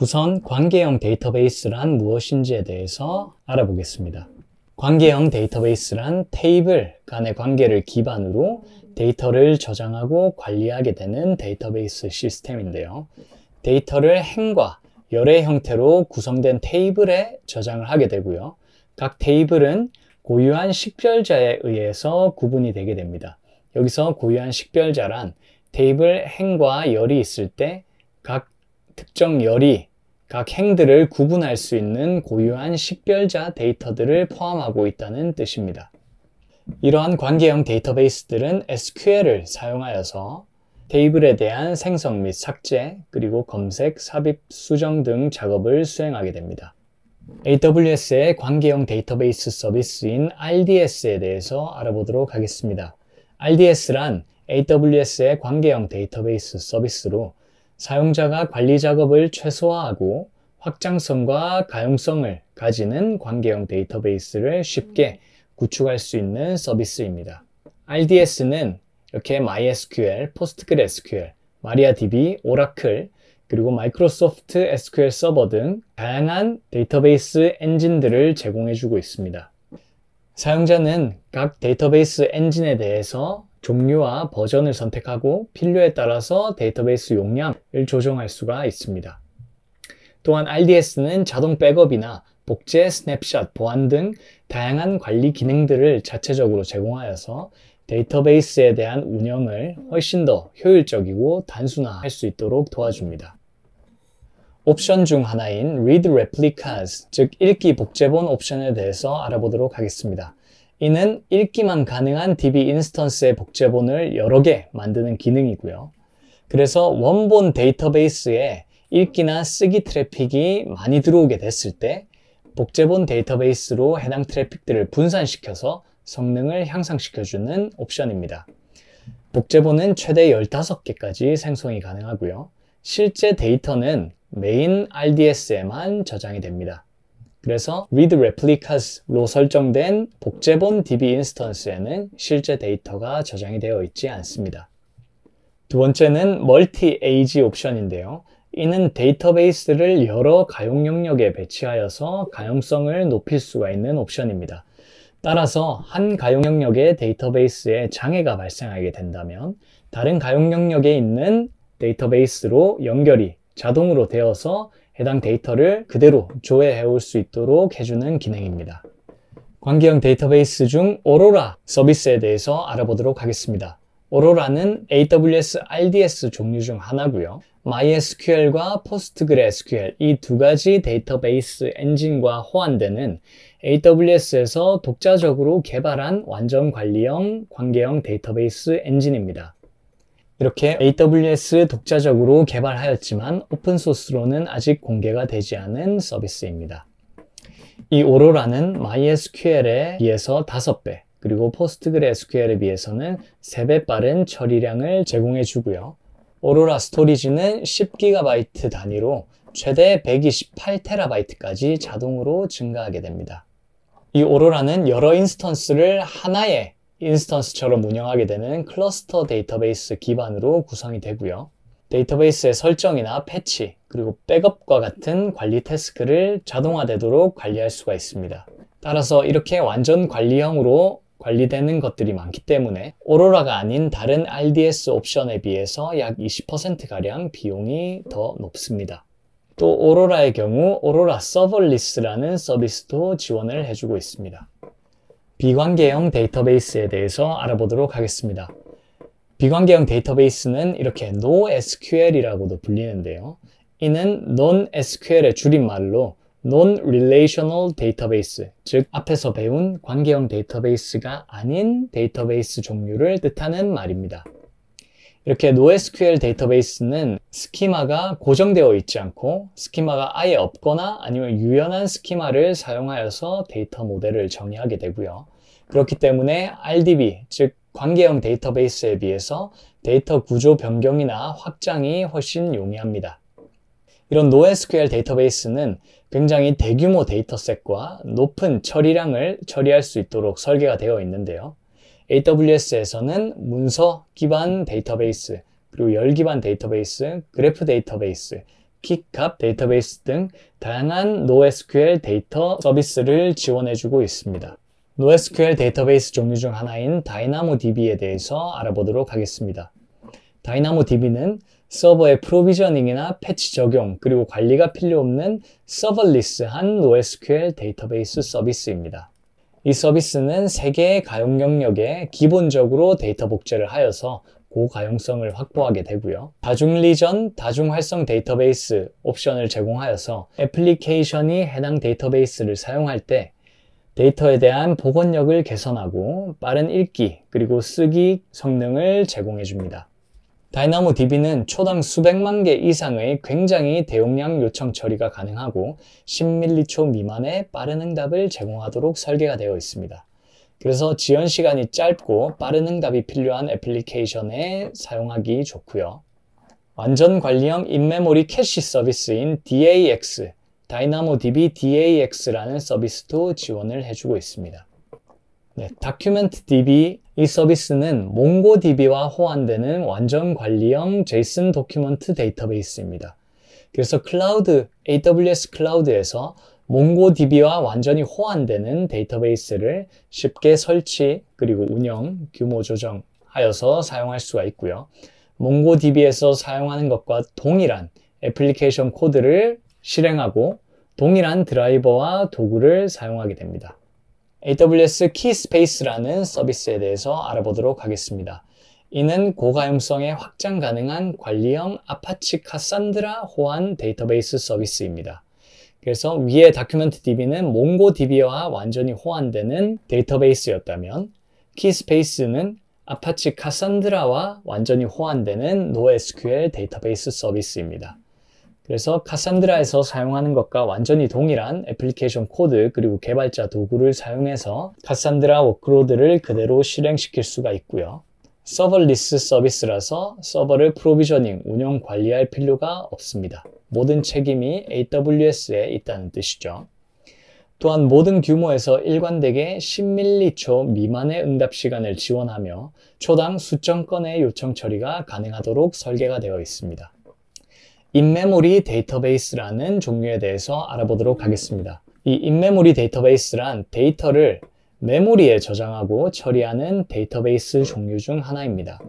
우선 관계형 데이터베이스란 무엇인지에 대해서 알아보겠습니다. 관계형 데이터베이스란 테이블 간의 관계를 기반으로 데이터를 저장하고 관리하게 되는 데이터베이스 시스템인데요. 데이터를 행과 열의 형태로 구성된 테이블에 저장을 하게 되고요. 각 테이블은 고유한 식별자에 의해서 구분이 되게 됩니다. 여기서 고유한 식별자란 테이블 행과 열이 있을 때 각 특정 열이 각 행들을 구분할 수 있는 고유한 식별자 데이터들을 포함하고 있다는 뜻입니다. 이러한 관계형 데이터베이스들은 SQL을 사용하여서 테이블에 대한 생성 및 삭제, 그리고 검색, 삽입, 수정 등 작업을 수행하게 됩니다. AWS의 관계형 데이터베이스 서비스인 RDS에 대해서 알아보도록 하겠습니다. RDS란 AWS의 관계형 데이터베이스 서비스로 사용자가 관리 작업을 최소화하고 확장성과 가용성을 가지는 관계형 데이터베이스를 쉽게 구축할 수 있는 서비스입니다. RDS는 이렇게 MySQL, PostgreSQL, MariaDB, Oracle, 그리고 마이크로소프트 SQL 서버 등 다양한 데이터베이스 엔진들을 제공해주고 있습니다. 사용자는 각 데이터베이스 엔진에 대해서 종류와 버전을 선택하고 필요에 따라서 데이터베이스 용량을 조정할 수가 있습니다. 또한 RDS는 자동 백업이나 복제, 스냅샷, 보안 등 다양한 관리 기능들을 자체적으로 제공하여서 데이터베이스에 대한 운영을 훨씬 더 효율적이고 단순화할 수 있도록 도와줍니다. 옵션 중 하나인 Read Replicas, 즉 읽기 복제본 옵션에 대해서 알아보도록 하겠습니다. 이는 읽기만 가능한 DB 인스턴스의 복제본을 여러 개 만드는 기능이고요. 그래서 원본 데이터베이스에 읽기나 쓰기 트래픽이 많이 들어오게 됐을 때 복제본 데이터베이스로 해당 트래픽들을 분산시켜서 성능을 향상시켜주는 옵션입니다. 복제본은 최대 15개까지 생성이 가능하고요. 실제 데이터는 메인 RDS에만 저장이 됩니다. 그래서 read replicas로 설정된 복제본 DB 인스턴스에는 실제 데이터가 저장이 되어 있지 않습니다. 두 번째는 멀티 에이지 옵션인데요. 이는 데이터베이스를 여러 가용 영역에 배치하여서 가용성을 높일 수가 있는 옵션입니다. 따라서 한 가용 영역의 데이터베이스에 장애가 발생하게 된다면 다른 가용 영역에 있는 데이터베이스로 연결이 자동으로 되어서 해당 데이터를 그대로 조회해 올 수 있도록 해주는 기능입니다. 관계형 데이터베이스 중 오로라 서비스에 대해서 알아보도록 하겠습니다. 오로라는 AWS RDS 종류 중 하나고요. MySQL과 PostgreSQL 이 두 가지 데이터베이스 엔진과 호환되는 AWS에서 독자적으로 개발한 완전 관리형 관계형 데이터베이스 엔진입니다. 이렇게 AWS 독자적으로 개발하였지만 오픈소스로는 아직 공개가 되지 않은 서비스입니다. 이 오로라는 MySQL에 비해서 5배, 그리고 PostgreSQL에 비해서는 3배 빠른 처리량을 제공해 주고요. 오로라 스토리지는 10GB 단위로 최대 128TB까지 자동으로 증가하게 됩니다. 이 오로라는 여러 인스턴스를 하나의 인스턴스처럼 운영하게 되는 클러스터 데이터베이스 기반으로 구성이 되고요. 데이터베이스의 설정이나 패치, 그리고 백업과 같은 관리 태스크를 자동화되도록 관리할 수가 있습니다. 따라서 이렇게 완전 관리형으로 관리되는 것들이 많기 때문에 오로라가 아닌 다른 RDS 옵션에 비해서 약 20%가량 비용이 더 높습니다. 또 오로라의 경우 오로라 서버리스라는 서비스도 지원을 해주고 있습니다. 비관계형 데이터베이스에 대해서 알아보도록 하겠습니다. 비관계형 데이터베이스는 이렇게 NoSQL이라고도 불리는데요. 이는 Non-SQL의 줄임말로 Non-Relational Database, 즉 앞에서 배운 관계형 데이터베이스가 아닌 데이터베이스 종류를 뜻하는 말입니다. 이렇게 NoSQL 데이터베이스는 스키마가 고정되어 있지 않고 스키마가 아예 없거나 아니면 유연한 스키마를 사용하여서 데이터 모델을 정의하게 되고요. 그렇기 때문에 RDB, 즉 관계형 데이터베이스에 비해서 데이터 구조 변경이나 확장이 훨씬 용이합니다. 이런 NoSQL 데이터베이스는 굉장히 대규모 데이터셋과 높은 처리량을 처리할 수 있도록 설계가 되어 있는데요. AWS에서는 문서 기반 데이터베이스, 그리고 열 기반 데이터베이스, 그래프 데이터베이스, 킥값 데이터베이스 등 다양한 NoSQL 데이터 서비스를 지원해주고 있습니다. NoSQL 데이터베이스 종류 중 하나인 DynamoDB에 대해서 알아보도록 하겠습니다. DynamoDB는 서버의 프로비저닝이나 패치 적용 그리고 관리가 필요 없는 서버리스한 NoSQL 데이터베이스 서비스입니다. 이 서비스는 세계의 가용 영역에 기본적으로 데이터 복제를 하여서 고가용성을 확보하게 되고요. 다중리전, 다중활성 데이터베이스 옵션을 제공하여서 애플리케이션이 해당 데이터베이스를 사용할 때 데이터에 대한 복원력을 개선하고 빠른 읽기 그리고 쓰기 성능을 제공해 줍니다. 다이나모DB는 초당 수백만 개 이상의 굉장히 대용량 요청 처리가 가능하고 10ml/초 미만의 빠른 응답을 제공하도록 설계가 되어 있습니다. 그래서 지연 시간이 짧고 빠른 응답이 필요한 애플리케이션에 사용하기 좋고요. 완전 관리형 인메모리 캐시 서비스인 DAX, 다이 n 모 d b DAX라는 서비스도 지원을 해주고 있습니다. 네, d o c u d b 이 서비스는 몽고DB와 호환되는 완전 관리형 JSON 도큐먼트 데이터베이스입니다. 그래서 클라우드, AWS 클라우드에서 몽고DB와 완전히 호환되는 데이터베이스를 쉽게 설치, 그리고 운영, 규모 조정하여서 사용할 수가 있고요. 몽고DB에서 사용하는 것과 동일한 애플리케이션 코드를 실행하고 동일한 드라이버와 도구를 사용하게 됩니다. AWS 키스페이스라는 서비스에 대해서 알아보도록 하겠습니다. 이는 고가용성의 확장 가능한 관리형 아파치 카산드라 호환 데이터베이스 서비스입니다. 그래서 위에 다큐멘트 DB는 몽고DB와 완전히 호환되는 데이터베이스였다면 키스페이스는 아파치 카산드라와 완전히 호환되는 NoSQL 데이터베이스 서비스입니다. 그래서 카산드라에서 사용하는 것과 완전히 동일한 애플리케이션 코드 그리고 개발자 도구를 사용해서 카산드라 워크로드를 그대로 실행시킬 수가 있고요. 서버리스 서비스라서 서버를 프로비저닝, 운영 관리할 필요가 없습니다. 모든 책임이 AWS에 있다는 뜻이죠. 또한 모든 규모에서 일관되게 10ml 미만의 응답 시간을 지원하며 초당 수천 건의 요청 처리가 가능하도록 설계가 되어 있습니다. 인메모리 데이터베이스라는 종류에 대해서 알아보도록 하겠습니다. 이 인메모리 데이터베이스란 데이터를 메모리에 저장하고 처리하는 데이터베이스 종류 중 하나입니다.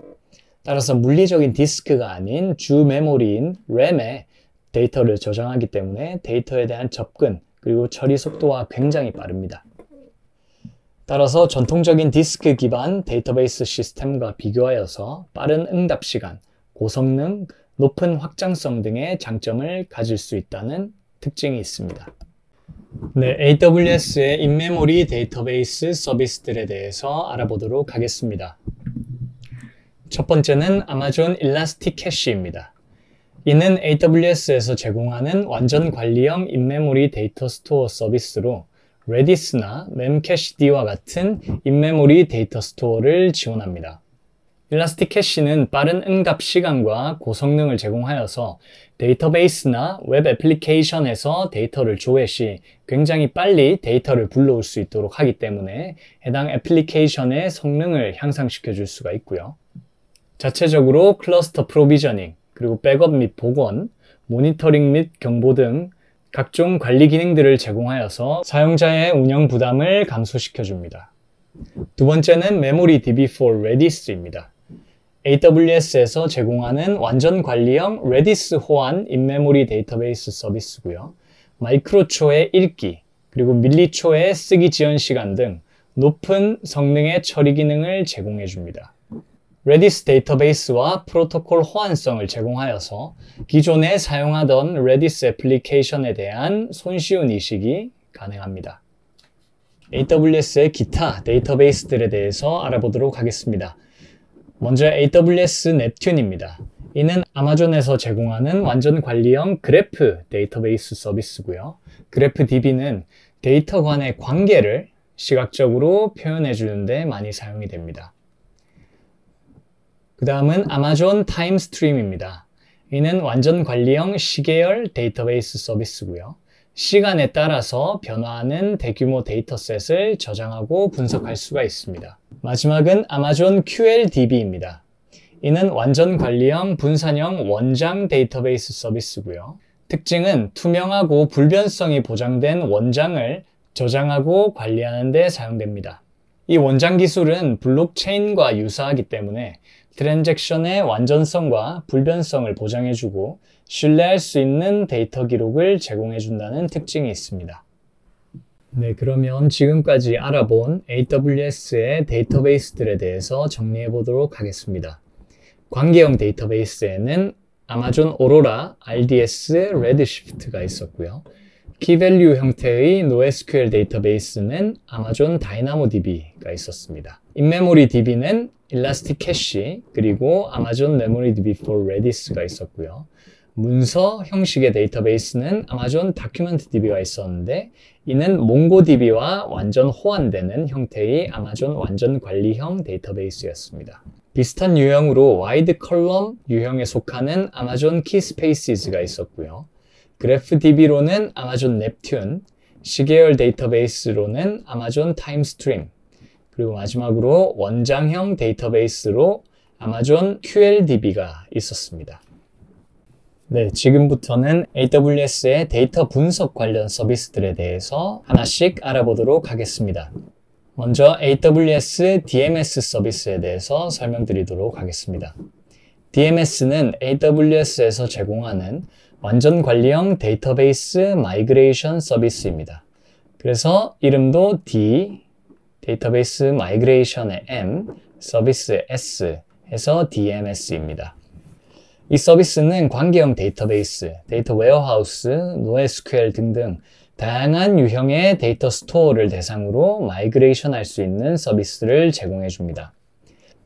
따라서 물리적인 디스크가 아닌 주 메모리인 램에 데이터를 저장하기 때문에 데이터에 대한 접근 그리고 처리 속도가 굉장히 빠릅니다. 따라서 전통적인 디스크 기반 데이터베이스 시스템과 비교하여서 빠른 응답 시간, 고성능, 높은 확장성 등의 장점을 가질 수 있다는 특징이 있습니다. 네, AWS의 인메모리 데이터베이스 서비스들에 대해서 알아보도록 하겠습니다. 첫 번째는 아마존 일라스틱 캐시입니다. 이는 AWS에서 제공하는 완전 관리형 인메모리 데이터 스토어 서비스로 레디스나 멤캐시디와 같은 인메모리 데이터 스토어를 지원합니다. 일라스틱 캐시는 빠른 응답 시간과 고성능을 제공하여서 데이터베이스나 웹 애플리케이션에서 데이터를 조회 시 굉장히 빨리 데이터를 불러올 수 있도록 하기 때문에 해당 애플리케이션의 성능을 향상시켜 줄 수가 있고요. 자체적으로 클러스터 프로비저닝, 그리고 백업 및 복원, 모니터링 및 경보 등 각종 관리 기능들을 제공하여서 사용자의 운영 부담을 감소시켜 줍니다. 두 번째는 메모리 DB4 레디스입니다. AWS에서 제공하는 완전 관리형 레디스 호환 인메모리 데이터베이스 서비스고요. 마이크로초의 읽기, 그리고 밀리초의 쓰기 지연 시간 등 높은 성능의 처리 기능을 제공해 줍니다. 레디스 데이터베이스와 프로토콜 호환성을 제공하여서 기존에 사용하던 레디스 애플리케이션에 대한 손쉬운 이식이 가능합니다. AWS의 기타 데이터베이스들에 대해서 알아보도록 하겠습니다. 먼저 AWS 넵튠입니다. 이는 아마존에서 제공하는 완전 관리형 그래프 데이터베이스 서비스고요. 그래프 DB는 데이터 간의 관계를 시각적으로 표현해 주는데 많이 사용이 됩니다. 그 다음은 아마존 타임 스트림입니다. 이는 완전 관리형 시계열 데이터베이스 서비스고요. 시간에 따라서 변화하는 대규모 데이터셋을 저장하고 분석할 수가 있습니다. 마지막은 아마존 QLDB입니다. 이는 완전 관리형 분산형 원장 데이터베이스 서비스고요. 특징은 투명하고 불변성이 보장된 원장을 저장하고 관리하는 데 사용됩니다. 이 원장 기술은 블록체인과 유사하기 때문에 트랜잭션의 완전성과 불변성을 보장해주고 신뢰할 수 있는 데이터 기록을 제공해 준다는 특징이 있습니다. 네, 그러면 지금까지 알아본 AWS의 데이터베이스들에 대해서 정리해 보도록 하겠습니다. 관계형 데이터베이스에는 아마존 오로라, RDS, 레드시프트가 있었고요. 키밸류 형태의 NoSQL 데이터베이스는 아마존 다이나모DB가 있었습니다. 인메모리 DB는 일라스틱 캐시, 그리고 아마존 메모리 DB for 레디스가 있었고요. 문서 형식의 데이터베이스는 아마존 다큐멘트 DB가 있었는데 이는 몽고DB와 완전 호환되는 형태의 아마존 완전 관리형 데이터베이스였습니다. 비슷한 유형으로 와이드 컬럼 유형에 속하는 아마존 키스페이시즈가 있었고요. 그래프DB로는 아마존 넵튠, 시계열 데이터베이스로는 아마존 타임스트림, 그리고 마지막으로 원장형 데이터베이스로 아마존 QLDB가 있었습니다. 네, 지금부터는 AWS의 데이터 분석 관련 서비스들에 대해서 하나씩 알아보도록 하겠습니다. 먼저 AWS DMS 서비스에 대해서 설명드리도록 하겠습니다. DMS는 AWS에서 제공하는 완전 관리형 데이터베이스 마이그레이션 서비스입니다. 그래서 이름도 D, 데이터베이스 마이그레이션의 M, 서비스 S 해서 DMS입니다. 이 서비스는 관계형 데이터베이스, 데이터 웨어하우스, NoSQL 등등 다양한 유형의 데이터 스토어를 대상으로 마이그레이션 할 수 있는 서비스를 제공해 줍니다.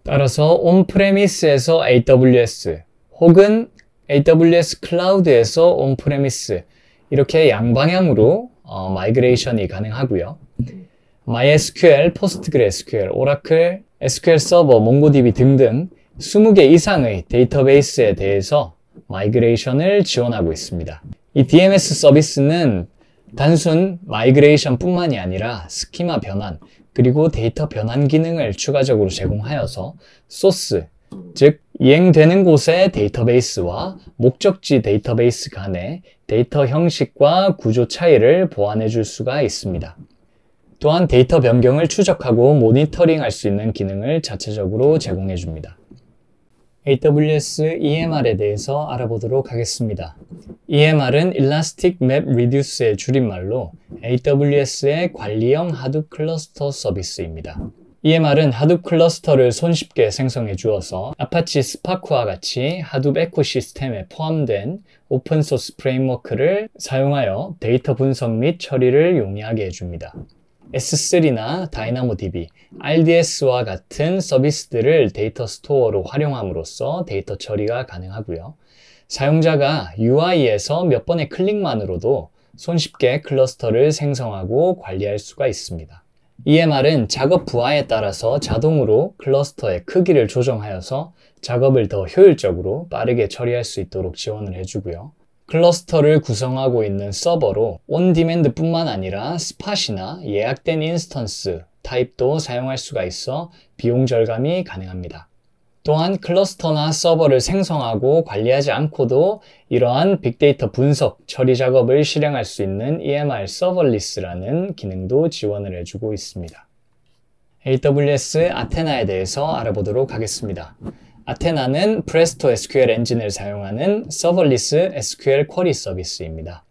따라서 온프레미스에서 AWS 혹은 AWS 클라우드에서 온프레미스 이렇게 양방향으로 어, 마이그레이션이 가능하고요. MySQL, PostgreSQL, Oracle, SQL 서버, MongoDB 등등 20개 이상의 데이터베이스에 대해서 마이그레이션을 지원하고 있습니다. 이 DMS 서비스는 단순 마이그레이션 뿐만이 아니라 스키마 변환, 그리고 데이터 변환 기능을 추가적으로 제공하여서 소스, 즉 이행되는 곳의 데이터베이스와 목적지 데이터베이스 간의 데이터 형식과 구조 차이를 보완해 줄 수가 있습니다. 또한 데이터 변경을 추적하고 모니터링 할수 있는 기능을 자체적으로 제공해 줍니다. AWS EMR에 대해서 알아보도록 하겠습니다. EMR은 Elastic Map Reduce의 줄임말로 AWS의 관리형 하둡 클러스터 서비스입니다. EMR은 하둡 클러스터를 손쉽게 생성해 주어서 아파치 스파크와 같이 하둡 에코시스템에 포함된 오픈소스 프레임워크를 사용하여 데이터 분석 및 처리를 용이하게 해줍니다. S3나 DynamoDB, RDS와 같은 서비스들을 데이터 스토어로 활용함으로써 데이터 처리가 가능하고요. 사용자가 UI에서 몇 번의 클릭만으로도 손쉽게 클러스터를 생성하고 관리할 수가 있습니다. EMR은 작업 부하에 따라서 자동으로 클러스터의 크기를 조정하여서 작업을 더 효율적으로 빠르게 처리할 수 있도록 지원을 해주고요. 클러스터를 구성하고 있는 서버로 온디맨드뿐만 아니라 스팟이나 예약된 인스턴스 타입도 사용할 수가 있어 비용 절감이 가능합니다. 또한 클러스터나 서버를 생성하고 관리하지 않고도 이러한 빅데이터 분석, 처리 작업을 실행할 수 있는 EMR 서버리스라는 기능도 지원을 해주고 있습니다. AWS 아테나에 대해서 알아보도록 하겠습니다. 아테나는 Presto SQL 엔진을 사용하는 서버리스 SQL 쿼리 서비스입니다.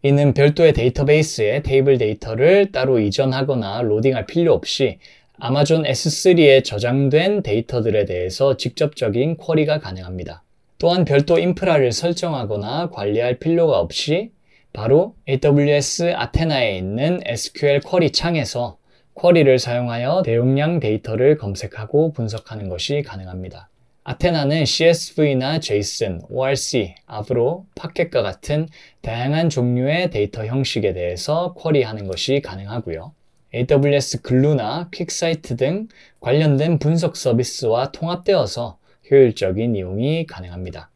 이는 별도의 데이터베이스에 테이블 데이터를 따로 이전하거나 로딩할 필요 없이 아마존 S3에 저장된 데이터들에 대해서 직접적인 쿼리가 가능합니다. 또한 별도 인프라를 설정하거나 관리할 필요가 없이 바로 AWS 아테나에 있는 SQL 쿼리 창에서 쿼리를 사용하여 대용량 데이터를 검색하고 분석하는 것이 가능합니다. 아테나는 CSV나 JSON, ORC, 앞으로 파켓과 같은 다양한 종류의 데이터 형식에 대해서 쿼리하는 것이 가능하고요. AWS 글루나 퀵사이트 등 관련된 분석 서비스와 통합되어서 효율적인 이용이 가능합니다.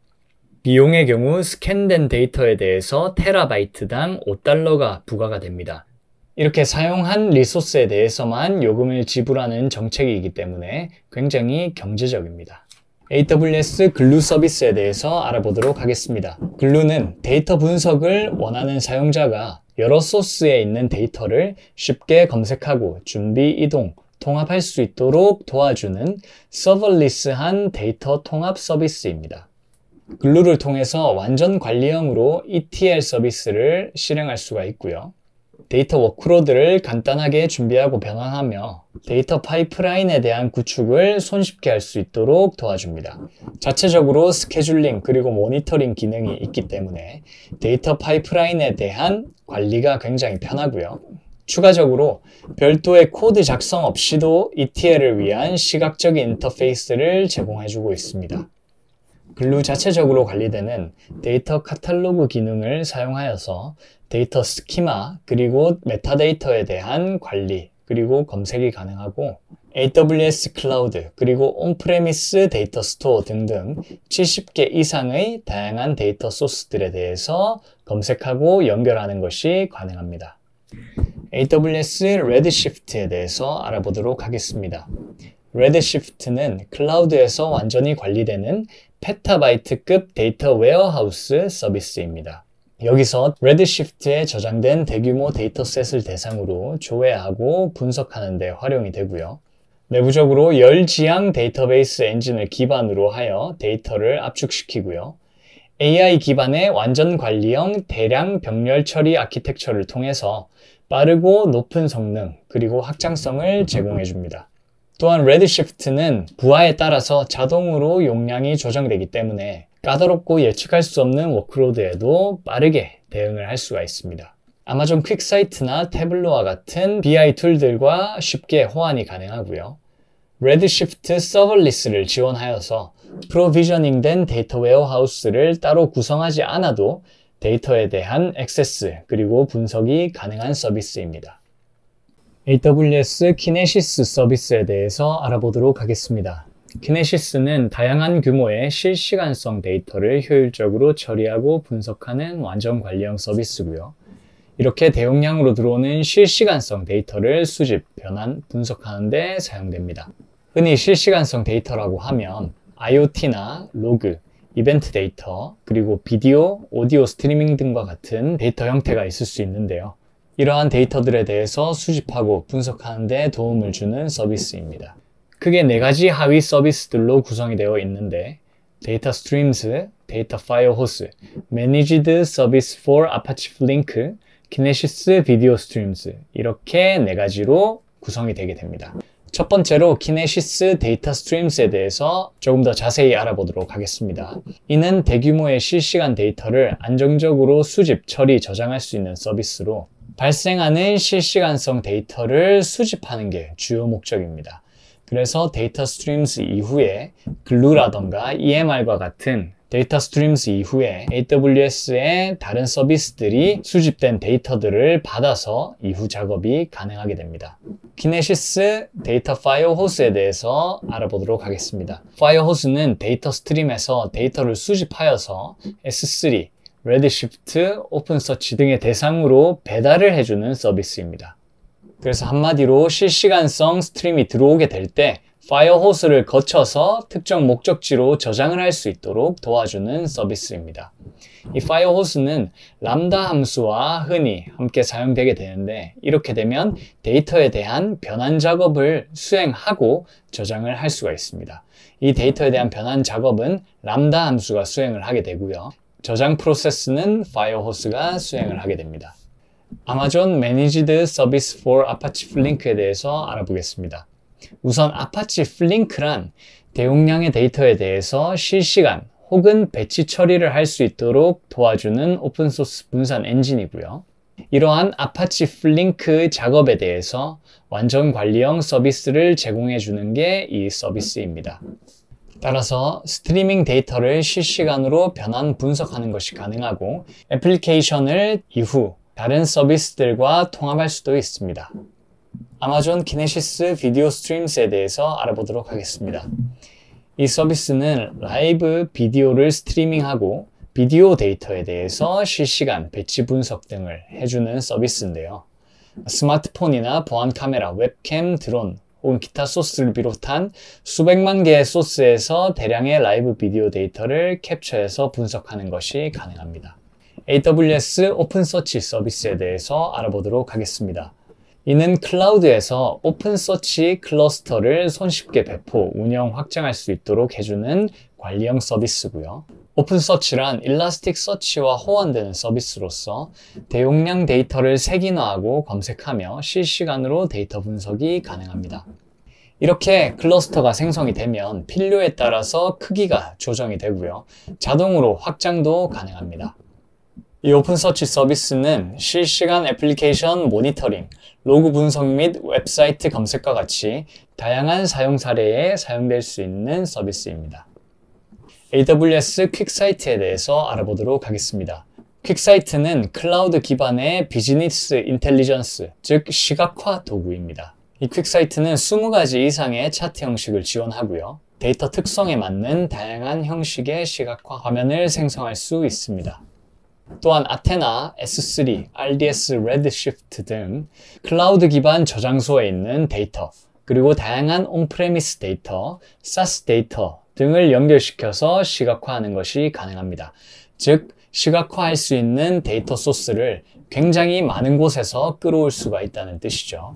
비용의 경우 스캔된 데이터에 대해서 테라바이트당 5달러가 부과가 됩니다. 이렇게 사용한 리소스에 대해서만 요금을 지불하는 정책이기 때문에 굉장히 경제적입니다. AWS 글루 서비스에 대해서 알아보도록 하겠습니다. 글루는 데이터 분석을 원하는 사용자가 여러 소스에 있는 데이터를 쉽게 검색하고 준비 이동, 통합할 수 있도록 도와주는 서버리스한 데이터 통합 서비스입니다. 글루를 통해서 완전 관리형으로 ETL 서비스를 실행할 수가 있고요. 데이터 워크로드를 간단하게 준비하고 변환하며 데이터 파이프라인에 대한 구축을 손쉽게 할 수 있도록 도와줍니다. 자체적으로 스케줄링 그리고 모니터링 기능이 있기 때문에 데이터 파이프라인에 대한 관리가 굉장히 편하고요. 추가적으로 별도의 코드 작성 없이도 ETL을 위한 시각적인 인터페이스를 제공해주고 있습니다. 글루 자체적으로 관리되는 데이터 카탈로그 기능을 사용하여서 데이터 스키마 그리고 메타데이터에 대한 관리 그리고 검색이 가능하고 AWS 클라우드 그리고 온프레미스 데이터 스토어 등등 70개 이상의 다양한 데이터 소스들에 대해서 검색하고 연결하는 것이 가능합니다. AWS Redshift에 대해서 알아보도록 하겠습니다. Redshift는 클라우드에서 완전히 관리되는 페타바이트급 데이터 웨어하우스 서비스입니다. 여기서 레드시프트에 저장된 대규모 데이터셋을 대상으로 조회하고 분석하는 데 활용이 되고요. 내부적으로 열지향 데이터베이스 엔진을 기반으로 하여 데이터를 압축시키고요. AI 기반의 완전 관리형 대량 병렬 처리 아키텍처를 통해서 빠르고 높은 성능 그리고 확장성을 제공해 줍니다. 또한 레드시프트는 부하에 따라서 자동으로 용량이 조정되기 때문에 까다롭고 예측할 수 없는 워크로드에도 빠르게 대응을 할 수가 있습니다. 아마존 퀵사이트나 태블로와 같은 BI 툴들과 쉽게 호환이 가능하고요. 레드시프트 서버리스를 지원하여서 프로비저닝 된 데이터 웨어하우스를 따로 구성하지 않아도 데이터에 대한 액세스 그리고 분석이 가능한 서비스입니다. AWS 키네시스 서비스에 대해서 알아보도록 하겠습니다. 키네시스는 다양한 규모의 실시간성 데이터를 효율적으로 처리하고 분석하는 완전 관리형 서비스고요. 이렇게 대용량으로 들어오는 실시간성 데이터를 수집, 변환, 분석하는 데 사용됩니다. 흔히 실시간성 데이터라고 하면 IoT나 로그, 이벤트 데이터, 그리고 비디오, 오디오 스트리밍 등과 같은 데이터 형태가 있을 수 있는데요. 이러한 데이터들에 대해서 수집하고 분석하는 데 도움을 주는 서비스입니다. 크게 네 가지 하위 서비스들로 구성이 되어 있는데 데이터 스트림스, 데이터 파이어 호스, 매니지드 서비스 s 아파치 i 링크 f 네시스 비디오 스트림스 이렇게 네 가지로 구성이 되게 됩니다. 첫 번째로 키네시스 데이터 스트림스에 대해서 조금 더 자세히 알아보도록 하겠습니다. 이는 대규모의 실시간 데이터를 안정적으로 수집, 처리, 저장할 수 있는 서비스로 발생하는 실시간성 데이터를 수집하는 게 주요 목적입니다. 그래서 데이터 스트림스 이후에 글루라던가 EMR과 같은 데이터 스트림스 이후에 AWS의 다른 서비스들이 수집된 데이터들을 받아서 이후 작업이 가능하게 됩니다. 키네시스 데이터 파이어 호스에 대해서 알아보도록 하겠습니다. 파이어 호스는 데이터 스트림에서 데이터를 수집하여서 S3, 레드시프트, 오픈서치 등의 대상으로 배달을 해주는 서비스입니다. 그래서 한마디로 실시간성 스트림이 들어오게 될 때 파이어호스를 거쳐서 특정 목적지로 저장을 할 수 있도록 도와주는 서비스입니다. 이 파이어호스는 람다 함수와 흔히 함께 사용되게 되는데 이렇게 되면 데이터에 대한 변환 작업을 수행하고 저장을 할 수가 있습니다. 이 데이터에 대한 변환 작업은 람다 함수가 수행을 하게 되고요. 저장 프로세스는 파이어호스가 수행을 하게 됩니다. 아마존 Managed Service 에 대해서 알아보겠습니다. 우선 Apache 란 대용량의 데이터에 대해서 실시간 혹은 배치 처리를 할 수 있도록 도와주는 오픈소스 분산 엔진이고요. 이러한 아파치 플링크 작업에 대해서 완전 관리형 서비스를 제공해 주는 게 이 서비스입니다. 따라서 스트리밍 데이터를 실시간으로 변환 분석하는 것이 가능하고 애플리케이션을 이후 다른 서비스들과 통합할 수도 있습니다. 아마존 키네시스 비디오 스트림스에 대해서 알아보도록 하겠습니다. 이 서비스는 라이브 비디오를 스트리밍하고 비디오 데이터에 대해서 실시간 배치 분석 등을 해주는 서비스인데요. 스마트폰이나 보안 카메라, 웹캠, 드론, 혹은 기타 소스를 비롯한 수백만 개의 소스에서 대량의 라이브 비디오 데이터를 캡처해서 분석하는 것이 가능합니다. AWS 오픈서치 서비스에 대해서 알아보도록 하겠습니다. 이는 클라우드에서 오픈서치 클러스터를 손쉽게 배포, 운영, 확장할 수 있도록 해주는 관리형 서비스고요. 오픈서치란 일라스틱 서치와 호환되는 서비스로서 대용량 데이터를 색인화하고 검색하며 실시간으로 데이터 분석이 가능합니다. 이렇게 클러스터가 생성이 되면 필요에 따라서 크기가 조정이 되고요. 자동으로 확장도 가능합니다. 이 오픈서치 서비스는 실시간 애플리케이션 모니터링, 로그 분석 및 웹사이트 검색과 같이 다양한 사용 사례에 사용될 수 있는 서비스입니다. AWS 퀵사이트에 대해서 알아보도록 하겠습니다. 퀵사이트는 클라우드 기반의 비즈니스 인텔리전스, 즉 시각화 도구입니다. 이 퀵사이트는 20가지 이상의 차트 형식을 지원하고요. 데이터 특성에 맞는 다양한 형식의 시각화 화면을 생성할 수 있습니다. 또한 아테나, S3, RDS, Redshift 등 클라우드 기반 저장소에 있는 데이터, 그리고 다양한 온프레미스 데이터, SaaS 데이터 등을 연결시켜서 시각화하는 것이 가능합니다. 즉, 시각화할 수 있는 데이터 소스를 굉장히 많은 곳에서 끌어올 수가 있다는 뜻이죠.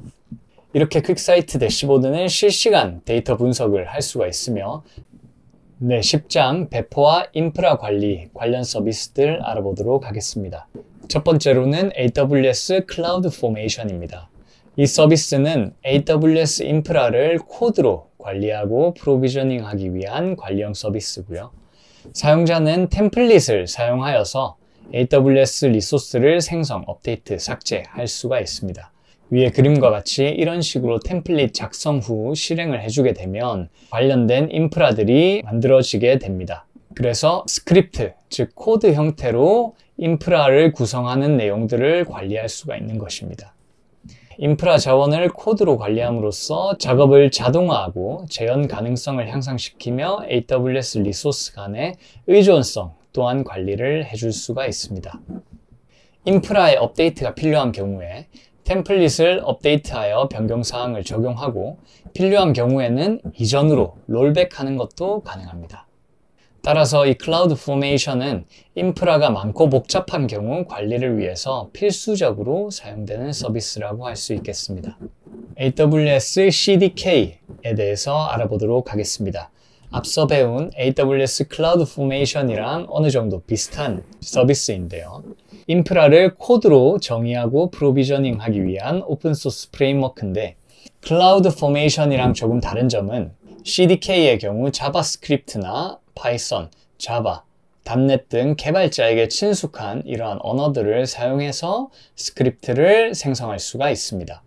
이렇게 퀵사이트 대시보드는 실시간 데이터 분석을 할 수가 있으며 네, 10장 배포와 인프라 관리 관련 서비스들 알아보도록 하겠습니다. 첫 번째로는 AWS 클라우드 포메이션입니다. 이 서비스는 AWS 인프라를 코드로 관리하고 프로비저닝 하기 위한 관리형 서비스고요. 사용자는 템플릿을 사용하여서 AWS 리소스를 생성, 업데이트, 삭제할 수가 있습니다. 위에 그림과 같이 이런 식으로 템플릿 작성 후 실행을 해주게 되면 관련된 인프라들이 만들어지게 됩니다. 그래서 스크립트, 즉 코드 형태로 인프라를 구성하는 내용들을 관리할 수가 있는 것입니다. 인프라 자원을 코드로 관리함으로써 작업을 자동화하고 재현 가능성을 향상시키며 AWS 리소스 간의 의존성 또한 관리를 해줄 수가 있습니다. 인프라의 업데이트가 필요한 경우에 템플릿을 업데이트하여 변경사항을 적용하고 필요한 경우에는 이전으로 롤백하는 것도 가능합니다. 따라서 이 클라우드 포메이션은 인프라가 많고 복잡한 경우 관리를 위해서 필수적으로 사용되는 서비스라고 할 수 있겠습니다. AWS CDK에 대해서 알아보도록 하겠습니다. 앞서 배운 AWS 클라우드 포메이션이랑 어느 정도 비슷한 서비스인데요. 인프라를 코드로 정의하고 프로비저닝 하기 위한 오픈소스 프레임워크인데 클라우드 포메이션이랑 조금 다른 점은 CDK의 경우 자바스크립트나 파이썬, 자바, 담넷등 개발자에게 친숙한 이러한 언어들을 사용해서 스크립트를 생성할 수가 있습니다.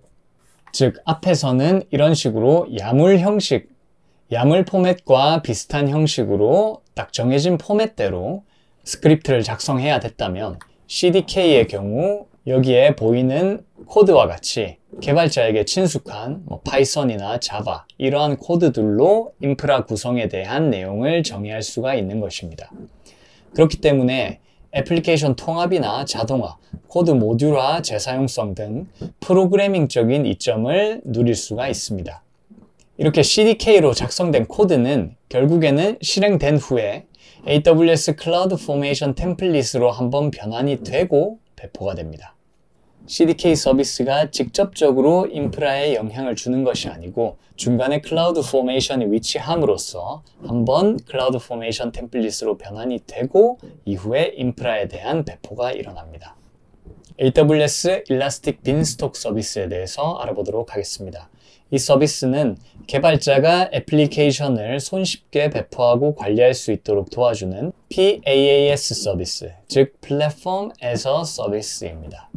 즉, 앞에서는 이런 식으로 야물 형식, 야물 포맷과 비슷한 형식으로 딱 정해진 포맷대로 스크립트를 작성해야 됐다면 CDK의 경우 여기에 보이는 코드와 같이 개발자에게 친숙한 뭐 파이썬이나 자바 이러한 코드들로 인프라 구성에 대한 내용을 정의할 수가 있는 것입니다. 그렇기 때문에 애플리케이션 통합이나 자동화, 코드 모듈화, 재사용성 등 프로그래밍적인 이점을 누릴 수가 있습니다. 이렇게 CDK로 작성된 코드는 결국에는 실행된 후에 AWS 클라우드 포메이션 템플릿으로 한번 변환이 되고 배포가 됩니다. CDK 서비스가 직접적으로 인프라에 영향을 주는 것이 아니고 중간에 클라우드 포메이션이 위치함으로써 한번 클라우드 포메이션 템플릿으로 변환이 되고 이후에 인프라에 대한 배포가 일어납니다. AWS 일라스틱 빈스톡 서비스에 대해서 알아보도록 하겠습니다. 이 서비스는 개발자가 애플리케이션을 손쉽게 배포하고 관리할 수 있도록 도와주는 PaaS 서비스, 즉 플랫폼 에서 서비스입니다.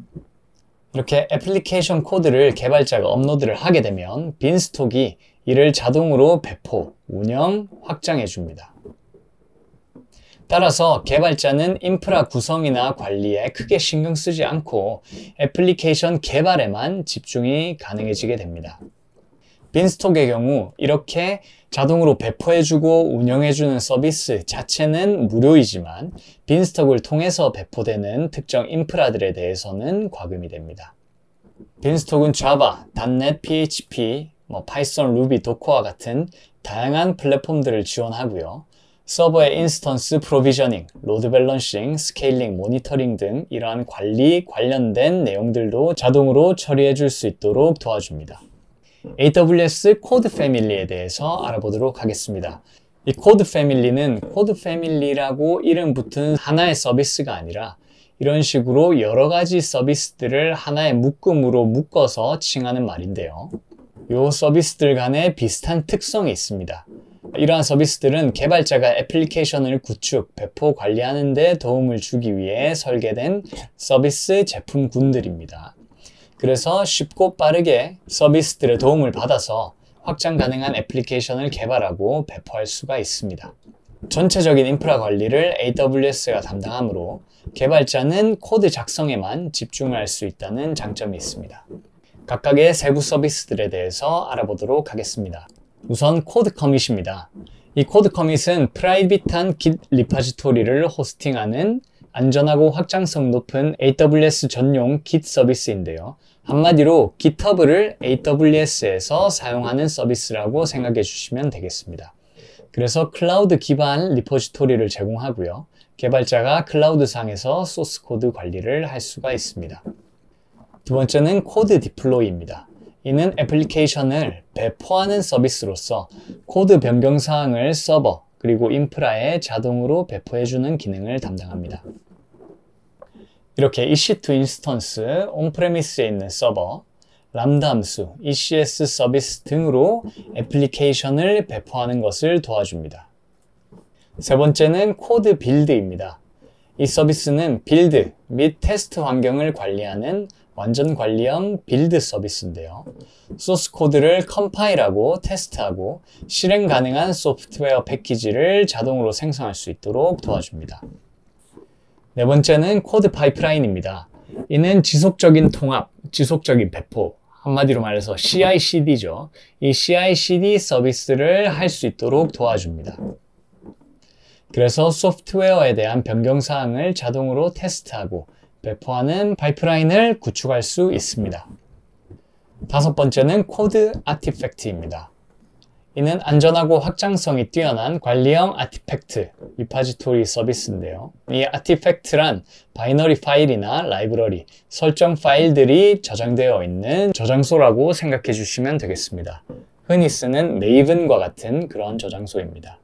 이렇게 애플리케이션 코드를 개발자가 업로드를 하게 되면 빈스톡이 이를 자동으로 배포, 운영, 확장해 줍니다. 따라서 개발자는 인프라 구성이나 관리에 크게 신경 쓰지 않고 애플리케이션 개발에만 집중이 가능해지게 됩니다. 빈스톡의 경우 이렇게 자동으로 배포해주고 운영해주는 서비스 자체는 무료이지만 빈스톡을 통해서 배포되는 특정 인프라들에 대해서는 과금이 됩니다. 빈스톡은 Java, .NET, PHP, 뭐 파이썬, 루비, 도커와 같은 다양한 플랫폼들을 지원하고요. 서버의 인스턴스 프로비저닝, 로드 밸런싱, 스케일링, 모니터링 등 이러한 관리 관련된 내용들도 자동으로 처리해 줄 수 있도록 도와줍니다. AWS 코드 패밀리에 대해서 알아보도록 하겠습니다. 이 코드 패밀리는 코드 패밀리라고 이름 붙은 하나의 서비스가 아니라 이런 식으로 여러 가지 서비스들을 하나의 묶음으로 묶어서 칭하는 말인데요. 이 서비스들 간에 비슷한 특성이 있습니다. 이러한 서비스들은 개발자가 애플리케이션을 구축, 배포, 관리하는 데 도움을 주기 위해 설계된 서비스 제품군들입니다. 그래서 쉽고 빠르게 서비스들의 도움을 받아서 확장 가능한 애플리케이션을 개발하고 배포할 수가 있습니다. 전체적인 인프라 관리를 AWS가 담당하므로 개발자는 코드 작성에만 집중할 수 있다는 장점이 있습니다. 각각의 세부 서비스들에 대해서 알아보도록 하겠습니다. 우선 코드 커밋입니다. 이 코드 커밋은 프라이빗한 Git 리파지토리를 호스팅하는 안전하고 확장성 높은 AWS 전용 Git 서비스인데요. 한마디로 GitHub을 AWS에서 사용하는 서비스라고 생각해 주시면 되겠습니다. 그래서 클라우드 기반 리포지토리를 제공하고요. 개발자가 클라우드 상에서 소스 코드 관리를 할 수가 있습니다. 두 번째는 코드 디플로이입니다. 이는 애플리케이션을 배포하는 서비스로서 코드 변경 사항을 서버 그리고 인프라에 자동으로 배포해주는 기능을 담당합니다. 이렇게 EC2 인스턴스, 온프레미스에 있는 서버, 람다 함수, ECS 서비스 등으로 애플리케이션을 배포하는 것을 도와줍니다. 세 번째는 코드 빌드입니다. 이 서비스는 빌드 및 테스트 환경을 관리하는 완전 관리형 빌드 서비스인데요. 소스 코드를 컴파일하고 테스트하고 실행 가능한 소프트웨어 패키지를 자동으로 생성할 수 있도록 도와줍니다. 네 번째는 코드 파이프라인입니다. 이는 지속적인 통합, 지속적인 배포, 한마디로 말해서 CI/CD죠. 이 CI/CD 서비스를 할 수 있도록 도와줍니다. 그래서 소프트웨어에 대한 변경 사항을 자동으로 테스트하고 배포하는 파이프라인을 구축할 수 있습니다. 다섯 번째는 코드 아티팩트입니다. 이는 안전하고 확장성이 뛰어난 관리형 아티팩트 리파지토리 서비스인데요. 이 아티팩트란 바이너리 파일이나 라이브러리, 설정 파일들이 저장되어 있는 저장소라고 생각해 주시면 되겠습니다. 흔히 쓰는 메이븐과 같은 그런 저장소입니다.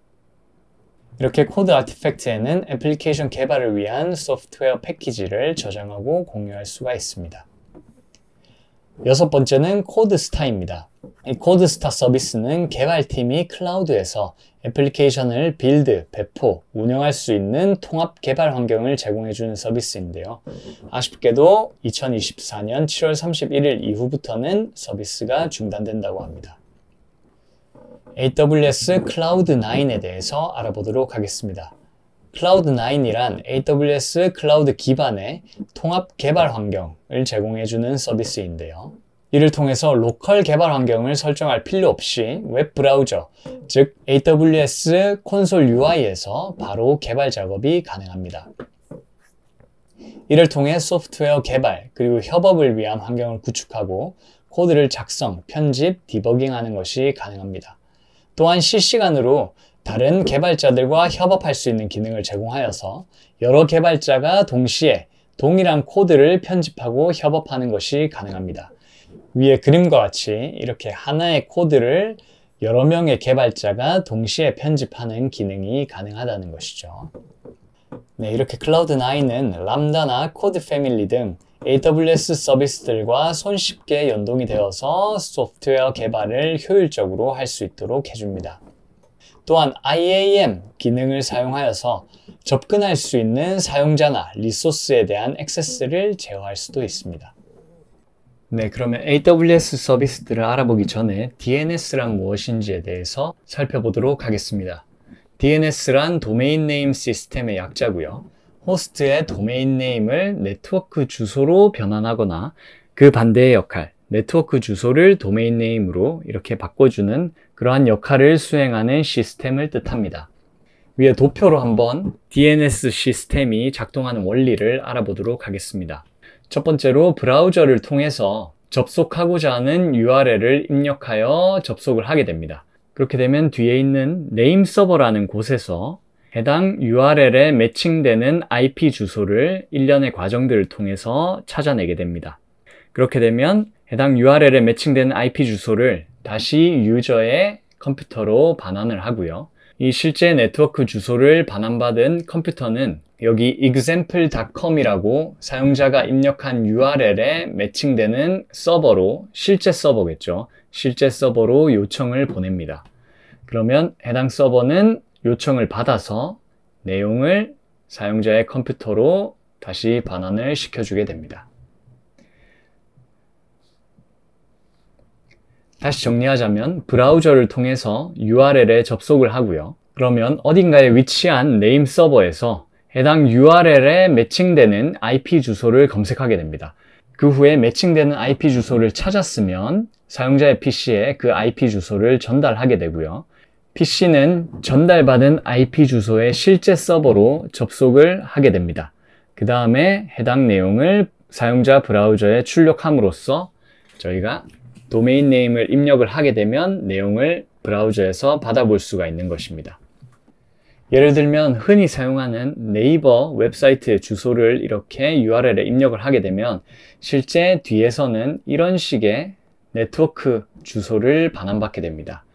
이렇게 코드 아티팩트에는 애플리케이션 개발을 위한 소프트웨어 패키지를 저장하고 공유할 수가 있습니다. 여섯 번째는 코드 스타입니다. 코드스타 서비스는 개발팀이 클라우드에서 애플리케이션을 빌드, 배포, 운영할 수 있는 통합 개발 환경을 제공해주는 서비스인데요. 아쉽게도 2024년 7월 31일 이후부터는 서비스가 중단된다고 합니다. AWS 클라우드9에 대해서 알아보도록 하겠습니다. 클라우드9이란 AWS 클라우드 기반의 통합 개발 환경을 제공해주는 서비스인데요. 이를 통해서 로컬 개발 환경을 설정할 필요 없이 웹 브라우저, 즉 AWS 콘솔 UI에서 바로 개발 작업이 가능합니다. 이를 통해 소프트웨어 개발 그리고 협업을 위한 환경을 구축하고 코드를 작성, 편집, 디버깅하는 것이 가능합니다. 또한 실시간으로 다른 개발자들과 협업할 수 있는 기능을 제공하여서 여러 개발자가 동시에 동일한 코드를 편집하고 협업하는 것이 가능합니다. 위에 그림과 같이 이렇게 하나의 코드를 여러 명의 개발자가 동시에 편집하는 기능이 가능하다는 것이죠. 네, 이렇게 클라우드9는 람다나 코드 패밀리 등 AWS 서비스들과 손쉽게 연동이 되어서 소프트웨어 개발을 효율적으로 할 수 있도록 해줍니다. 또한 IAM 기능을 사용하여서 접근할 수 있는 사용자나 리소스에 대한 액세스를 제어할 수도 있습니다. 네, 그러면 AWS 서비스들을 알아보기 전에 DNS란 무엇인지에 대해서 살펴보도록 하겠습니다. DNS란 도메인 네임 시스템의 약자고요. 호스트의 도메인 네임을 네트워크 주소로 변환하거나 그 반대의 역할, 네트워크 주소를 도메인 네임으로 이렇게 바꿔주는 그러한 역할을 수행하는 시스템을 뜻합니다. 위에 도표로 한번 DNS 시스템이 작동하는 원리를 알아보도록 하겠습니다. 첫 번째로 브라우저를 통해서 접속하고자 하는 URL을 입력하여 접속을 하게 됩니다. 그렇게 되면 뒤에 있는 네임 서버라는 곳에서 해당 URL에 매칭되는 IP 주소를 일련의 과정들을 통해서 찾아내게 됩니다. 그렇게 되면 해당 URL에 매칭되는 IP 주소를 다시 유저의 컴퓨터로 반환을 하고요. 이 실제 네트워크 주소를 반환받은 컴퓨터는 여기 example.com이라고 사용자가 입력한 URL에 매칭되는 서버로 실제 서버겠죠. 실제 서버로 요청을 보냅니다. 그러면 해당 서버는 요청을 받아서 내용을 사용자의 컴퓨터로 다시 반환을 시켜주게 됩니다. 다시 정리하자면 브라우저를 통해서 URL에 접속을 하고요. 그러면 어딘가에 위치한 네임 서버에서 해당 URL에 매칭되는 IP 주소를 검색하게 됩니다. 그 후에 매칭되는 IP 주소를 찾았으면 사용자의 PC에 그 IP 주소를 전달하게 되고요. PC는 전달받은 IP 주소의 실제 서버로 접속을 하게 됩니다. 그 다음에 해당 내용을 사용자 브라우저에 출력함으로써 저희가 도메인 네임을 입력을 하게 되면 내용을 브라우저에서 받아볼 수가 있는 것입니다. 예를 들면 흔히 사용하는 네이버 웹사이트의 주소를 이렇게 URL에 입력을 하게 되면 실제 뒤에서는 이런 식의 네트워크 주소를 반환받게 됩니다.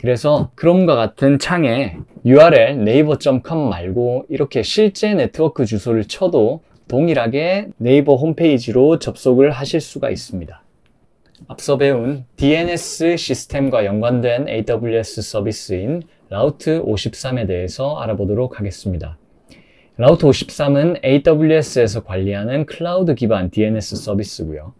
그래서 크롬과 같은 창에 url naver.com 말고 이렇게 실제 네트워크 주소를 쳐도 동일하게 네이버 홈페이지로 접속을 하실 수가 있습니다. 앞서 배운 DNS 시스템과 연관된 AWS 서비스인 라우트 53에 대해서 알아보도록 하겠습니다. 라우트 53은 AWS에서 관리하는 클라우드 기반 DNS 서비스고요.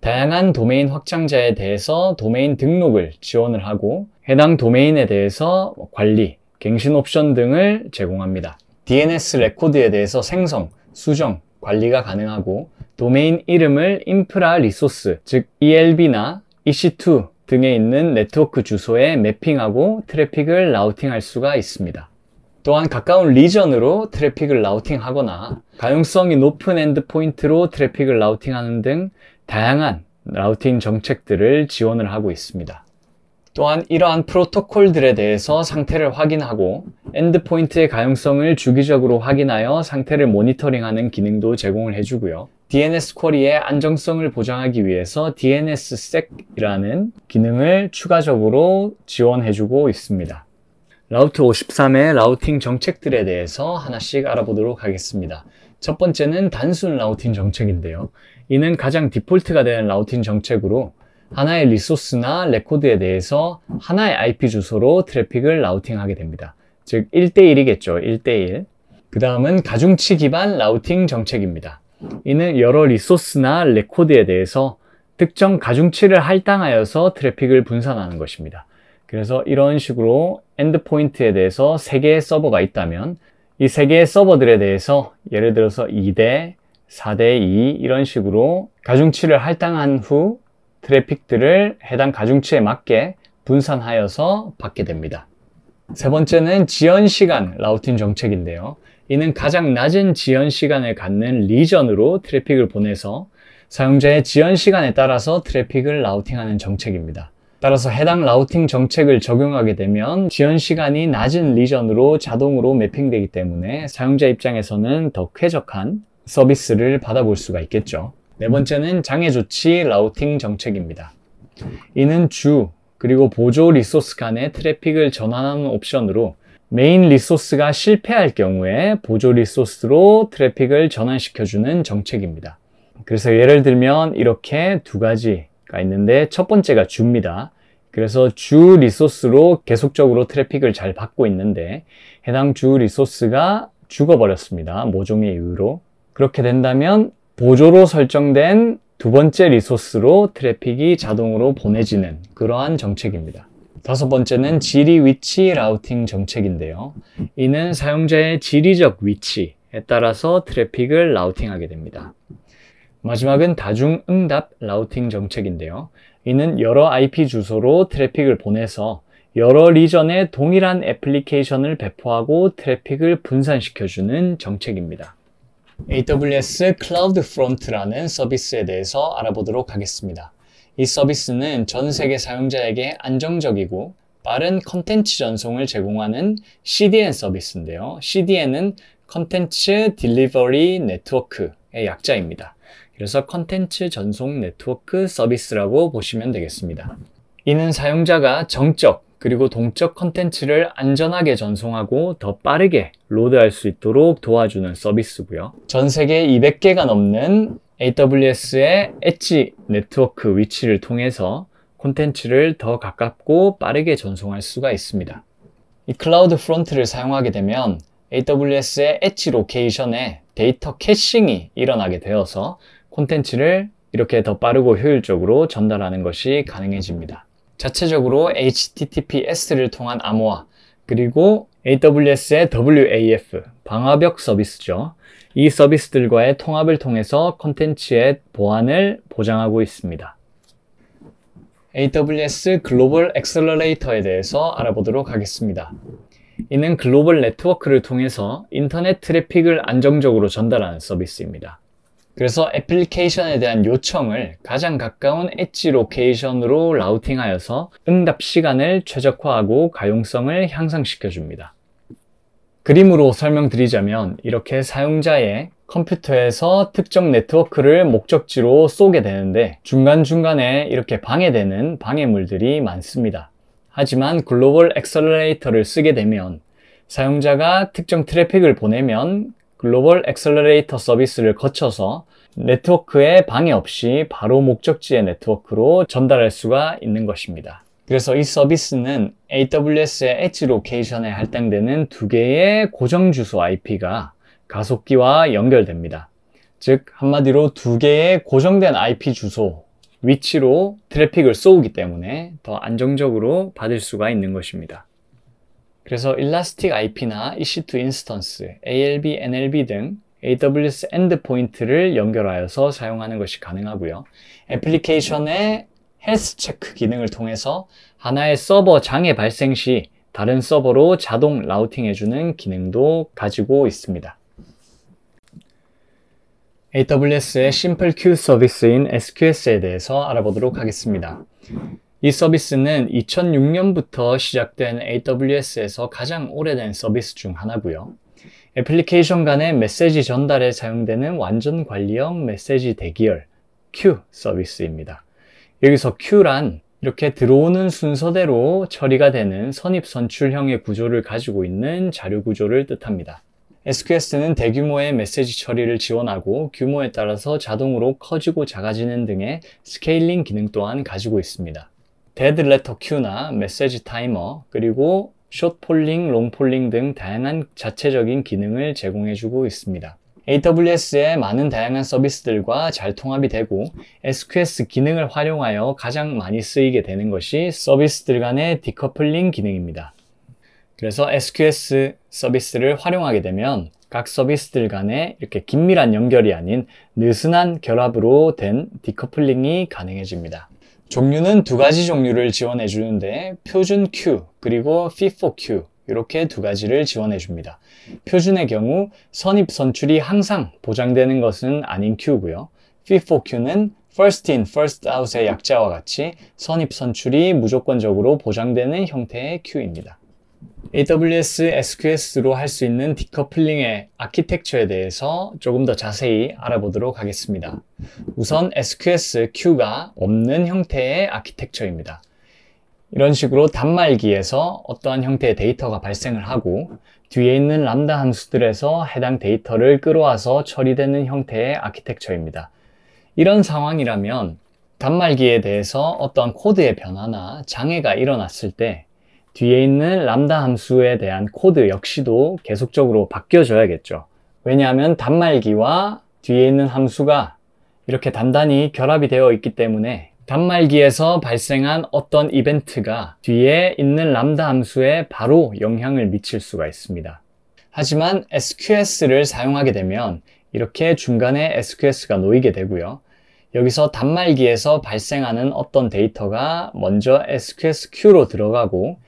다양한 도메인 확장자에 대해서 도메인 등록을 지원을 하고 해당 도메인에 대해서 관리, 갱신 옵션 등을 제공합니다. DNS 레코드에 대해서 생성, 수정, 관리가 가능하고 도메인 이름을 인프라 리소스, 즉 ELB나 EC2 등에 있는 네트워크 주소에 매핑하고 트래픽을 라우팅할 수가 있습니다. 또한 가까운 리전으로 트래픽을 라우팅하거나 가용성이 높은 엔드포인트로 트래픽을 라우팅하는 등 다양한 라우팅 정책들을 지원을 하고 있습니다. 또한 이러한 프로토콜들에 대해서 상태를 확인하고 엔드포인트의 가용성을 주기적으로 확인하여 상태를 모니터링하는 기능도 제공을 해주고요. DNS 쿼리의 안정성을 보장하기 위해서 DNS sec이라는 기능을 추가적으로 지원해주고 있습니다. 라우트 53의 라우팅 정책들에 대해서 하나씩 알아보도록 하겠습니다. 첫 번째는 단순 라우팅 정책인데요. 이는 가장 디폴트가 되는 라우팅 정책으로 하나의 리소스나 레코드에 대해서 하나의 IP 주소로 트래픽을 라우팅하게 됩니다. 즉 1대1이겠죠. 1대1. 그 다음은 가중치 기반 라우팅 정책입니다. 이는 여러 리소스나 레코드에 대해서 특정 가중치를 할당하여서 트래픽을 분산하는 것입니다. 그래서 이런 식으로 엔드포인트에 대해서 3개의 서버가 있다면 이 3개의 서버들에 대해서 예를 들어서 2대, 4대2 이런 식으로 가중치를 할당한 후 트래픽들을 해당 가중치에 맞게 분산하여서 받게 됩니다. 세 번째는 지연 시간 라우팅 정책인데요. 이는 가장 낮은 지연 시간을 갖는 리전으로 트래픽을 보내서 사용자의 지연 시간에 따라서 트래픽을 라우팅하는 정책입니다. 따라서 해당 라우팅 정책을 적용하게 되면 지연 시간이 낮은 리전으로 자동으로 매핑되기 때문에 사용자 입장에서는 더 쾌적한 서비스를 받아볼 수가 있겠죠. 네 번째는 장애 조치 라우팅 정책입니다. 이는 주 그리고 보조 리소스 간의 트래픽을 전환하는 옵션으로 메인 리소스가 실패할 경우에 보조 리소스로 트래픽을 전환시켜주는 정책입니다. 그래서 예를 들면 이렇게 두 가지가 있는데 첫 번째가 주입니다. 그래서 주 리소스로 계속적으로 트래픽을 잘 받고 있는데 해당 주 리소스가 죽어버렸습니다. 모종의 이유로. 그렇게 된다면 보조로 설정된 두 번째 리소스로 트래픽이 자동으로 보내지는 그러한 정책입니다. 다섯 번째는 지리 위치 라우팅 정책인데요. 이는 사용자의 지리적 위치에 따라서 트래픽을 라우팅하게 됩니다. 마지막은 다중 응답 라우팅 정책인데요. 이는 여러 IP 주소로 트래픽을 보내서 여러 리전에 동일한 애플리케이션을 배포하고 트래픽을 분산시켜주는 정책입니다. AWS Cloud Front라는 서비스에 대해서 알아보도록 하겠습니다. 이 서비스는 전 세계 사용자에게 안정적이고 빠른 컨텐츠 전송을 제공하는 CDN 서비스인데요. CDN은 컨텐츠 딜리버리 네트워크의 약자입니다. 그래서 컨텐츠 전송 네트워크 서비스라고 보시면 되겠습니다. 이는 사용자가 정적, 그리고 동적 컨텐츠를 안전하게 전송하고 더 빠르게 로드할 수 있도록 도와주는 서비스고요. 전 세계 200개가 넘는 AWS의 엣지 네트워크 위치를 통해서 콘텐츠를 더 가깝고 빠르게 전송할 수가 있습니다. 이 클라우드 프론트를 사용하게 되면 AWS의 엣지 로케이션에 데이터 캐싱이 일어나게 되어서 콘텐츠를 이렇게 더 빠르고 효율적으로 전달하는 것이 가능해집니다. 자체적으로 HTTPS를 통한 암호화 그리고 AWS의 WAF 방화벽 서비스죠. 이 서비스들과의 통합을 통해서 컨텐츠의 보안을 보장하고 있습니다. AWS 글로벌 엑셀러레이터에 대해서 알아보도록 하겠습니다. 이는 글로벌 네트워크를 통해서 인터넷 트래픽을 안정적으로 전달하는 서비스입니다. 그래서 애플리케이션에 대한 요청을 가장 가까운 엣지 로케이션으로 라우팅하여서 응답 시간을 최적화하고 가용성을 향상시켜 줍니다. 그림으로 설명드리자면 이렇게 사용자의 컴퓨터에서 특정 네트워크를 목적지로 쏘게 되는데 중간중간에 이렇게 방해되는 방해물들이 많습니다. 하지만 글로벌 엑셀러레이터를 쓰게 되면 사용자가 특정 트래픽을 보내면 글로벌 엑셀러레이터 서비스를 거쳐서 네트워크에 방해 없이 바로 목적지의 네트워크로 전달할 수가 있는 것입니다. 그래서 이 서비스는 AWS의 엣지 로케이션에 할당되는 두 개의 고정 주소 IP가 가속기와 연결됩니다. 즉 한마디로 두 개의 고정된 IP 주소 위치로 트래픽을 쏘기 때문에 더 안정적으로 받을 수가 있는 것입니다. 그래서 일라스틱 IP나 EC2 인스턴스, ALB, NLB 등 AWS 엔드포인트를 연결하여서 사용하는 것이 가능하고요. 애플리케이션의 헬스 체크 기능을 통해서 하나의 서버 장애 발생 시 다른 서버로 자동 라우팅해주는 기능도 가지고 있습니다. AWS의 심플 q 서비스인 SQS에 대해서 알아보도록 하겠습니다. 이 서비스는 2006년부터 시작된 AWS에서 가장 오래된 서비스 중 하나고요. 애플리케이션 간의 메시지 전달에 사용되는 완전 관리형 메시지 대기열 Q 서비스입니다. 여기서 Q란 이렇게 들어오는 순서대로 처리가 되는 선입선출형의 구조를 가지고 있는 자료 구조를 뜻합니다. SQS는 대규모의 메시지 처리를 지원하고 규모에 따라서 자동으로 커지고 작아지는 등의 스케일링 기능 또한 가지고 있습니다. 데드레터 큐나 메시지 타이머 그리고 숏폴링, 롱폴링 등 다양한 자체적인 기능을 제공해주고 있습니다. AWS의 많은 다양한 서비스들과 잘 통합이 되고 SQS 기능을 활용하여 가장 많이 쓰이게 되는 것이 서비스들 간의 디커플링 기능입니다. 그래서 SQS 서비스를 활용하게 되면 각 서비스들 간에 이렇게 긴밀한 연결이 아닌 느슨한 결합으로 된 디커플링이 가능해집니다. 종류는 두 가지 종류를 지원해 주는데 표준 Q 그리고 FIFO-Q 이렇게 두 가지를 지원해 줍니다. 표준의 경우 선입 선출이 항상 보장되는 것은 아닌 Q고요. FIFO-Q는 first in, first out의 약자와 같이 선입 선출이 무조건적으로 보장되는 형태의 Q입니다. AWS SQS로 할 수 있는 디커플링의 아키텍처에 대해서 조금 더 자세히 알아보도록 하겠습니다. 우선 SQS Q가 없는 형태의 아키텍처입니다. 이런 식으로 단말기에서 어떠한 형태의 데이터가 발생을 하고 뒤에 있는 람다 함수들에서 해당 데이터를 끌어와서 처리되는 형태의 아키텍처입니다. 이런 상황이라면 단말기에 대해서 어떠한 코드의 변화나 장애가 일어났을 때 뒤에 있는 람다 함수에 대한 코드 역시도 계속적으로 바뀌어줘야겠죠. 왜냐하면 단말기와 뒤에 있는 함수가 이렇게 단단히 결합이 되어 있기 때문에 단말기에서 발생한 어떤 이벤트가 뒤에 있는 람다 함수에 바로 영향을 미칠 수가 있습니다. 하지만 SQS를 사용하게 되면 이렇게 중간에 SQS가 놓이게 되고요. 여기서 단말기에서 발생하는 어떤 데이터가 먼저 SQS q 로 들어가고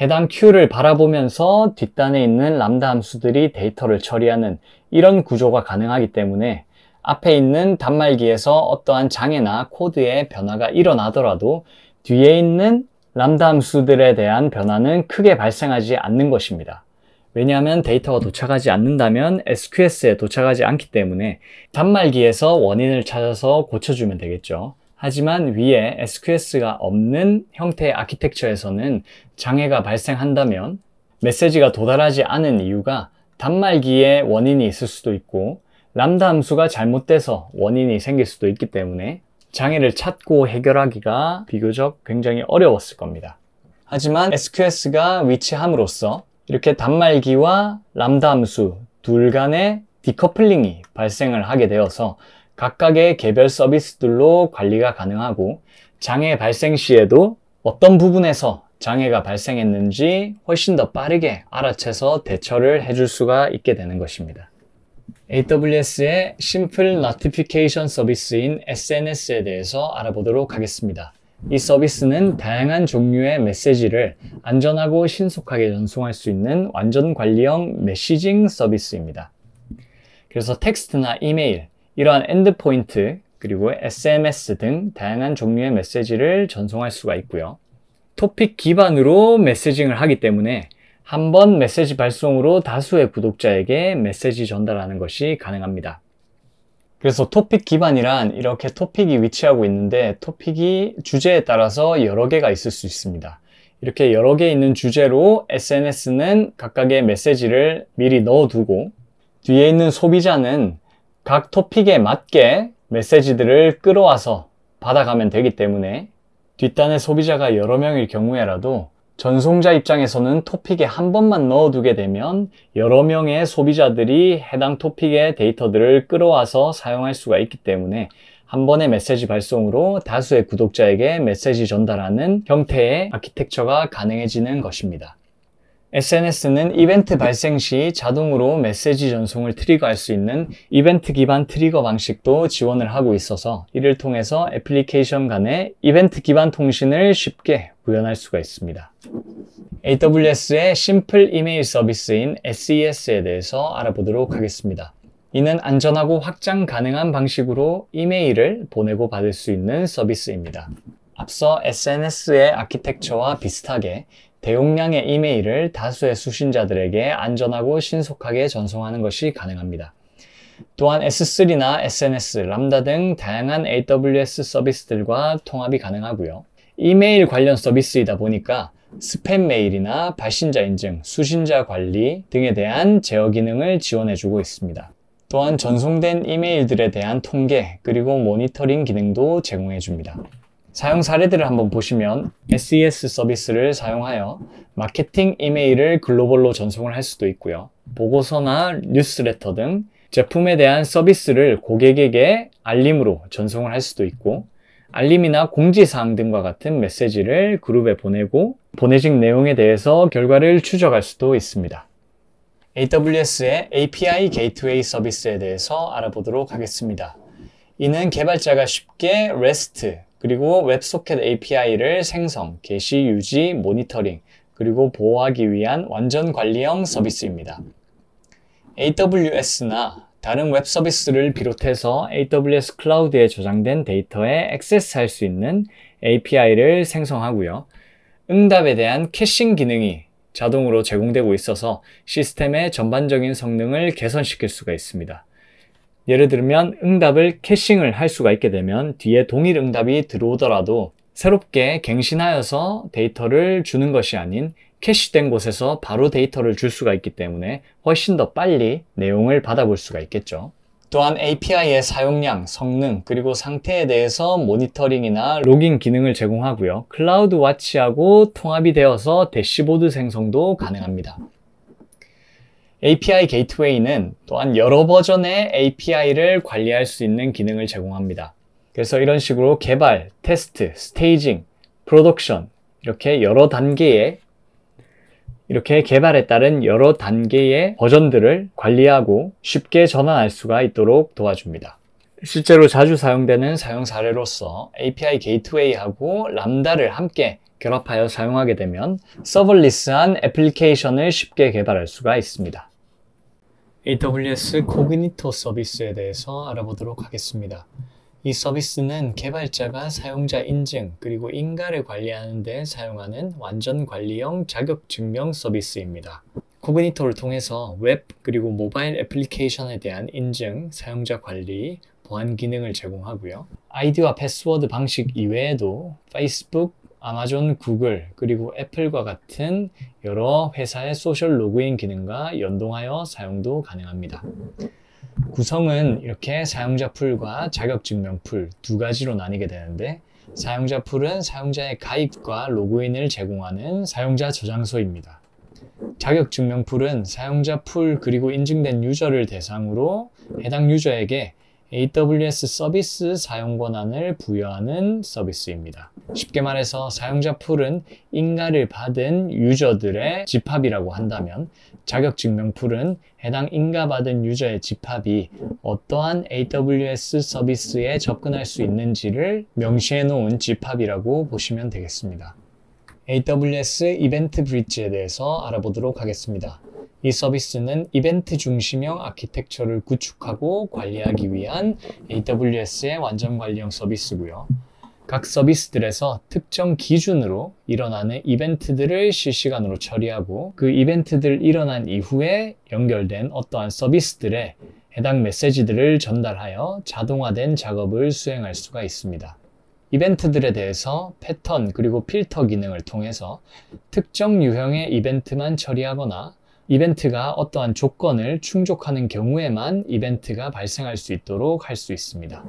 해당 큐를 바라보면서 뒷단에 있는 람다 함수들이 데이터를 처리하는 이런 구조가 가능하기 때문에 앞에 있는 단말기에서 어떠한 장애나 코드의 변화가 일어나더라도 뒤에 있는 람다 함수들에 대한 변화는 크게 발생하지 않는 것입니다. 왜냐하면 데이터가 도착하지 않는다면 SQS에 도착하지 않기 때문에 단말기에서 원인을 찾아서 고쳐주면 되겠죠. 하지만 위에 SQS가 없는 형태의 아키텍처에서는 장애가 발생한다면 메시지가 도달하지 않은 이유가 단말기에 원인이 있을 수도 있고 람다 함수가 잘못돼서 원인이 생길 수도 있기 때문에 장애를 찾고 해결하기가 비교적 굉장히 어려웠을 겁니다. 하지만 SQS가 위치함으로써 이렇게 단말기와 람다 함수 둘 간의 디커플링이 발생을 하게 되어서 각각의 개별 서비스들로 관리가 가능하고 장애 발생 시에도 어떤 부분에서 장애가 발생했는지 훨씬 더 빠르게 알아채서 대처를 해줄 수가 있게 되는 것입니다. AWS의 심플 노티피케이션 서비스인 SNS에 대해서 알아보도록 하겠습니다. 이 서비스는 다양한 종류의 메시지를 안전하고 신속하게 전송할 수 있는 완전 관리형 메시징 서비스입니다. 그래서 텍스트나 이메일, 이러한 엔드포인트 그리고 SMS 등 다양한 종류의 메시지를 전송할 수가 있고요. 토픽 기반으로 메시징을 하기 때문에 한번 메시지 발송으로 다수의 구독자에게 메시지 전달하는 것이 가능합니다. 그래서 토픽 기반이란 이렇게 토픽이 위치하고 있는데 토픽이 주제에 따라서 여러 개가 있을 수 있습니다. 이렇게 여러 개 있는 주제로 SNS는 각각의 메시지를 미리 넣어두고 뒤에 있는 소비자는 각 토픽에 맞게 메시지들을 끌어와서 받아가면 되기 때문에 뒷단의 소비자가 여러 명일 경우에라도 전송자 입장에서는 토픽에 한 번만 넣어두게 되면 여러 명의 소비자들이 해당 토픽의 데이터들을 끌어와서 사용할 수가 있기 때문에 한 번의 메시지 발송으로 다수의 구독자에게 메시지 전달하는 형태의 아키텍처가 가능해지는 것입니다. SNS는 이벤트 발생 시 자동으로 메시지 전송을 트리거할 수 있는 이벤트 기반 트리거 방식도 지원을 하고 있어서 이를 통해서 애플리케이션 간의 이벤트 기반 통신을 쉽게 구현할 수가 있습니다. AWS의 심플 이메일 서비스인 SES에 대해서 알아보도록 하겠습니다. 이는 안전하고 확장 가능한 방식으로 이메일을 보내고 받을 수 있는 서비스입니다. 앞서 SNS의 아키텍처와 비슷하게 대용량의 이메일을 다수의 수신자들에게 안전하고 신속하게 전송하는 것이 가능합니다. 또한 S3나 SNS, 람다 등 다양한 AWS 서비스들과 통합이 가능하고요. 이메일 관련 서비스이다 보니까 스팸 메일이나 발신자 인증, 수신자 관리 등에 대한 제어 기능을 지원해주고 있습니다. 또한 전송된 이메일들에 대한 통계 그리고 모니터링 기능도 제공해줍니다. 사용 사례들을 한번 보시면 SES e 서비스를 사용하여 마케팅 이메일을 글로벌로 전송을 할 수도 있고요. 보고서나 뉴스레터 등 제품에 대한 서비스를 고객에게 알림으로 전송을 할 수도 있고 알림이나 공지사항 등과 같은 메시지를 그룹에 보내고 보내진 내용에 대해서 결과를 추적할 수도 있습니다. AWS의 API 게이트웨이 서비스에 대해서 알아보도록 하겠습니다. 이는 개발자가 쉽게 REST, 그리고 웹소켓 API를 생성, 게시, 유지, 모니터링, 그리고 보호하기 위한 완전 관리형 서비스입니다. AWS나 다른 웹 서비스를 비롯해서 AWS 클라우드에 저장된 데이터에 액세스할 수 있는 API를 생성하고요. 응답에 대한 캐싱 기능이 자동으로 제공되고 있어서 시스템의 전반적인 성능을 개선시킬 수가 있습니다. 예를 들면 응답을 캐싱을 할 수가 있게 되면 뒤에 동일 응답이 들어오더라도 새롭게 갱신하여서 데이터를 주는 것이 아닌 캐시된 곳에서 바로 데이터를 줄 수가 있기 때문에 훨씬 더 빨리 내용을 받아볼 수가 있겠죠. 또한 API의 사용량, 성능, 그리고 상태에 대해서 모니터링이나 로깅 기능을 제공하고요. 클라우드 와치하고 통합이 되어서 대시보드 생성도 가능합니다. API 게이트웨이는 또한 여러 버전의 API를 관리할 수 있는 기능을 제공합니다. 그래서 이런 식으로 개발, 테스트, 스테이징, 프로덕션 이렇게 여러 단계의 이렇게 개발에 따른 여러 단계의 버전들을 관리하고 쉽게 전환할 수가 있도록 도와줍니다. 실제로 자주 사용되는 사용 사례로서 API 게이트웨이하고 람다를 함께 결합하여 사용하게 되면 서블리스한 애플리케이션을 쉽게 개발할 수가 있습니다. AWS 코그니토 서비스에 대해서 알아보도록 하겠습니다. 이 서비스는 개발자가 사용자 인증 그리고 인가를 관리하는 데 사용하는 완전 관리형 자격 증명 서비스입니다. 코그니토를 통해서 웹 그리고 모바일 애플리케이션에 대한 인증, 사용자 관리, 보안 기능을 제공하고요. 아이디와 패스워드 방식 이외에도 페이스북, 아마존, 구글, 그리고 애플과 같은 여러 회사의 소셜 로그인 기능과 연동하여 사용도 가능합니다. 구성은 이렇게 사용자 풀과 자격증명 풀 두 가지로 나뉘게 되는데 사용자 풀은 사용자의 가입과 로그인을 제공하는 사용자 저장소입니다. 자격증명 풀은 사용자 풀 그리고 인증된 유저를 대상으로 해당 유저에게 AWS 서비스 사용 권한을 부여하는 서비스입니다. 쉽게 말해서 사용자 풀은 인가를 받은 유저들의 집합이라고 한다면 자격증명 풀은 해당 인가받은 유저의 집합이 어떠한 AWS 서비스에 접근할 수 있는지를 명시해 놓은 집합이라고 보시면 되겠습니다. AWS 이벤트 브릿지에 대해서 알아보도록 하겠습니다. 이 서비스는 이벤트 중심형 아키텍처를 구축하고 관리하기 위한 AWS의 완전 관리형 서비스고요. 각 서비스들에서 특정 기준으로 일어나는 이벤트들을 실시간으로 처리하고 그 이벤트들 일어난 이후에 연결된 어떠한 서비스들에 해당 메시지들을 전달하여 자동화된 작업을 수행할 수가 있습니다. 이벤트들에 대해서 패턴 그리고 필터 기능을 통해서 특정 유형의 이벤트만 처리하거나 이벤트가 어떠한 조건을 충족하는 경우에만 이벤트가 발생할 수 있도록 할 수 있습니다.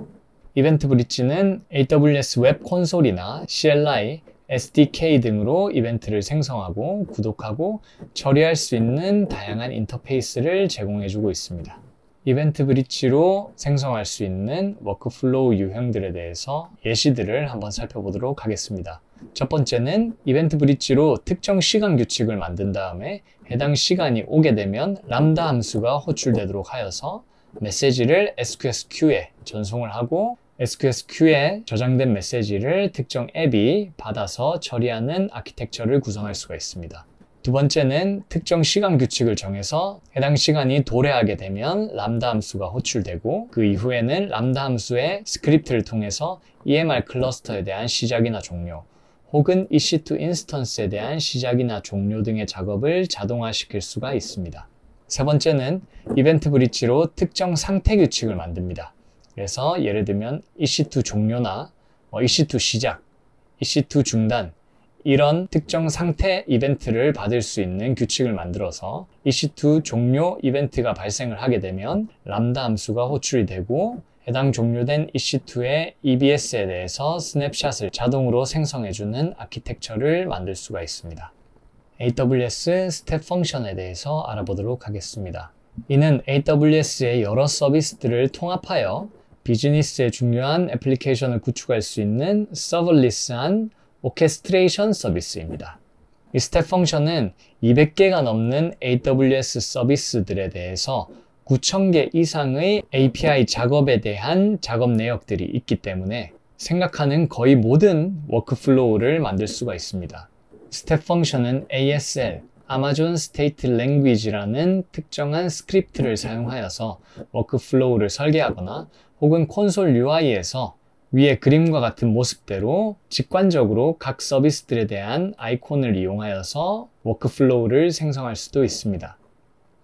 이벤트 브릿지는 AWS 웹 콘솔이나 CLI, SDK 등으로 이벤트를 생성하고 구독하고 처리할 수 있는 다양한 인터페이스를 제공해주고 있습니다. 이벤트 브릿지로 생성할 수 있는 워크플로우 유형들에 대해서 예시들을 한번 살펴보도록 하겠습니다. 첫 번째는 이벤트 브릿지로 특정 시간 규칙을 만든 다음에 해당 시간이 오게 되면 람다 함수가 호출되도록 하여서 메시지를 SQSQ에 전송을 하고 SQSQ에 저장된 메시지를 특정 앱이 받아서 처리하는 아키텍처를 구성할 수가 있습니다. 두 번째는 특정 시간 규칙을 정해서 해당 시간이 도래하게 되면 람다 함수가 호출되고 그 이후에는 람다 함수의 스크립트를 통해서 EMR 클러스터에 대한 시작이나 종료 혹은 EC2 인스턴스에 대한 시작이나 종료 등의 작업을 자동화시킬 수가 있습니다. 세 번째는 이벤트 브릿지로 특정 상태 규칙을 만듭니다. 그래서 예를 들면 EC2 종료나 EC2 뭐 시작, EC2 중단, 이런 특정 상태 이벤트를 받을 수 있는 규칙을 만들어서 EC2 종료 이벤트가 발생을 하게 되면 람다 함수가 호출이 되고 해당 종료된 EC2의 EBS에 대해서 스냅샷을 자동으로 생성해주는 아키텍처를 만들 수가 있습니다. AWS 스텝 펑션에 대해서 알아보도록 하겠습니다. 이는 AWS의 여러 서비스들을 통합하여 비즈니스의 중요한 애플리케이션을 구축할 수 있는 서버리스한 오케스트레이션 서비스입니다. 이 스텝 펑션은 200개가 넘는 AWS 서비스들에 대해서 9천개 이상의 API 작업에 대한 작업 내역들이 있기 때문에 생각하는 거의 모든 워크플로우를 만들 수가 있습니다. 스텝 펑션은 ASL, Amazon State Language라는 특정한 스크립트를 사용하여서 워크플로우를 설계하거나 혹은 콘솔 UI에서 위의 그림과 같은 모습대로 직관적으로 각 서비스들에 대한 아이콘을 이용하여서 워크플로우를 생성할 수도 있습니다.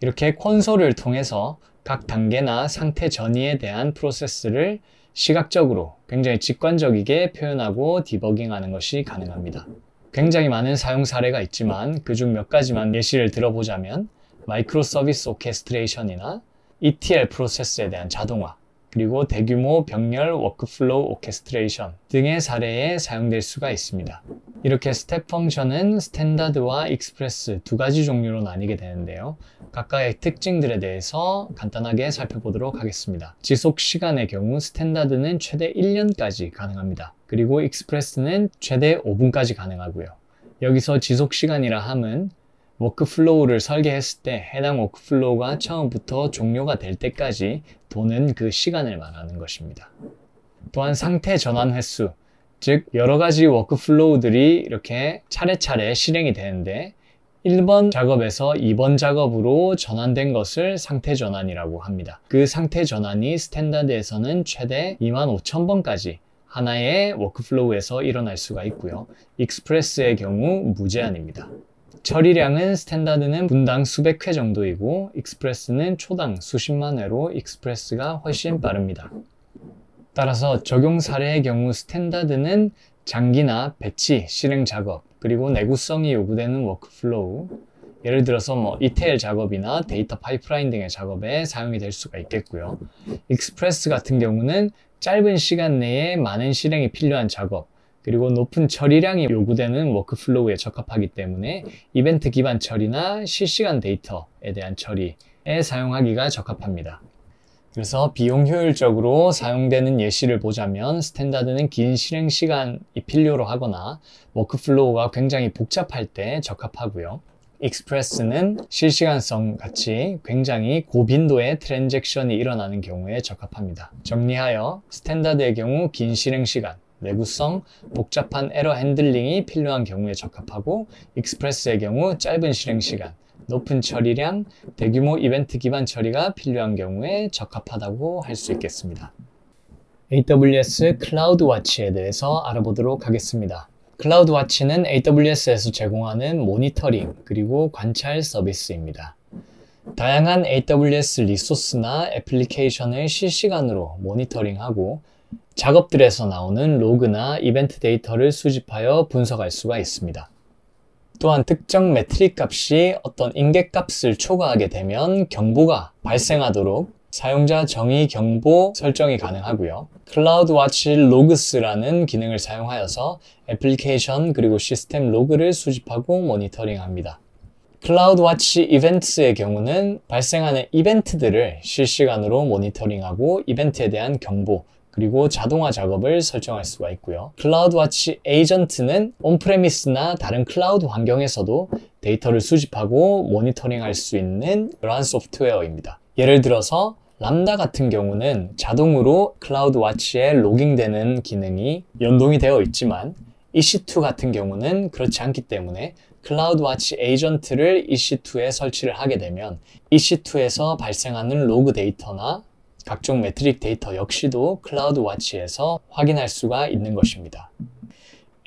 이렇게 콘솔을 통해서 각 단계나 상태 전이에 대한 프로세스를 시각적으로 굉장히 직관적이게 표현하고 디버깅하는 것이 가능합니다. 굉장히 많은 사용 사례가 있지만 그중 몇 가지만 예시를 들어보자면 마이크로 서비스 오케스트레이션이나 ETL 프로세스에 대한 자동화, 그리고 대규모 병렬 워크플로우 오케스트레이션 등의 사례에 사용될 수가 있습니다. 이렇게 스텝 펑션은 스탠다드와 익스프레스 두 가지 종류로 나뉘게 되는데요. 각각의 특징들에 대해서 간단하게 살펴보도록 하겠습니다. 지속 시간의 경우 스탠다드는 최대 1년까지 가능합니다. 그리고 익스프레스는 최대 5분까지 가능하고요. 여기서 지속 시간이라 함은 워크플로우를 설계했을 때 해당 워크플로우가 처음부터 종료가 될 때까지 도는 그 시간을 말하는 것입니다. 또한 상태 전환 횟수, 즉 여러 가지 워크플로우들이 이렇게 차례차례 실행이 되는데 1번 작업에서 2번 작업으로 전환된 것을 상태 전환이라고 합니다. 그 상태 전환이 스탠다드에서는 최대 25,000번까지 하나의 워크플로우에서 일어날 수가 있고요. 익스프레스의 경우 무제한입니다. 처리량은 스탠다드는 분당 수백 회 정도이고 익스프레스는 초당 수십만 회로 익스프레스가 훨씬 빠릅니다. 따라서 적용 사례의 경우 스탠다드는 장기나 배치, 실행 작업, 그리고 내구성이 요구되는 워크플로우, 예를 들어서 뭐 ETL 작업이나 데이터 파이프라인 등의 작업에 사용이 될 수가 있겠고요. 익스프레스 같은 경우는 짧은 시간 내에 많은 실행이 필요한 작업, 그리고 높은 처리량이 요구되는 워크플로우에 적합하기 때문에 이벤트 기반 처리나 실시간 데이터에 대한 처리에 사용하기가 적합합니다. 그래서 비용 효율적으로 사용되는 예시를 보자면 스탠다드는 긴 실행 시간이 필요로 하거나 워크플로우가 굉장히 복잡할 때 적합하고요. 익스프레스는 실시간성 같이 굉장히 고빈도의 트랜잭션이 일어나는 경우에 적합합니다. 정리하여 스탠다드의 경우 긴 실행 시간, 내구성, 복잡한 에러 핸들링이 필요한 경우에 적합하고 익스프레스의 경우 짧은 실행시간, 높은 처리량, 대규모 이벤트 기반 처리가 필요한 경우에 적합하다고 할 수 있겠습니다. AWS 클라우드 와치에 대해서 알아보도록 하겠습니다. 클라우드 와치는 AWS에서 제공하는 모니터링 그리고 관찰 서비스입니다. 다양한 AWS 리소스나 애플리케이션을 실시간으로 모니터링하고 작업들에서 나오는 로그나 이벤트 데이터를 수집하여 분석할 수가 있습니다. 또한 특정 매트릭 값이 어떤 인계값을 초과하게 되면 경보가 발생하도록 사용자 정의 경보 설정이 가능하고요. 클라우드 와치 로그스라는 기능을 사용하여서 애플리케이션 그리고 시스템 로그를 수집하고 모니터링합니다. 클라우드 와치 이벤트의 경우는 발생하는 이벤트들을 실시간으로 모니터링하고 이벤트에 대한 경보, 그리고 자동화 작업을 설정할 수가 있고요. 클라우드 와치 에이전트는 온프레미스나 다른 클라우드 환경에서도 데이터를 수집하고 모니터링할 수 있는 그러한 소프트웨어입니다. 예를 들어서 람다 같은 경우는 자동으로 클라우드 와치에 로깅되는 기능이 연동이 되어 있지만 EC2 같은 경우는 그렇지 않기 때문에 클라우드 와치 에이전트를 EC2에 설치를 하게 되면 EC2에서 발생하는 로그 데이터나 각종 매트릭 데이터 역시도 클라우드 와치에서 확인할 수가 있는 것입니다.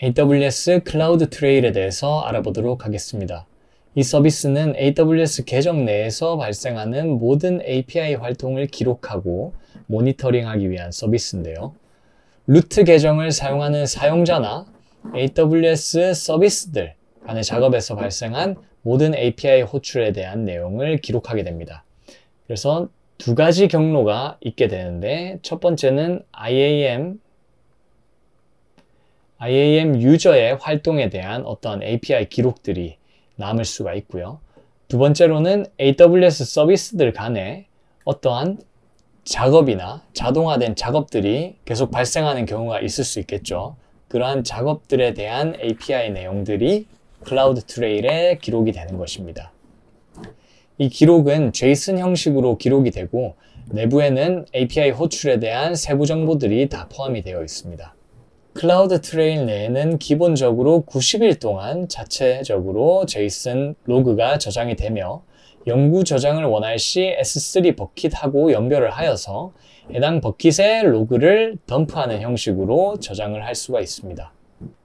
AWS 클라우드 트레일에 대해서 알아보도록 하겠습니다. 이 서비스는 AWS 계정 내에서 발생하는 모든 API 활동을 기록하고 모니터링하기 위한 서비스인데요. 루트 계정을 사용하는 사용자나 AWS 서비스들 간의 작업에서 발생한 모든 API 호출에 대한 내용을 기록하게 됩니다. 그래서 두 가지 경로가 있게 되는데 첫 번째는 IAM IAM 유저의 활동에 대한 어떤 API 기록들이 남을 수가 있고요. 두 번째로는 AWS 서비스들 간에 어떠한 작업이나 자동화된 작업들이 계속 발생하는 경우가 있을 수 있겠죠. 그러한 작업들에 대한 API 내용들이 클라우드 트레일에 기록이 되는 것입니다. 이 기록은 JSON 형식으로 기록이 되고 내부에는 API 호출에 대한 세부 정보들이 다 포함이 되어 있습니다. 클라우드 트레일 내에는 기본적으로 90일 동안 자체적으로 JSON 로그가 저장이 되며 연구 저장을 원할 시 S3 버킷하고 연결을 하여서 해당 버킷에 로그를 덤프하는 형식으로 저장을 할 수가 있습니다.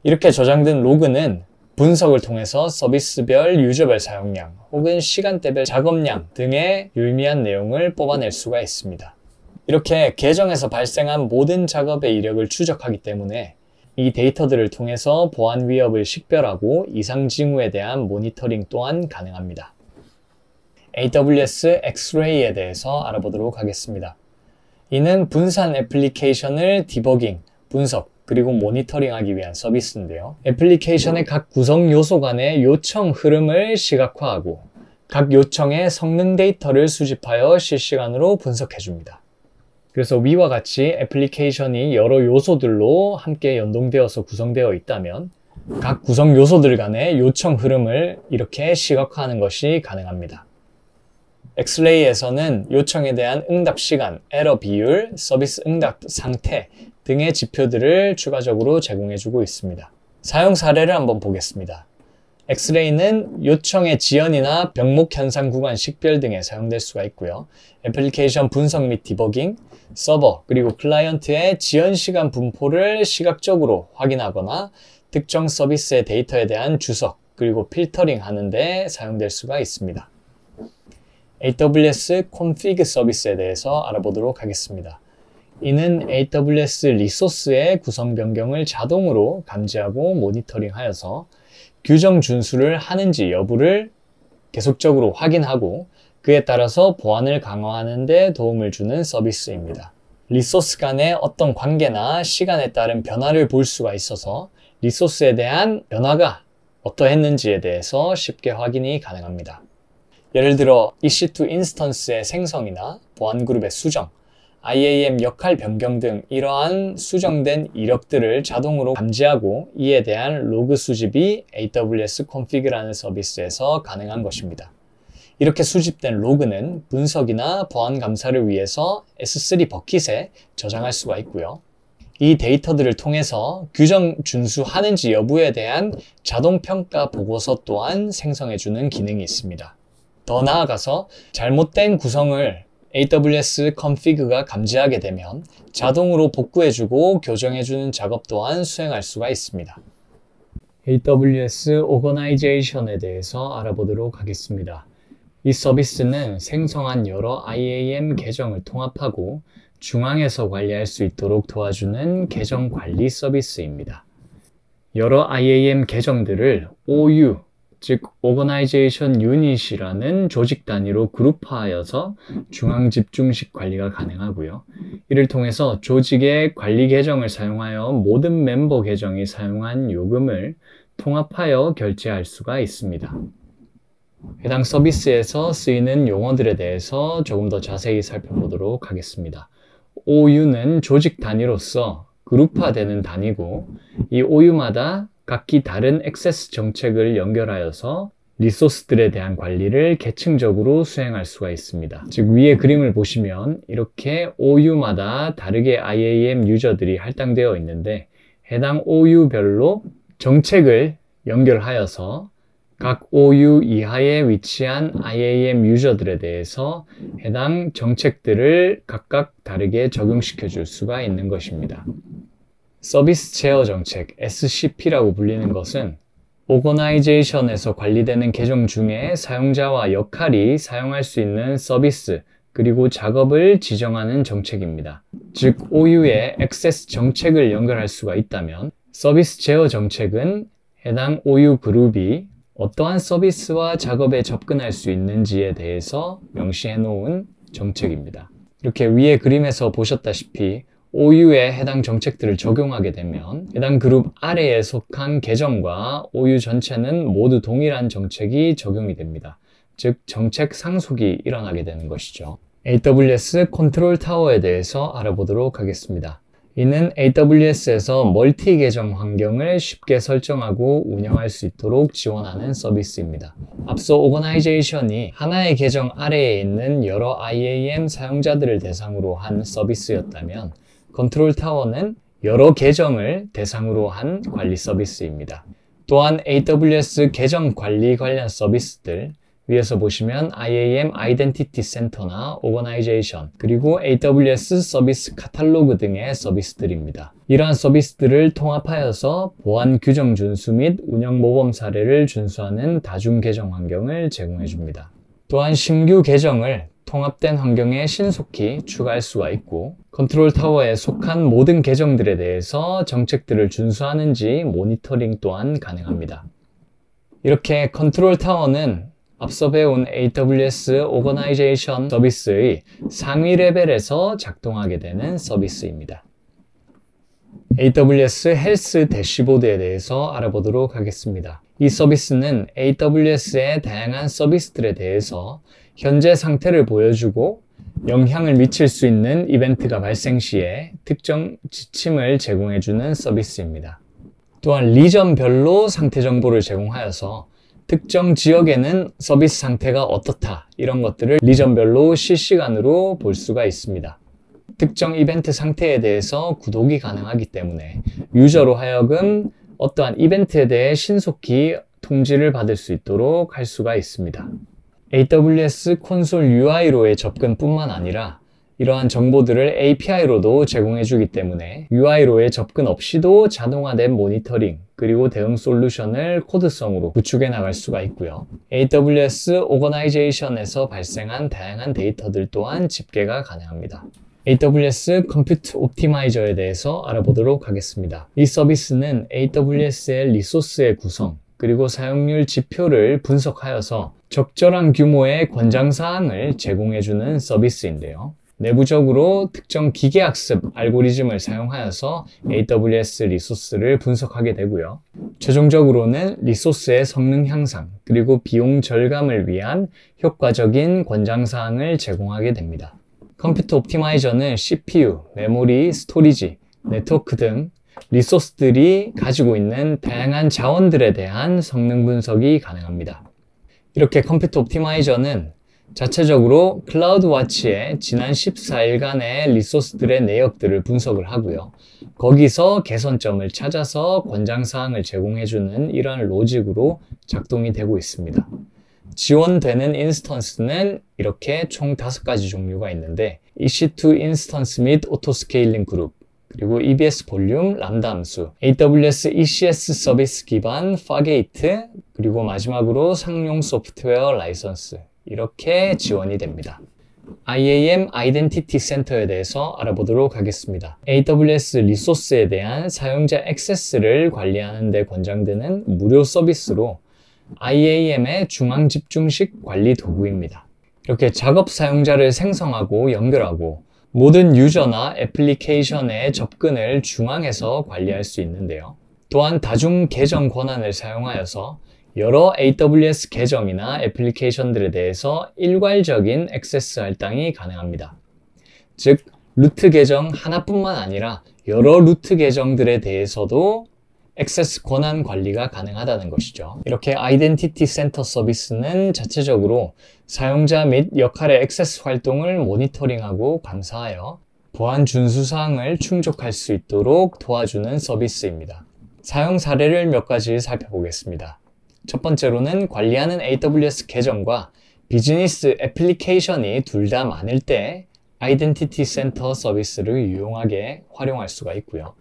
이렇게 저장된 로그는 분석을 통해서 서비스별 유저별 사용량 혹은 시간대별 작업량 등의 유의미한 내용을 뽑아낼 수가 있습니다. 이렇게 계정에서 발생한 모든 작업의 이력을 추적하기 때문에 이 데이터들을 통해서 보안 위협을 식별하고 이상 징후에 대한 모니터링 또한 가능합니다. AWS X-Ray에 대해서 알아보도록 하겠습니다. 이는 분산 애플리케이션을 디버깅, 분석, 그리고 모니터링하기 위한 서비스인데요. 애플리케이션의 각 구성 요소 간의 요청 흐름을 시각화하고 각 요청의 성능 데이터를 수집하여 실시간으로 분석해줍니다. 그래서 위와 같이 애플리케이션이 여러 요소들로 함께 연동되어서 구성되어 있다면 각 구성 요소들 간의 요청 흐름을 이렇게 시각화하는 것이 가능합니다. 엑스레이에서는 요청에 대한 응답 시간, 에러 비율, 서비스 응답 상태, 등의 지표들을 추가적으로 제공해주고 있습니다. 사용 사례를 한번 보겠습니다. 엑스레이는 요청의 지연이나 병목 현상 구간 식별 등에 사용될 수가 있고요. 애플리케이션 분석 및 디버깅, 서버 그리고 클라이언트의 지연 시간 분포를 시각적으로 확인하거나 특정 서비스의 데이터에 대한 주석 그리고 필터링 하는데 사용될 수가 있습니다. AWS config 서비스에 대해서 알아보도록 하겠습니다. 이는 AWS 리소스의 구성 변경을 자동으로 감지하고 모니터링하여서 규정 준수를 하는지 여부를 계속적으로 확인하고 그에 따라서 보안을 강화하는 데 도움을 주는 서비스입니다. 리소스 간의 어떤 관계나 시간에 따른 변화를 볼 수가 있어서 리소스에 대한 변화가 어떠했는지에 대해서 쉽게 확인이 가능합니다. 예를 들어 EC2 인스턴스의 생성이나 보안 그룹의 수정, IAM 역할 변경 등 이러한 수정된 이력들을 자동으로 감지하고 이에 대한 로그 수집이 AWS config라는 서비스에서 가능한 것입니다. 이렇게 수집된 로그는 분석이나 보안 감사를 위해서 S3 버킷에 저장할 수가 있고요. 이 데이터들을 통해서 규정 준수하는지 여부에 대한 자동 평가 보고서 또한 생성해주는 기능이 있습니다. 더 나아가서 잘못된 구성을 AWS config가 감지하게 되면 자동으로 복구해주고 교정해주는 작업 또한 수행할 수가 있습니다. AWS Organization에 대해서 알아보도록 하겠습니다. 이 서비스는 생성한 여러 IAM 계정을 통합하고 중앙에서 관리할 수 있도록 도와주는 계정 관리 서비스입니다. 여러 IAM 계정들을 OU, 즉 Organization Unit이라는 조직 단위로 그룹화하여서 중앙 집중식 관리가 가능하고요. 이를 통해서 조직의 관리 계정을 사용하여 모든 멤버 계정이 사용한 요금을 통합하여 결제할 수가 있습니다. 해당 서비스에서 쓰이는 용어들에 대해서 조금 더 자세히 살펴보도록 하겠습니다. OU는 조직 단위로서 그룹화되는 단위고 이 OU마다 각기 다른 액세스 정책을 연결하여서 리소스들에 대한 관리를 계층적으로 수행할 수가 있습니다. 즉 위에 그림을 보시면 이렇게 OU마다 다르게 IAM 유저들이 할당되어 있는데 해당 OU별로 정책을 연결하여서 각 OU 이하에 위치한 IAM 유저들에 대해서 해당 정책들을 각각 다르게 적용시켜 줄 수가 있는 것입니다. 서비스 제어 정책 SCP라고 불리는 것은 오거나이제이션에서 관리되는 계정 중에 사용자와 역할이 사용할 수 있는 서비스 그리고 작업을 지정하는 정책입니다. 즉 o u 의 액세스 정책을 연결할 수가 있다면 서비스 제어 정책은 해당 OU 그룹이 어떠한 서비스와 작업에 접근할 수 있는지에 대해서 명시해 놓은 정책입니다. 이렇게 위의 그림에서 보셨다시피 OU에 해당 정책들을 적용하게 되면 해당 그룹 아래에 속한 계정과 OU 전체는 모두 동일한 정책이 적용이 됩니다. 즉 정책 상속이 일어나게 되는 것이죠. AWS 컨트롤 타워에 대해서 알아보도록 하겠습니다. 이는 AWS에서 멀티 계정 환경을 쉽게 설정하고 운영할 수 있도록 지원하는 서비스입니다. 앞서 오거나이제이션이 하나의 계정 아래에 있는 여러 IAM 사용자들을 대상으로 한 서비스였다면 컨트롤 타워는 여러 계정을 대상으로 한 관리 서비스입니다. 또한 AWS 계정 관리 관련 서비스들 위에서 보시면 IAM 아이덴티티 센터나 오버나이제이션 그리고 AWS 서비스 카탈로그 등의 서비스들입니다. 이러한 서비스들을 통합하여서 보안 규정 준수 및 운영 모범 사례를 준수하는 다중 계정 환경을 제공해 줍니다. 또한 신규 계정을 통합된 환경에 신속히 추가할 수가 있고 컨트롤 타워에 속한 모든 계정들에 대해서 정책들을 준수하는지 모니터링 또한 가능합니다. 이렇게 컨트롤 타워는 앞서 배운 AWS 오거나이제이션 서비스의 상위 레벨에서 작동하게 되는 서비스입니다. AWS 헬스 대시보드에 대해서 알아보도록 하겠습니다. 이 서비스는 AWS의 다양한 서비스들에 대해서 현재 상태를 보여주고 영향을 미칠 수 있는 이벤트가 발생 시에 특정 지침을 제공해주는 서비스입니다. 또한 리전별로 상태 정보를 제공하여서 특정 지역에는 서비스 상태가 어떻다 이런 것들을 리전별로 실시간으로 볼 수가 있습니다. 특정 이벤트 상태에 대해서 구독이 가능하기 때문에 유저로 하여금 어떠한 이벤트에 대해 신속히 통지를 받을 수 있도록 할 수가 있습니다. AWS 콘솔 UI로의 접근뿐만 아니라 이러한 정보들을 API로도 제공해주기 때문에 UI로의 접근 없이도 자동화된 모니터링 그리고 대응 솔루션을 코드성으로 구축해 나갈 수가 있고요. AWS 오거나이제이션에서 발생한 다양한 데이터들 또한 집계가 가능합니다. AWS Compute o p t i m i z e r 에 대해서 알아보도록 하겠습니다. 이 서비스는 AWS의 리소스의 구성, 그리고 사용률 지표를 분석하여서 적절한 규모의 권장사항을 제공해주는 서비스인데요. 내부적으로 특정 기계학습 알고리즘을 사용하여서 AWS 리소스를 분석하게 되고요. 최종적으로는 리소스의 성능 향상 그리고 비용 절감을 위한 효과적인 권장사항을 제공하게 됩니다. 컴퓨터 옵티마이저는 CPU, 메모리, 스토리지, 네트워크 등 리소스들이 가지고 있는 다양한 자원들에 대한 성능 분석이 가능합니다. 이렇게 컴퓨터 옵티마이저는 자체적으로 클라우드 와치의 지난 14일간의 리소스들의 내역들을 분석을 하고요. 거기서 개선점을 찾아서 권장사항을 제공해주는 이러한 로직으로 작동이 되고 있습니다. 지원되는 인스턴스는 이렇게 총 5가지 종류가 있는데 EC2 인스턴스 및 오토스케일링 그룹, 그리고 EBS 볼륨, 람다 함수, AWS ECS 서비스 기반, 파게이트, 그리고 마지막으로 상용 소프트웨어 라이선스 이렇게 지원이 됩니다. IAM 아이덴티티 센터에 대해서 알아보도록 하겠습니다. AWS 리소스에 대한 사용자 액세스를 관리하는 데 권장되는 무료 서비스로 IAM의 중앙 집중식 관리 도구입니다. 이렇게 작업 사용자를 생성하고 연결하고 모든 유저나 애플리케이션의 접근을 중앙에서 관리할 수 있는데요. 또한 다중 계정 권한을 사용하여서 여러 AWS 계정이나 애플리케이션들에 대해서 일괄적인 액세스 할당이 가능합니다. 즉, 루트 계정 하나뿐만 아니라 여러 루트 계정들에 대해서도 액세스 권한 관리가 가능하다는 것이죠. 이렇게 아이덴티티 센터 서비스는 자체적으로 사용자 및 역할의 액세스 활동을 모니터링하고 감사하여 보안 준수 사항을 충족할 수 있도록 도와주는 서비스입니다. 사용 사례를 몇 가지 살펴보겠습니다. 첫 번째로는 관리하는 AWS 계정과 비즈니스 애플리케이션이 둘 다 많을 때 아이덴티티 센터 서비스를 유용하게 활용할 수가 있고요.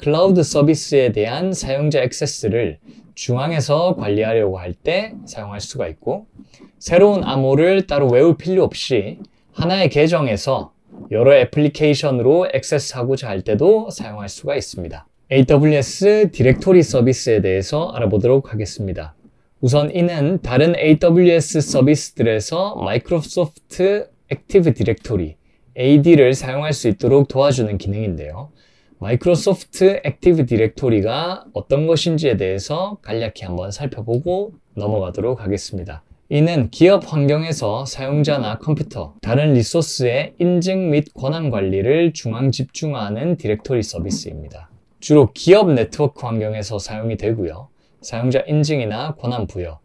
클라우드 서비스에 대한 사용자 액세스를 중앙에서 관리하려고 할 때 사용할 수가 있고 새로운 암호를 따로 외울 필요 없이 하나의 계정에서 여러 애플리케이션으로 액세스하고자 할 때도 사용할 수가 있습니다. AWS 디렉토리 서비스에 대해서 알아보도록 하겠습니다. 우선 이는 다른 AWS 서비스들에서 마이크로소프트 액티브 디렉토리 AD를 사용할 수 있도록 도와주는 기능인데요. 마이크로소프트 액티브 디렉토리가 어떤 것인지에 대해서 간략히 한번 살펴보고 넘어가도록 하겠습니다. 이는 기업 환경에서 사용자나 컴퓨터, 다른 리소스의 인증 및 권한 관리를 중앙 집중화하는 디렉토리 서비스입니다. 주로 기업 네트워크 환경에서 사용이 되고요. 사용자 인증이나 권한 부여,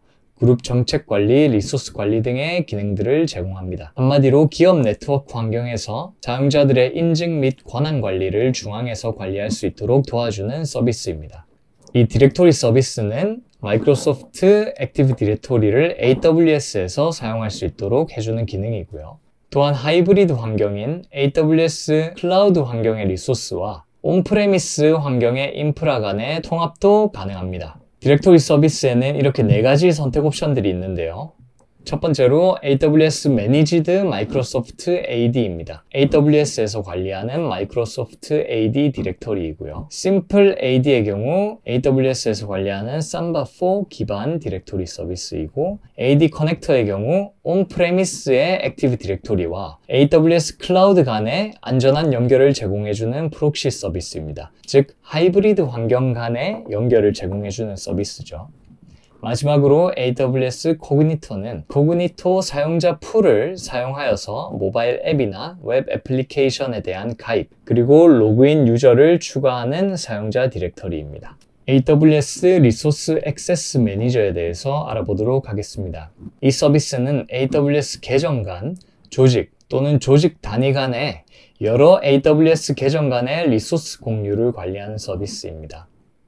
그룹 정책 관리, 리소스 관리 등의 기능들을 제공합니다. 한마디로 기업 네트워크 환경에서 사용자들의 인증 및 권한 관리를 중앙에서 관리할 수 있도록 도와주는 서비스입니다. 이 디렉토리 서비스는 마이크로소프트 액티브 디렉토리를 AWS에서 사용할 수 있도록 해주는 기능이고요. 또한 하이브리드 환경인 AWS 클라우드 환경의 리소스와 온프레미스 환경의 인프라 간의 통합도 가능합니다. 디렉토리 서비스에는 이렇게 네가지 선택 옵션들이 있는데요. 첫 번째로 AWS Managed Microsoft AD입니다. AWS에서 관리하는 Microsoft AD 디렉터리이고요 Simple AD의 경우 AWS에서 관리하는 Samba4 기반 디렉토리 서비스이고 AD c 커넥터의 경우 on-premise의 Active 디렉토리와 AWS 클라우드 간의 안전한 연결을 제공해주는 프록시 서비스입니다. 즉, 하이브리드 환경 간의 연결을 제공해주는 서비스죠. 마지막으로 AWS 코그니토는 코그니토 사용자 풀을 사용하여서 모바일 앱이나 웹 애플리케이션에 대한 가입 그리고 로그인 유저를 추가하는 사용자 디렉터리입니다. AWS 리소스 액세스 매니저에 대해서 알아보도록 하겠습니다. 이 서비스는 AWS 계정 간, 조직 또는 조직 단위 간의 여러 AWS 계정 간의 리소스 공유를 관리하는 서비스입니다.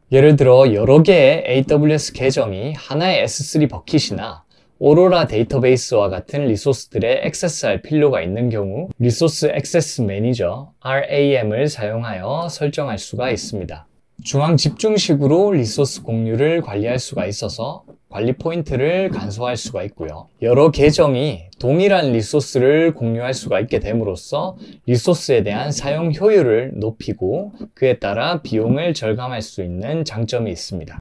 예를 들어 여러 개의 AWS 계정이 하나의 S3 버킷이나 오로라 데이터베이스와 같은 리소스들에 액세스할 필요가 있는 경우 리소스 액세스 매니저 RAM을 사용하여 설정할 수가 있습니다. 중앙 집중식으로 리소스 공유를 관리할 수가 있어서 관리 포인트를 간소화할 수가 있고요. 여러 계정이 동일한 리소스를 공유할 수가 있게 됨으로써 리소스에 대한 사용 효율을 높이고 그에 따라 비용을 절감할 수 있는 장점이 있습니다.